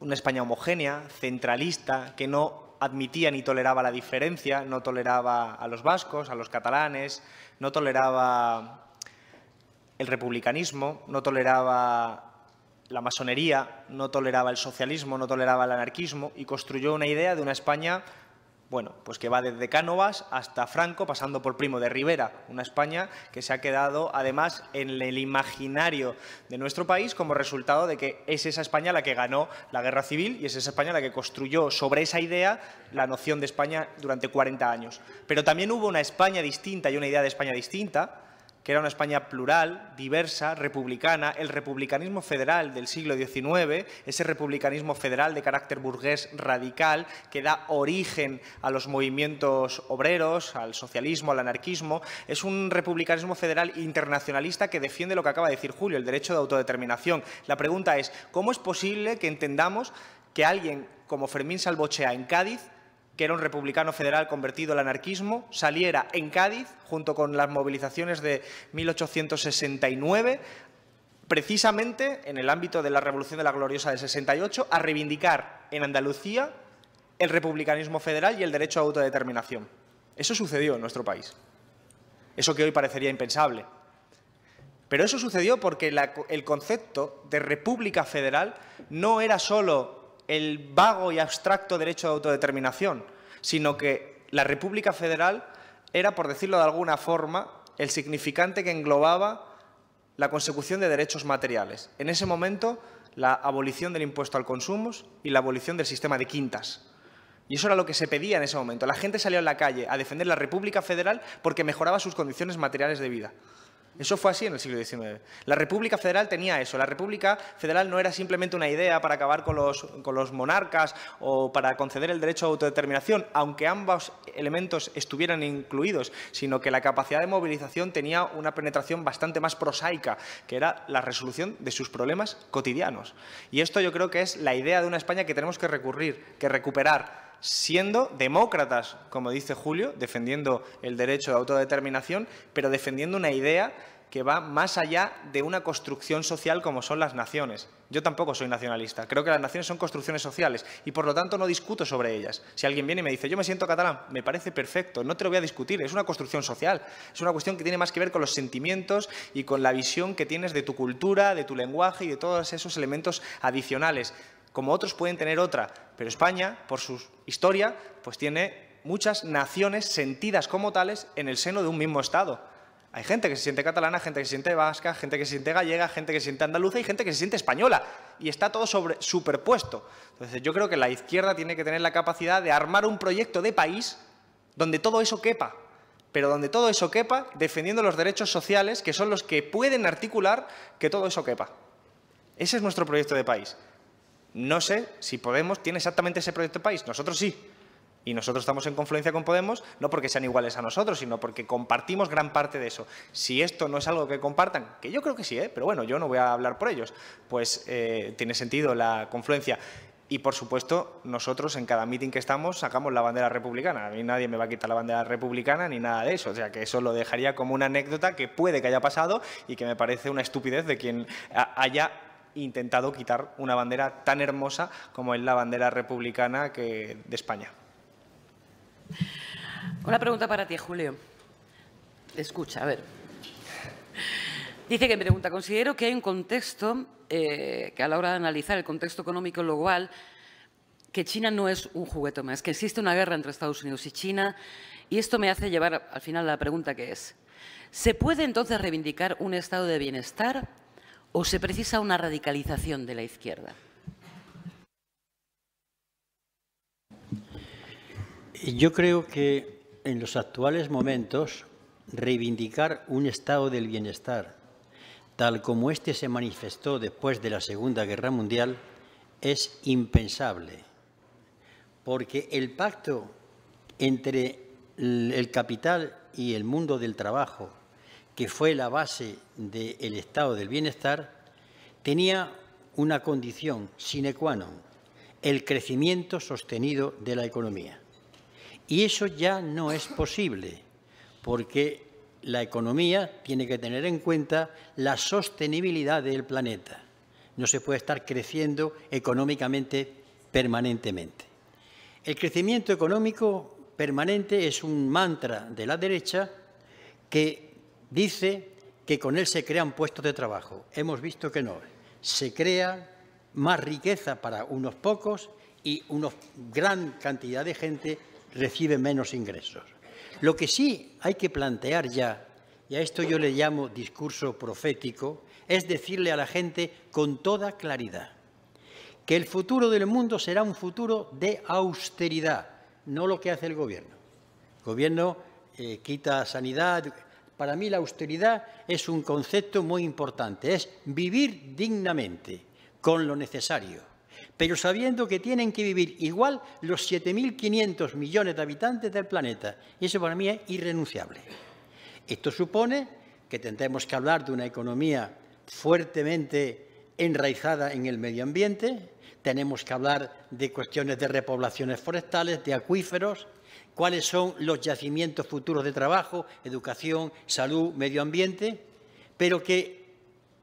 una España homogénea, centralista, que no admitía ni toleraba la diferencia, no toleraba a los vascos, a los catalanes, no toleraba el republicanismo, no toleraba la masonería, no toleraba el socialismo, no toleraba el anarquismo y construyó una idea de una España bueno, pues que va desde Cánovas hasta Franco, pasando por Primo de Rivera, una España que se ha quedado además en el imaginario de nuestro país como resultado de que es esa España la que ganó la guerra civil y es esa España la que construyó sobre esa idea la noción de España durante 40 años. Pero también hubo una España distinta y una idea de España distinta que era una España plural, diversa, republicana, el republicanismo federal del siglo XIX, ese republicanismo federal de carácter burgués radical que da origen a los movimientos obreros, al socialismo, al anarquismo, es un republicanismo federal internacionalista que defiende lo que acaba de decir Julio, el derecho de autodeterminación. La pregunta es, ¿cómo es posible que entendamos que alguien como Fermín Salvochea en Cádiz que era un republicano federal convertido al anarquismo, saliera en Cádiz, junto con las movilizaciones de 1869, precisamente en el ámbito de la Revolución de la Gloriosa de 68, a reivindicar en Andalucía el republicanismo federal y el derecho a autodeterminación. Eso sucedió en nuestro país. Eso que hoy parecería impensable. Pero eso sucedió porque el concepto de república federal no era solo el vago y abstracto derecho de autodeterminación, sino que la República Federal era, por decirlo de alguna forma, el significante que englobaba la consecución de derechos materiales. En ese momento, la abolición del impuesto al consumo y la abolición del sistema de quintas. Y eso era lo que se pedía en ese momento. La gente salió a la calle a defender la República Federal porque mejoraba sus condiciones materiales de vida. Eso fue así en el siglo XIX. La República Federal tenía eso. La República Federal no era simplemente una idea para acabar con los, monarcas o para conceder el derecho a autodeterminación, aunque ambos elementos estuvieran incluidos, sino que la capacidad de movilización tenía una penetración bastante más prosaica, que era la resolución de sus problemas cotidianos. Y esto yo creo que es la idea de una España que tenemos que recurrir, que recuperar siendo demócratas, como dice Julio, defendiendo el derecho de autodeterminación, pero defendiendo una idea que va más allá de una construcción social como son las naciones. Yo tampoco soy nacionalista. Creo que las naciones son construcciones sociales y por lo tanto no discuto sobre ellas. Si alguien viene y me dice, yo me siento catalán, me parece perfecto, no te lo voy a discutir. Es una construcción social. Es una cuestión que tiene más que ver con los sentimientos y con la visión que tienes de tu cultura, de tu lenguaje y de todos esos elementos adicionales como otros pueden tener otra, pero España, por su historia, pues tiene muchas naciones sentidas como tales en el seno de un mismo Estado. Hay gente que se siente catalana, gente que se siente vasca, gente que se siente gallega, gente que se siente andaluza y gente que se siente española. Y está todo sobre, superpuesto. Entonces yo creo que la izquierda tiene que tener la capacidad de armar un proyecto de país donde todo eso quepa. Pero donde todo eso quepa, defendiendo los derechos sociales, que son los que pueden articular que todo eso quepa. Ese es nuestro proyecto de país. No sé si Podemos tiene exactamente ese proyecto de país. Nosotros sí. Y nosotros estamos en confluencia con Podemos, no porque sean iguales a nosotros, sino porque compartimos gran parte de eso. Si esto no es algo que compartan, que yo creo que sí, ¿eh? pero bueno, yo no voy a hablar por ellos, pues eh, tiene sentido la confluencia. Y por supuesto, nosotros en cada meeting que estamos sacamos la bandera republicana. A mí nadie me va a quitar la bandera republicana ni nada de eso. O sea, que eso lo dejaría como una anécdota que puede que haya pasado y que me parece una estupidez de quien haya intentado quitar una bandera tan hermosa como es la bandera republicana de España. Una pregunta para ti, Julio. Escucha, a ver. Dice que me pregunta, considero que hay un contexto, eh, que a la hora de analizar el contexto económico global, que China no es un juguete más, que existe una guerra entre Estados Unidos y China, y esto me hace llevar al final a la pregunta que es, ¿se puede entonces reivindicar un estado de bienestar o se precisa una radicalización de la izquierda? Yo creo que en los actuales momentos reivindicar un estado del bienestar tal como este se manifestó después de la Segunda Guerra Mundial es impensable, porque el pacto entre el capital y el mundo del trabajo que fue la base del estado del bienestar, tenía una condición sine qua non, el crecimiento sostenido de la economía. Y eso ya no es posible, porque la economía tiene que tener en cuenta la sostenibilidad del planeta. No se puede estar creciendo económicamente permanentemente. El crecimiento económico permanente es un mantra de la derecha que Dice que con él se crean puestos de trabajo. Hemos visto que no. Se crea más riqueza para unos pocos y una gran cantidad de gente recibe menos ingresos. Lo que sí hay que plantear ya, y a esto yo le llamo discurso profético, es decirle a la gente con toda claridad que el futuro del mundo será un futuro de austeridad, no lo que hace el gobierno. El gobierno eh, quita sanidad, para mí la austeridad es un concepto muy importante, es vivir dignamente, con lo necesario, pero sabiendo que tienen que vivir igual los 7.500 millones de habitantes del planeta. Y eso para mí es irrenunciable. Esto supone que tendremos que hablar de una economía fuertemente enraizada en el medio ambiente, tenemos que hablar de cuestiones de repoblaciones forestales, de acuíferos, cuáles son los yacimientos futuros de trabajo, educación, salud, medio ambiente, pero que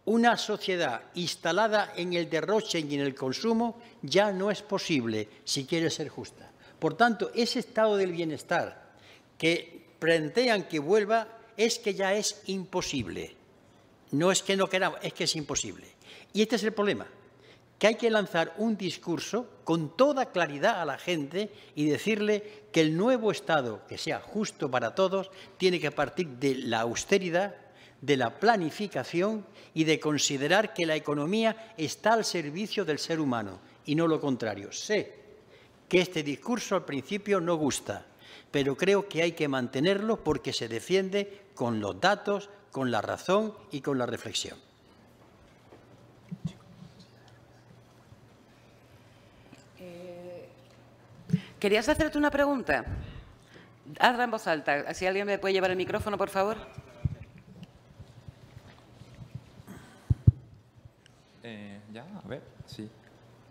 una sociedad instalada en el derroche y en el consumo ya no es posible si quiere ser justa. Por tanto, ese estado del bienestar que plantean que vuelva es que ya es imposible. No es que no queramos, es que es imposible. Y este es el problema que hay que lanzar un discurso con toda claridad a la gente y decirle que el nuevo Estado, que sea justo para todos, tiene que partir de la austeridad, de la planificación y de considerar que la economía está al servicio del ser humano y no lo contrario. Sé que este discurso al principio no gusta, pero creo que hay que mantenerlo porque se defiende con los datos, con la razón y con la reflexión. ¿Querías hacerte una pregunta? Hazla en voz alta. Si alguien me puede llevar el micrófono, por favor. Eh, ya, a ver, sí.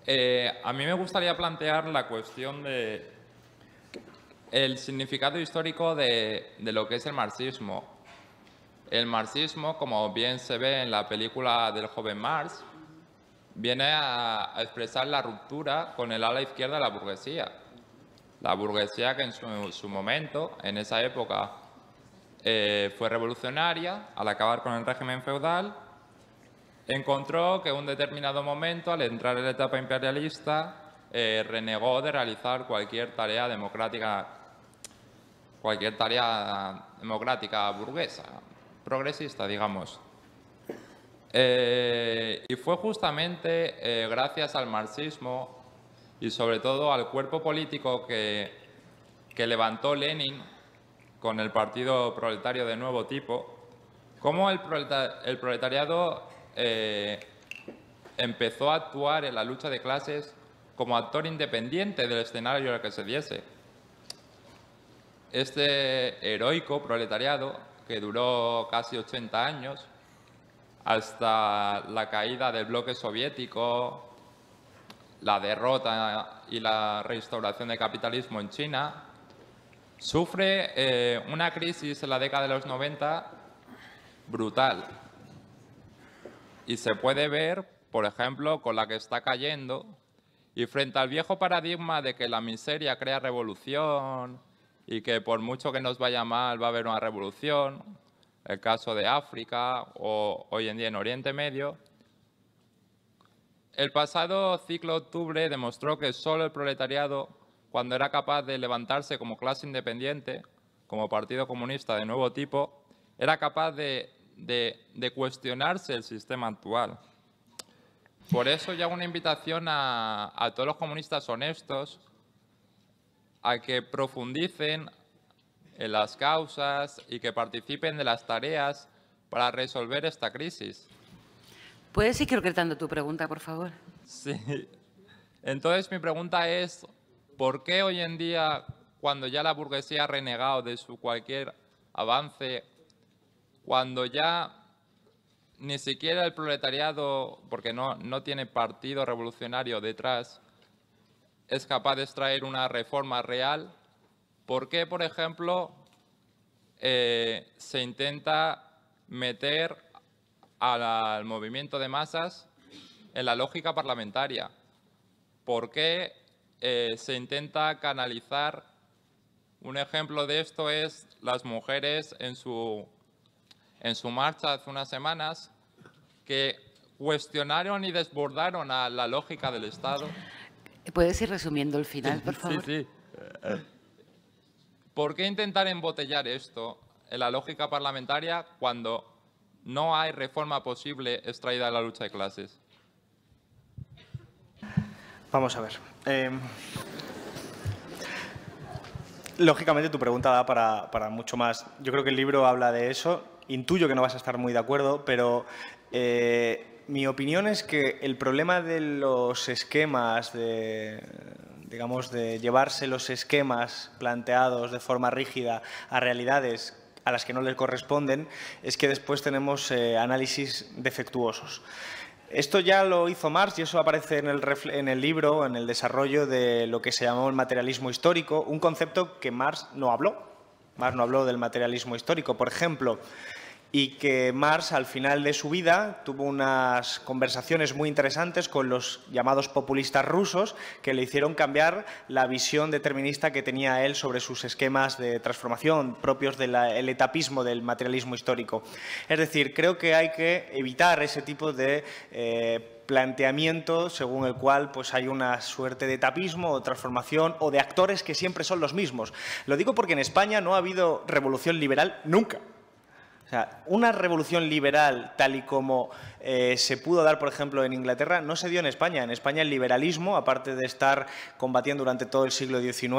Eh, a mí me gustaría plantear la cuestión de el significado histórico de, lo que es el marxismo. El marxismo, como bien se ve en la película del joven Marx, viene a expresar la ruptura con el ala izquierda de la burguesía la burguesía que en su, momento, en esa época, eh, fue revolucionaria al acabar con el régimen feudal, encontró que en un determinado momento, al entrar en la etapa imperialista, eh, renegó de realizar cualquier tarea democrática, cualquier tarea democrática burguesa, progresista, digamos. Eh, y fue justamente gracias al marxismo y sobre todo al cuerpo político que, que levantó Lenin con el Partido Proletario de Nuevo Tipo, cómo el, proletariado eh, empezó a actuar en la lucha de clases como actor independiente del escenario al que se diese. Este heroico proletariado, que duró casi 80 años, hasta la caída del bloque soviético, la derrota y la restauración del capitalismo en China, sufre eh, una crisis en la década de los 90 brutal. Y se puede ver, por ejemplo, con la que está cayendo, y frente al viejo paradigma de que la miseria crea revolución y que por mucho que nos vaya mal va a haber una revolución, el caso de África o hoy en día en Oriente Medio, el pasado ciclo de octubre demostró que solo el proletariado, cuando era capaz de levantarse como clase independiente, como partido comunista de nuevo tipo, era capaz de, cuestionarse el sistema actual. Por eso hago una invitación a todos los comunistas honestos a que profundicen en las causas y que participen de las tareas para resolver esta crisis. ¿Puedes ir concretando tu pregunta, por favor? Sí. Entonces mi pregunta es, ¿por qué hoy en día, cuando ya la burguesía ha renegado de su cualquier avance, cuando ya ni siquiera el proletariado, porque no, no tiene partido revolucionario detrás, es capaz de extraer una reforma real, ¿por qué, por ejemplo, eh, se intenta meter al movimiento de masas en la lógica parlamentaria. ¿Por qué eh, se intenta canalizar? Un ejemplo de esto es las mujeres en su, en su marcha hace unas semanas que cuestionaron y desbordaron a la lógica del Estado. ¿Puedes ir resumiendo el final, por favor? Sí, sí. ¿Por qué intentar embotellar esto en la lógica parlamentaria cuando no hay reforma posible extraída de la lucha de clases. Vamos a ver. Em, lógicamente tu pregunta da para, mucho más. Yo creo que el libro habla de eso. Intuyo que no vas a estar muy de acuerdo, pero eh, mi opinión es que el problema de los esquemas, de, digamos, de llevarse los esquemas planteados de forma rígida a realidades a las que no le corresponden, es que después tenemos eh, análisis defectuosos. Esto ya lo hizo Marx y eso aparece en el, en el, libro, en el desarrollo de lo que se llamó el materialismo histórico, un concepto que Marx no habló. Marx no habló del materialismo histórico. Por ejemplo, y que Marx al final de su vida tuvo unas conversaciones muy interesantes con los llamados populistas rusos que le hicieron cambiar la visión determinista que tenía él sobre sus esquemas de transformación propios del etapismo del materialismo histórico. Es decir, creo que hay que evitar ese tipo de... Eh, planteamiento según el cual pues hay una suerte de etapismo o transformación o de actores que siempre son los mismos. Lo digo porque en España no ha habido revolución liberal nunca. O sea, una revolución liberal tal y como eh, se pudo dar, por ejemplo, en Inglaterra, no se dio en España. En España el liberalismo, aparte de estar combatiendo durante todo el siglo XIX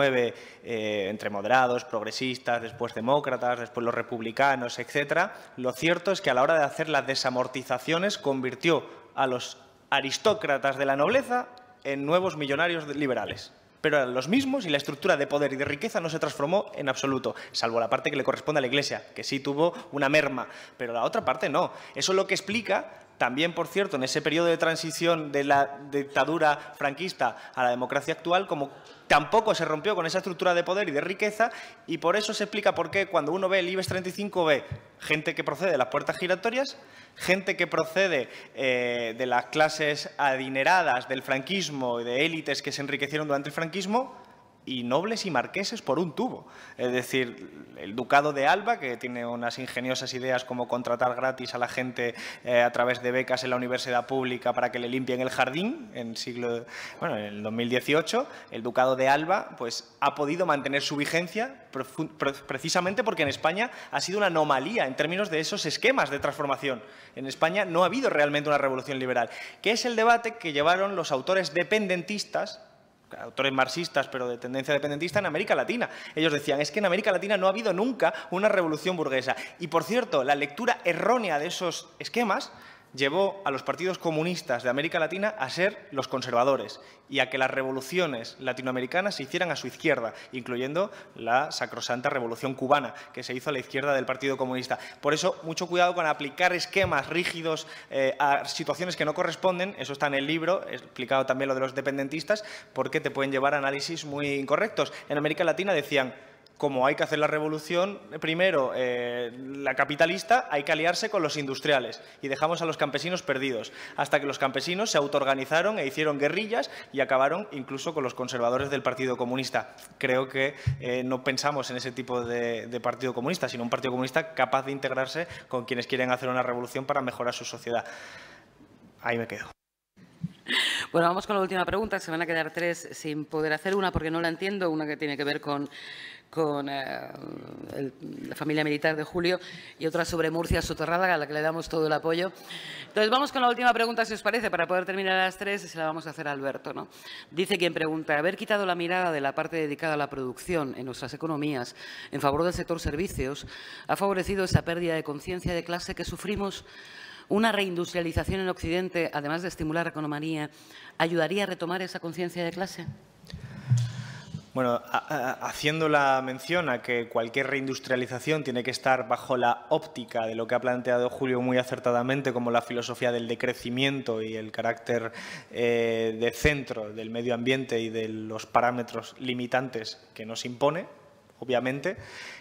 eh, entre moderados, progresistas, después demócratas, después los republicanos, etc., lo cierto es que a la hora de hacer las desamortizaciones convirtió a los aristócratas de la nobleza en nuevos millonarios liberales pero eran los mismos y la estructura de poder y de riqueza no se transformó en absoluto, salvo la parte que le corresponde a la Iglesia, que sí tuvo una merma, pero la otra parte no. Eso es lo que explica también, por cierto, en ese periodo de transición de la dictadura franquista a la democracia actual, como tampoco se rompió con esa estructura de poder y de riqueza, y por eso se explica por qué cuando uno ve el IBEX 35 ve gente que procede de las puertas giratorias, gente que procede eh, de las clases adineradas del franquismo y de élites que se enriquecieron durante el franquismo, y nobles y marqueses por un tubo. Es decir, el Ducado de Alba, que tiene unas ingeniosas ideas como contratar gratis a la gente eh, a través de becas en la universidad pública para que le limpien el jardín en siglo, bueno, en el 2018, el Ducado de Alba pues, ha podido mantener su vigencia precisamente porque en España ha sido una anomalía en términos de esos esquemas de transformación. En España no ha habido realmente una revolución liberal, que es el debate que llevaron los autores dependentistas autores marxistas, pero de tendencia dependentista, en América Latina. Ellos decían, es que en América Latina no ha habido nunca una revolución burguesa. Y por cierto, la lectura errónea de esos esquemas llevó a los partidos comunistas de América Latina a ser los conservadores y a que las revoluciones latinoamericanas se hicieran a su izquierda, incluyendo la sacrosanta revolución cubana, que se hizo a la izquierda del Partido Comunista. Por eso, mucho cuidado con aplicar esquemas rígidos eh, a situaciones que no corresponden, eso está en el libro, explicado también lo de los dependentistas, porque te pueden llevar a análisis muy incorrectos. En América Latina decían, como hay que hacer la revolución, eh, primero eh, la capitalista, hay que aliarse con los industriales y dejamos a los campesinos perdidos, hasta que los campesinos se autoorganizaron e hicieron guerrillas y acabaron incluso con los conservadores del Partido Comunista. Creo que eh, no pensamos en ese tipo de, Partido Comunista, sino un Partido Comunista capaz de integrarse con quienes quieren hacer una revolución para mejorar su sociedad. Ahí me quedo. Bueno, vamos con la última pregunta. Se van a quedar tres sin poder hacer una porque no la entiendo. Una que tiene que ver con, eh, la familia militar de Julio y otra sobre Murcia Soterrada, a la que le damos todo el apoyo. Entonces, vamos con la última pregunta, si os parece, para poder terminar a las tres y se la vamos a hacer a Alberto. ¿no? Dice quien pregunta, haber quitado la mirada de la parte dedicada a la producción en nuestras economías en favor del sector servicios ha favorecido esa pérdida de conciencia de clase que sufrimos una reindustrialización en Occidente, además de estimular la economía, ayudaría a retomar esa conciencia de clase. Bueno, haciendo la mención a que cualquier reindustrialización tiene que estar bajo la óptica de lo que ha planteado Julio muy acertadamente como la filosofía del decrecimiento y el carácter eh, de centro del medio ambiente y de los parámetros limitantes que nos impone, obviamente,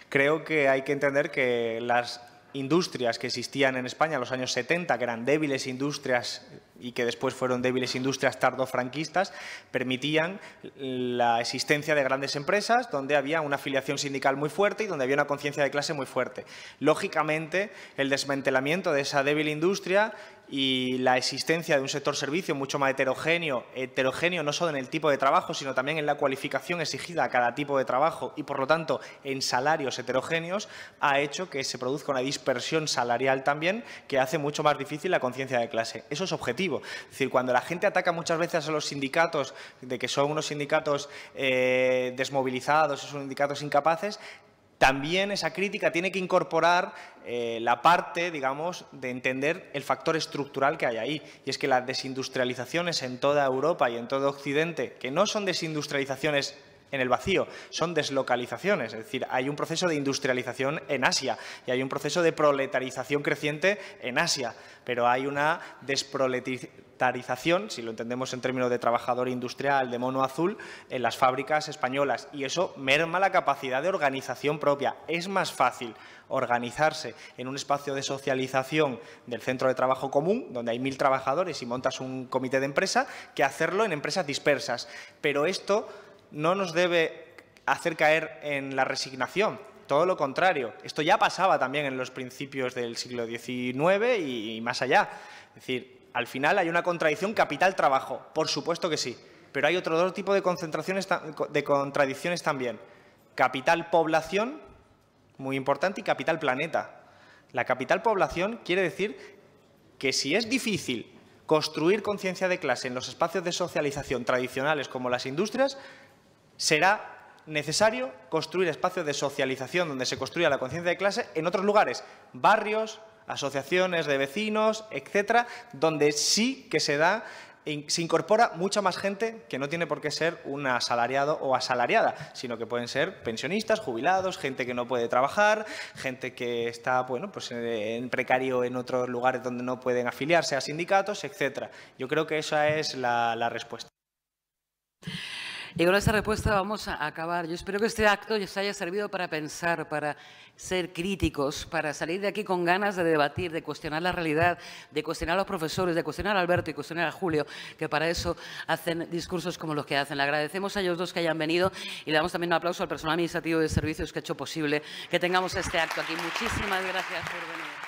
creo que hay que entender que las industrias que existían en España en los años 70, que eran débiles industrias y que después fueron débiles industrias tardofranquistas, permitían la existencia de grandes empresas donde había una afiliación sindical muy fuerte y donde había una conciencia de clase muy fuerte. Lógicamente, el desmantelamiento de esa débil industria y la existencia de un sector servicio mucho más heterogéneo, heterogéneo no solo en el tipo de trabajo, sino también en la cualificación exigida a cada tipo de trabajo y, por lo tanto, en salarios heterogéneos, ha hecho que se produzca una dispersión salarial también que hace mucho más difícil la conciencia de clase. Eso es objetivo. Es decir, cuando la gente ataca muchas veces a los sindicatos de que son unos sindicatos eh, desmovilizados, son sindicatos incapaces, también esa crítica tiene que incorporar eh, la parte, digamos, de entender el factor estructural que hay ahí. Y es que las desindustrializaciones en toda Europa y en todo Occidente, que no son desindustrializaciones en el vacío, son deslocalizaciones, es decir, hay un proceso de industrialización en Asia y hay un proceso de proletarización creciente en Asia, pero hay una desproletización tarización, si lo entendemos en términos de trabajador industrial, de mono azul, en las fábricas españolas y eso merma la capacidad de organización propia. Es más fácil organizarse en un espacio de socialización del centro de trabajo común, donde hay mil trabajadores y montas un comité de empresa, que hacerlo en empresas dispersas. Pero esto no nos debe hacer caer en la resignación. Todo lo contrario. Esto ya pasaba también en los principios del siglo XIX y más allá. Es decir, al final hay una contradicción capital-trabajo, por supuesto que sí, pero hay otro dos tipos de, concentraciones, de contradicciones también. Capital-población, muy importante, y capital-planeta. La capital-población quiere decir que si es difícil construir conciencia de clase en los espacios de socialización tradicionales como las industrias, será necesario construir espacios de socialización donde se construya la conciencia de clase en otros lugares, barrios, asociaciones de vecinos, etcétera, donde sí que se da se incorpora mucha más gente que no tiene por qué ser un asalariado o asalariada, sino que pueden ser pensionistas, jubilados, gente que no puede trabajar, gente que está bueno, pues en precario en otros lugares donde no pueden afiliarse a sindicatos, etcétera. Yo creo que esa es la, la respuesta. Y con esa respuesta vamos a acabar. Yo espero que este acto les haya servido para pensar, para ser críticos, para salir de aquí con ganas de debatir, de cuestionar la realidad, de cuestionar a los profesores, de cuestionar a Alberto y cuestionar a Julio, que para eso hacen discursos como los que hacen. Le agradecemos a ellos dos que hayan venido y le damos también un aplauso al personal administrativo de servicios que ha hecho posible que tengamos este acto aquí. Muchísimas gracias por venir.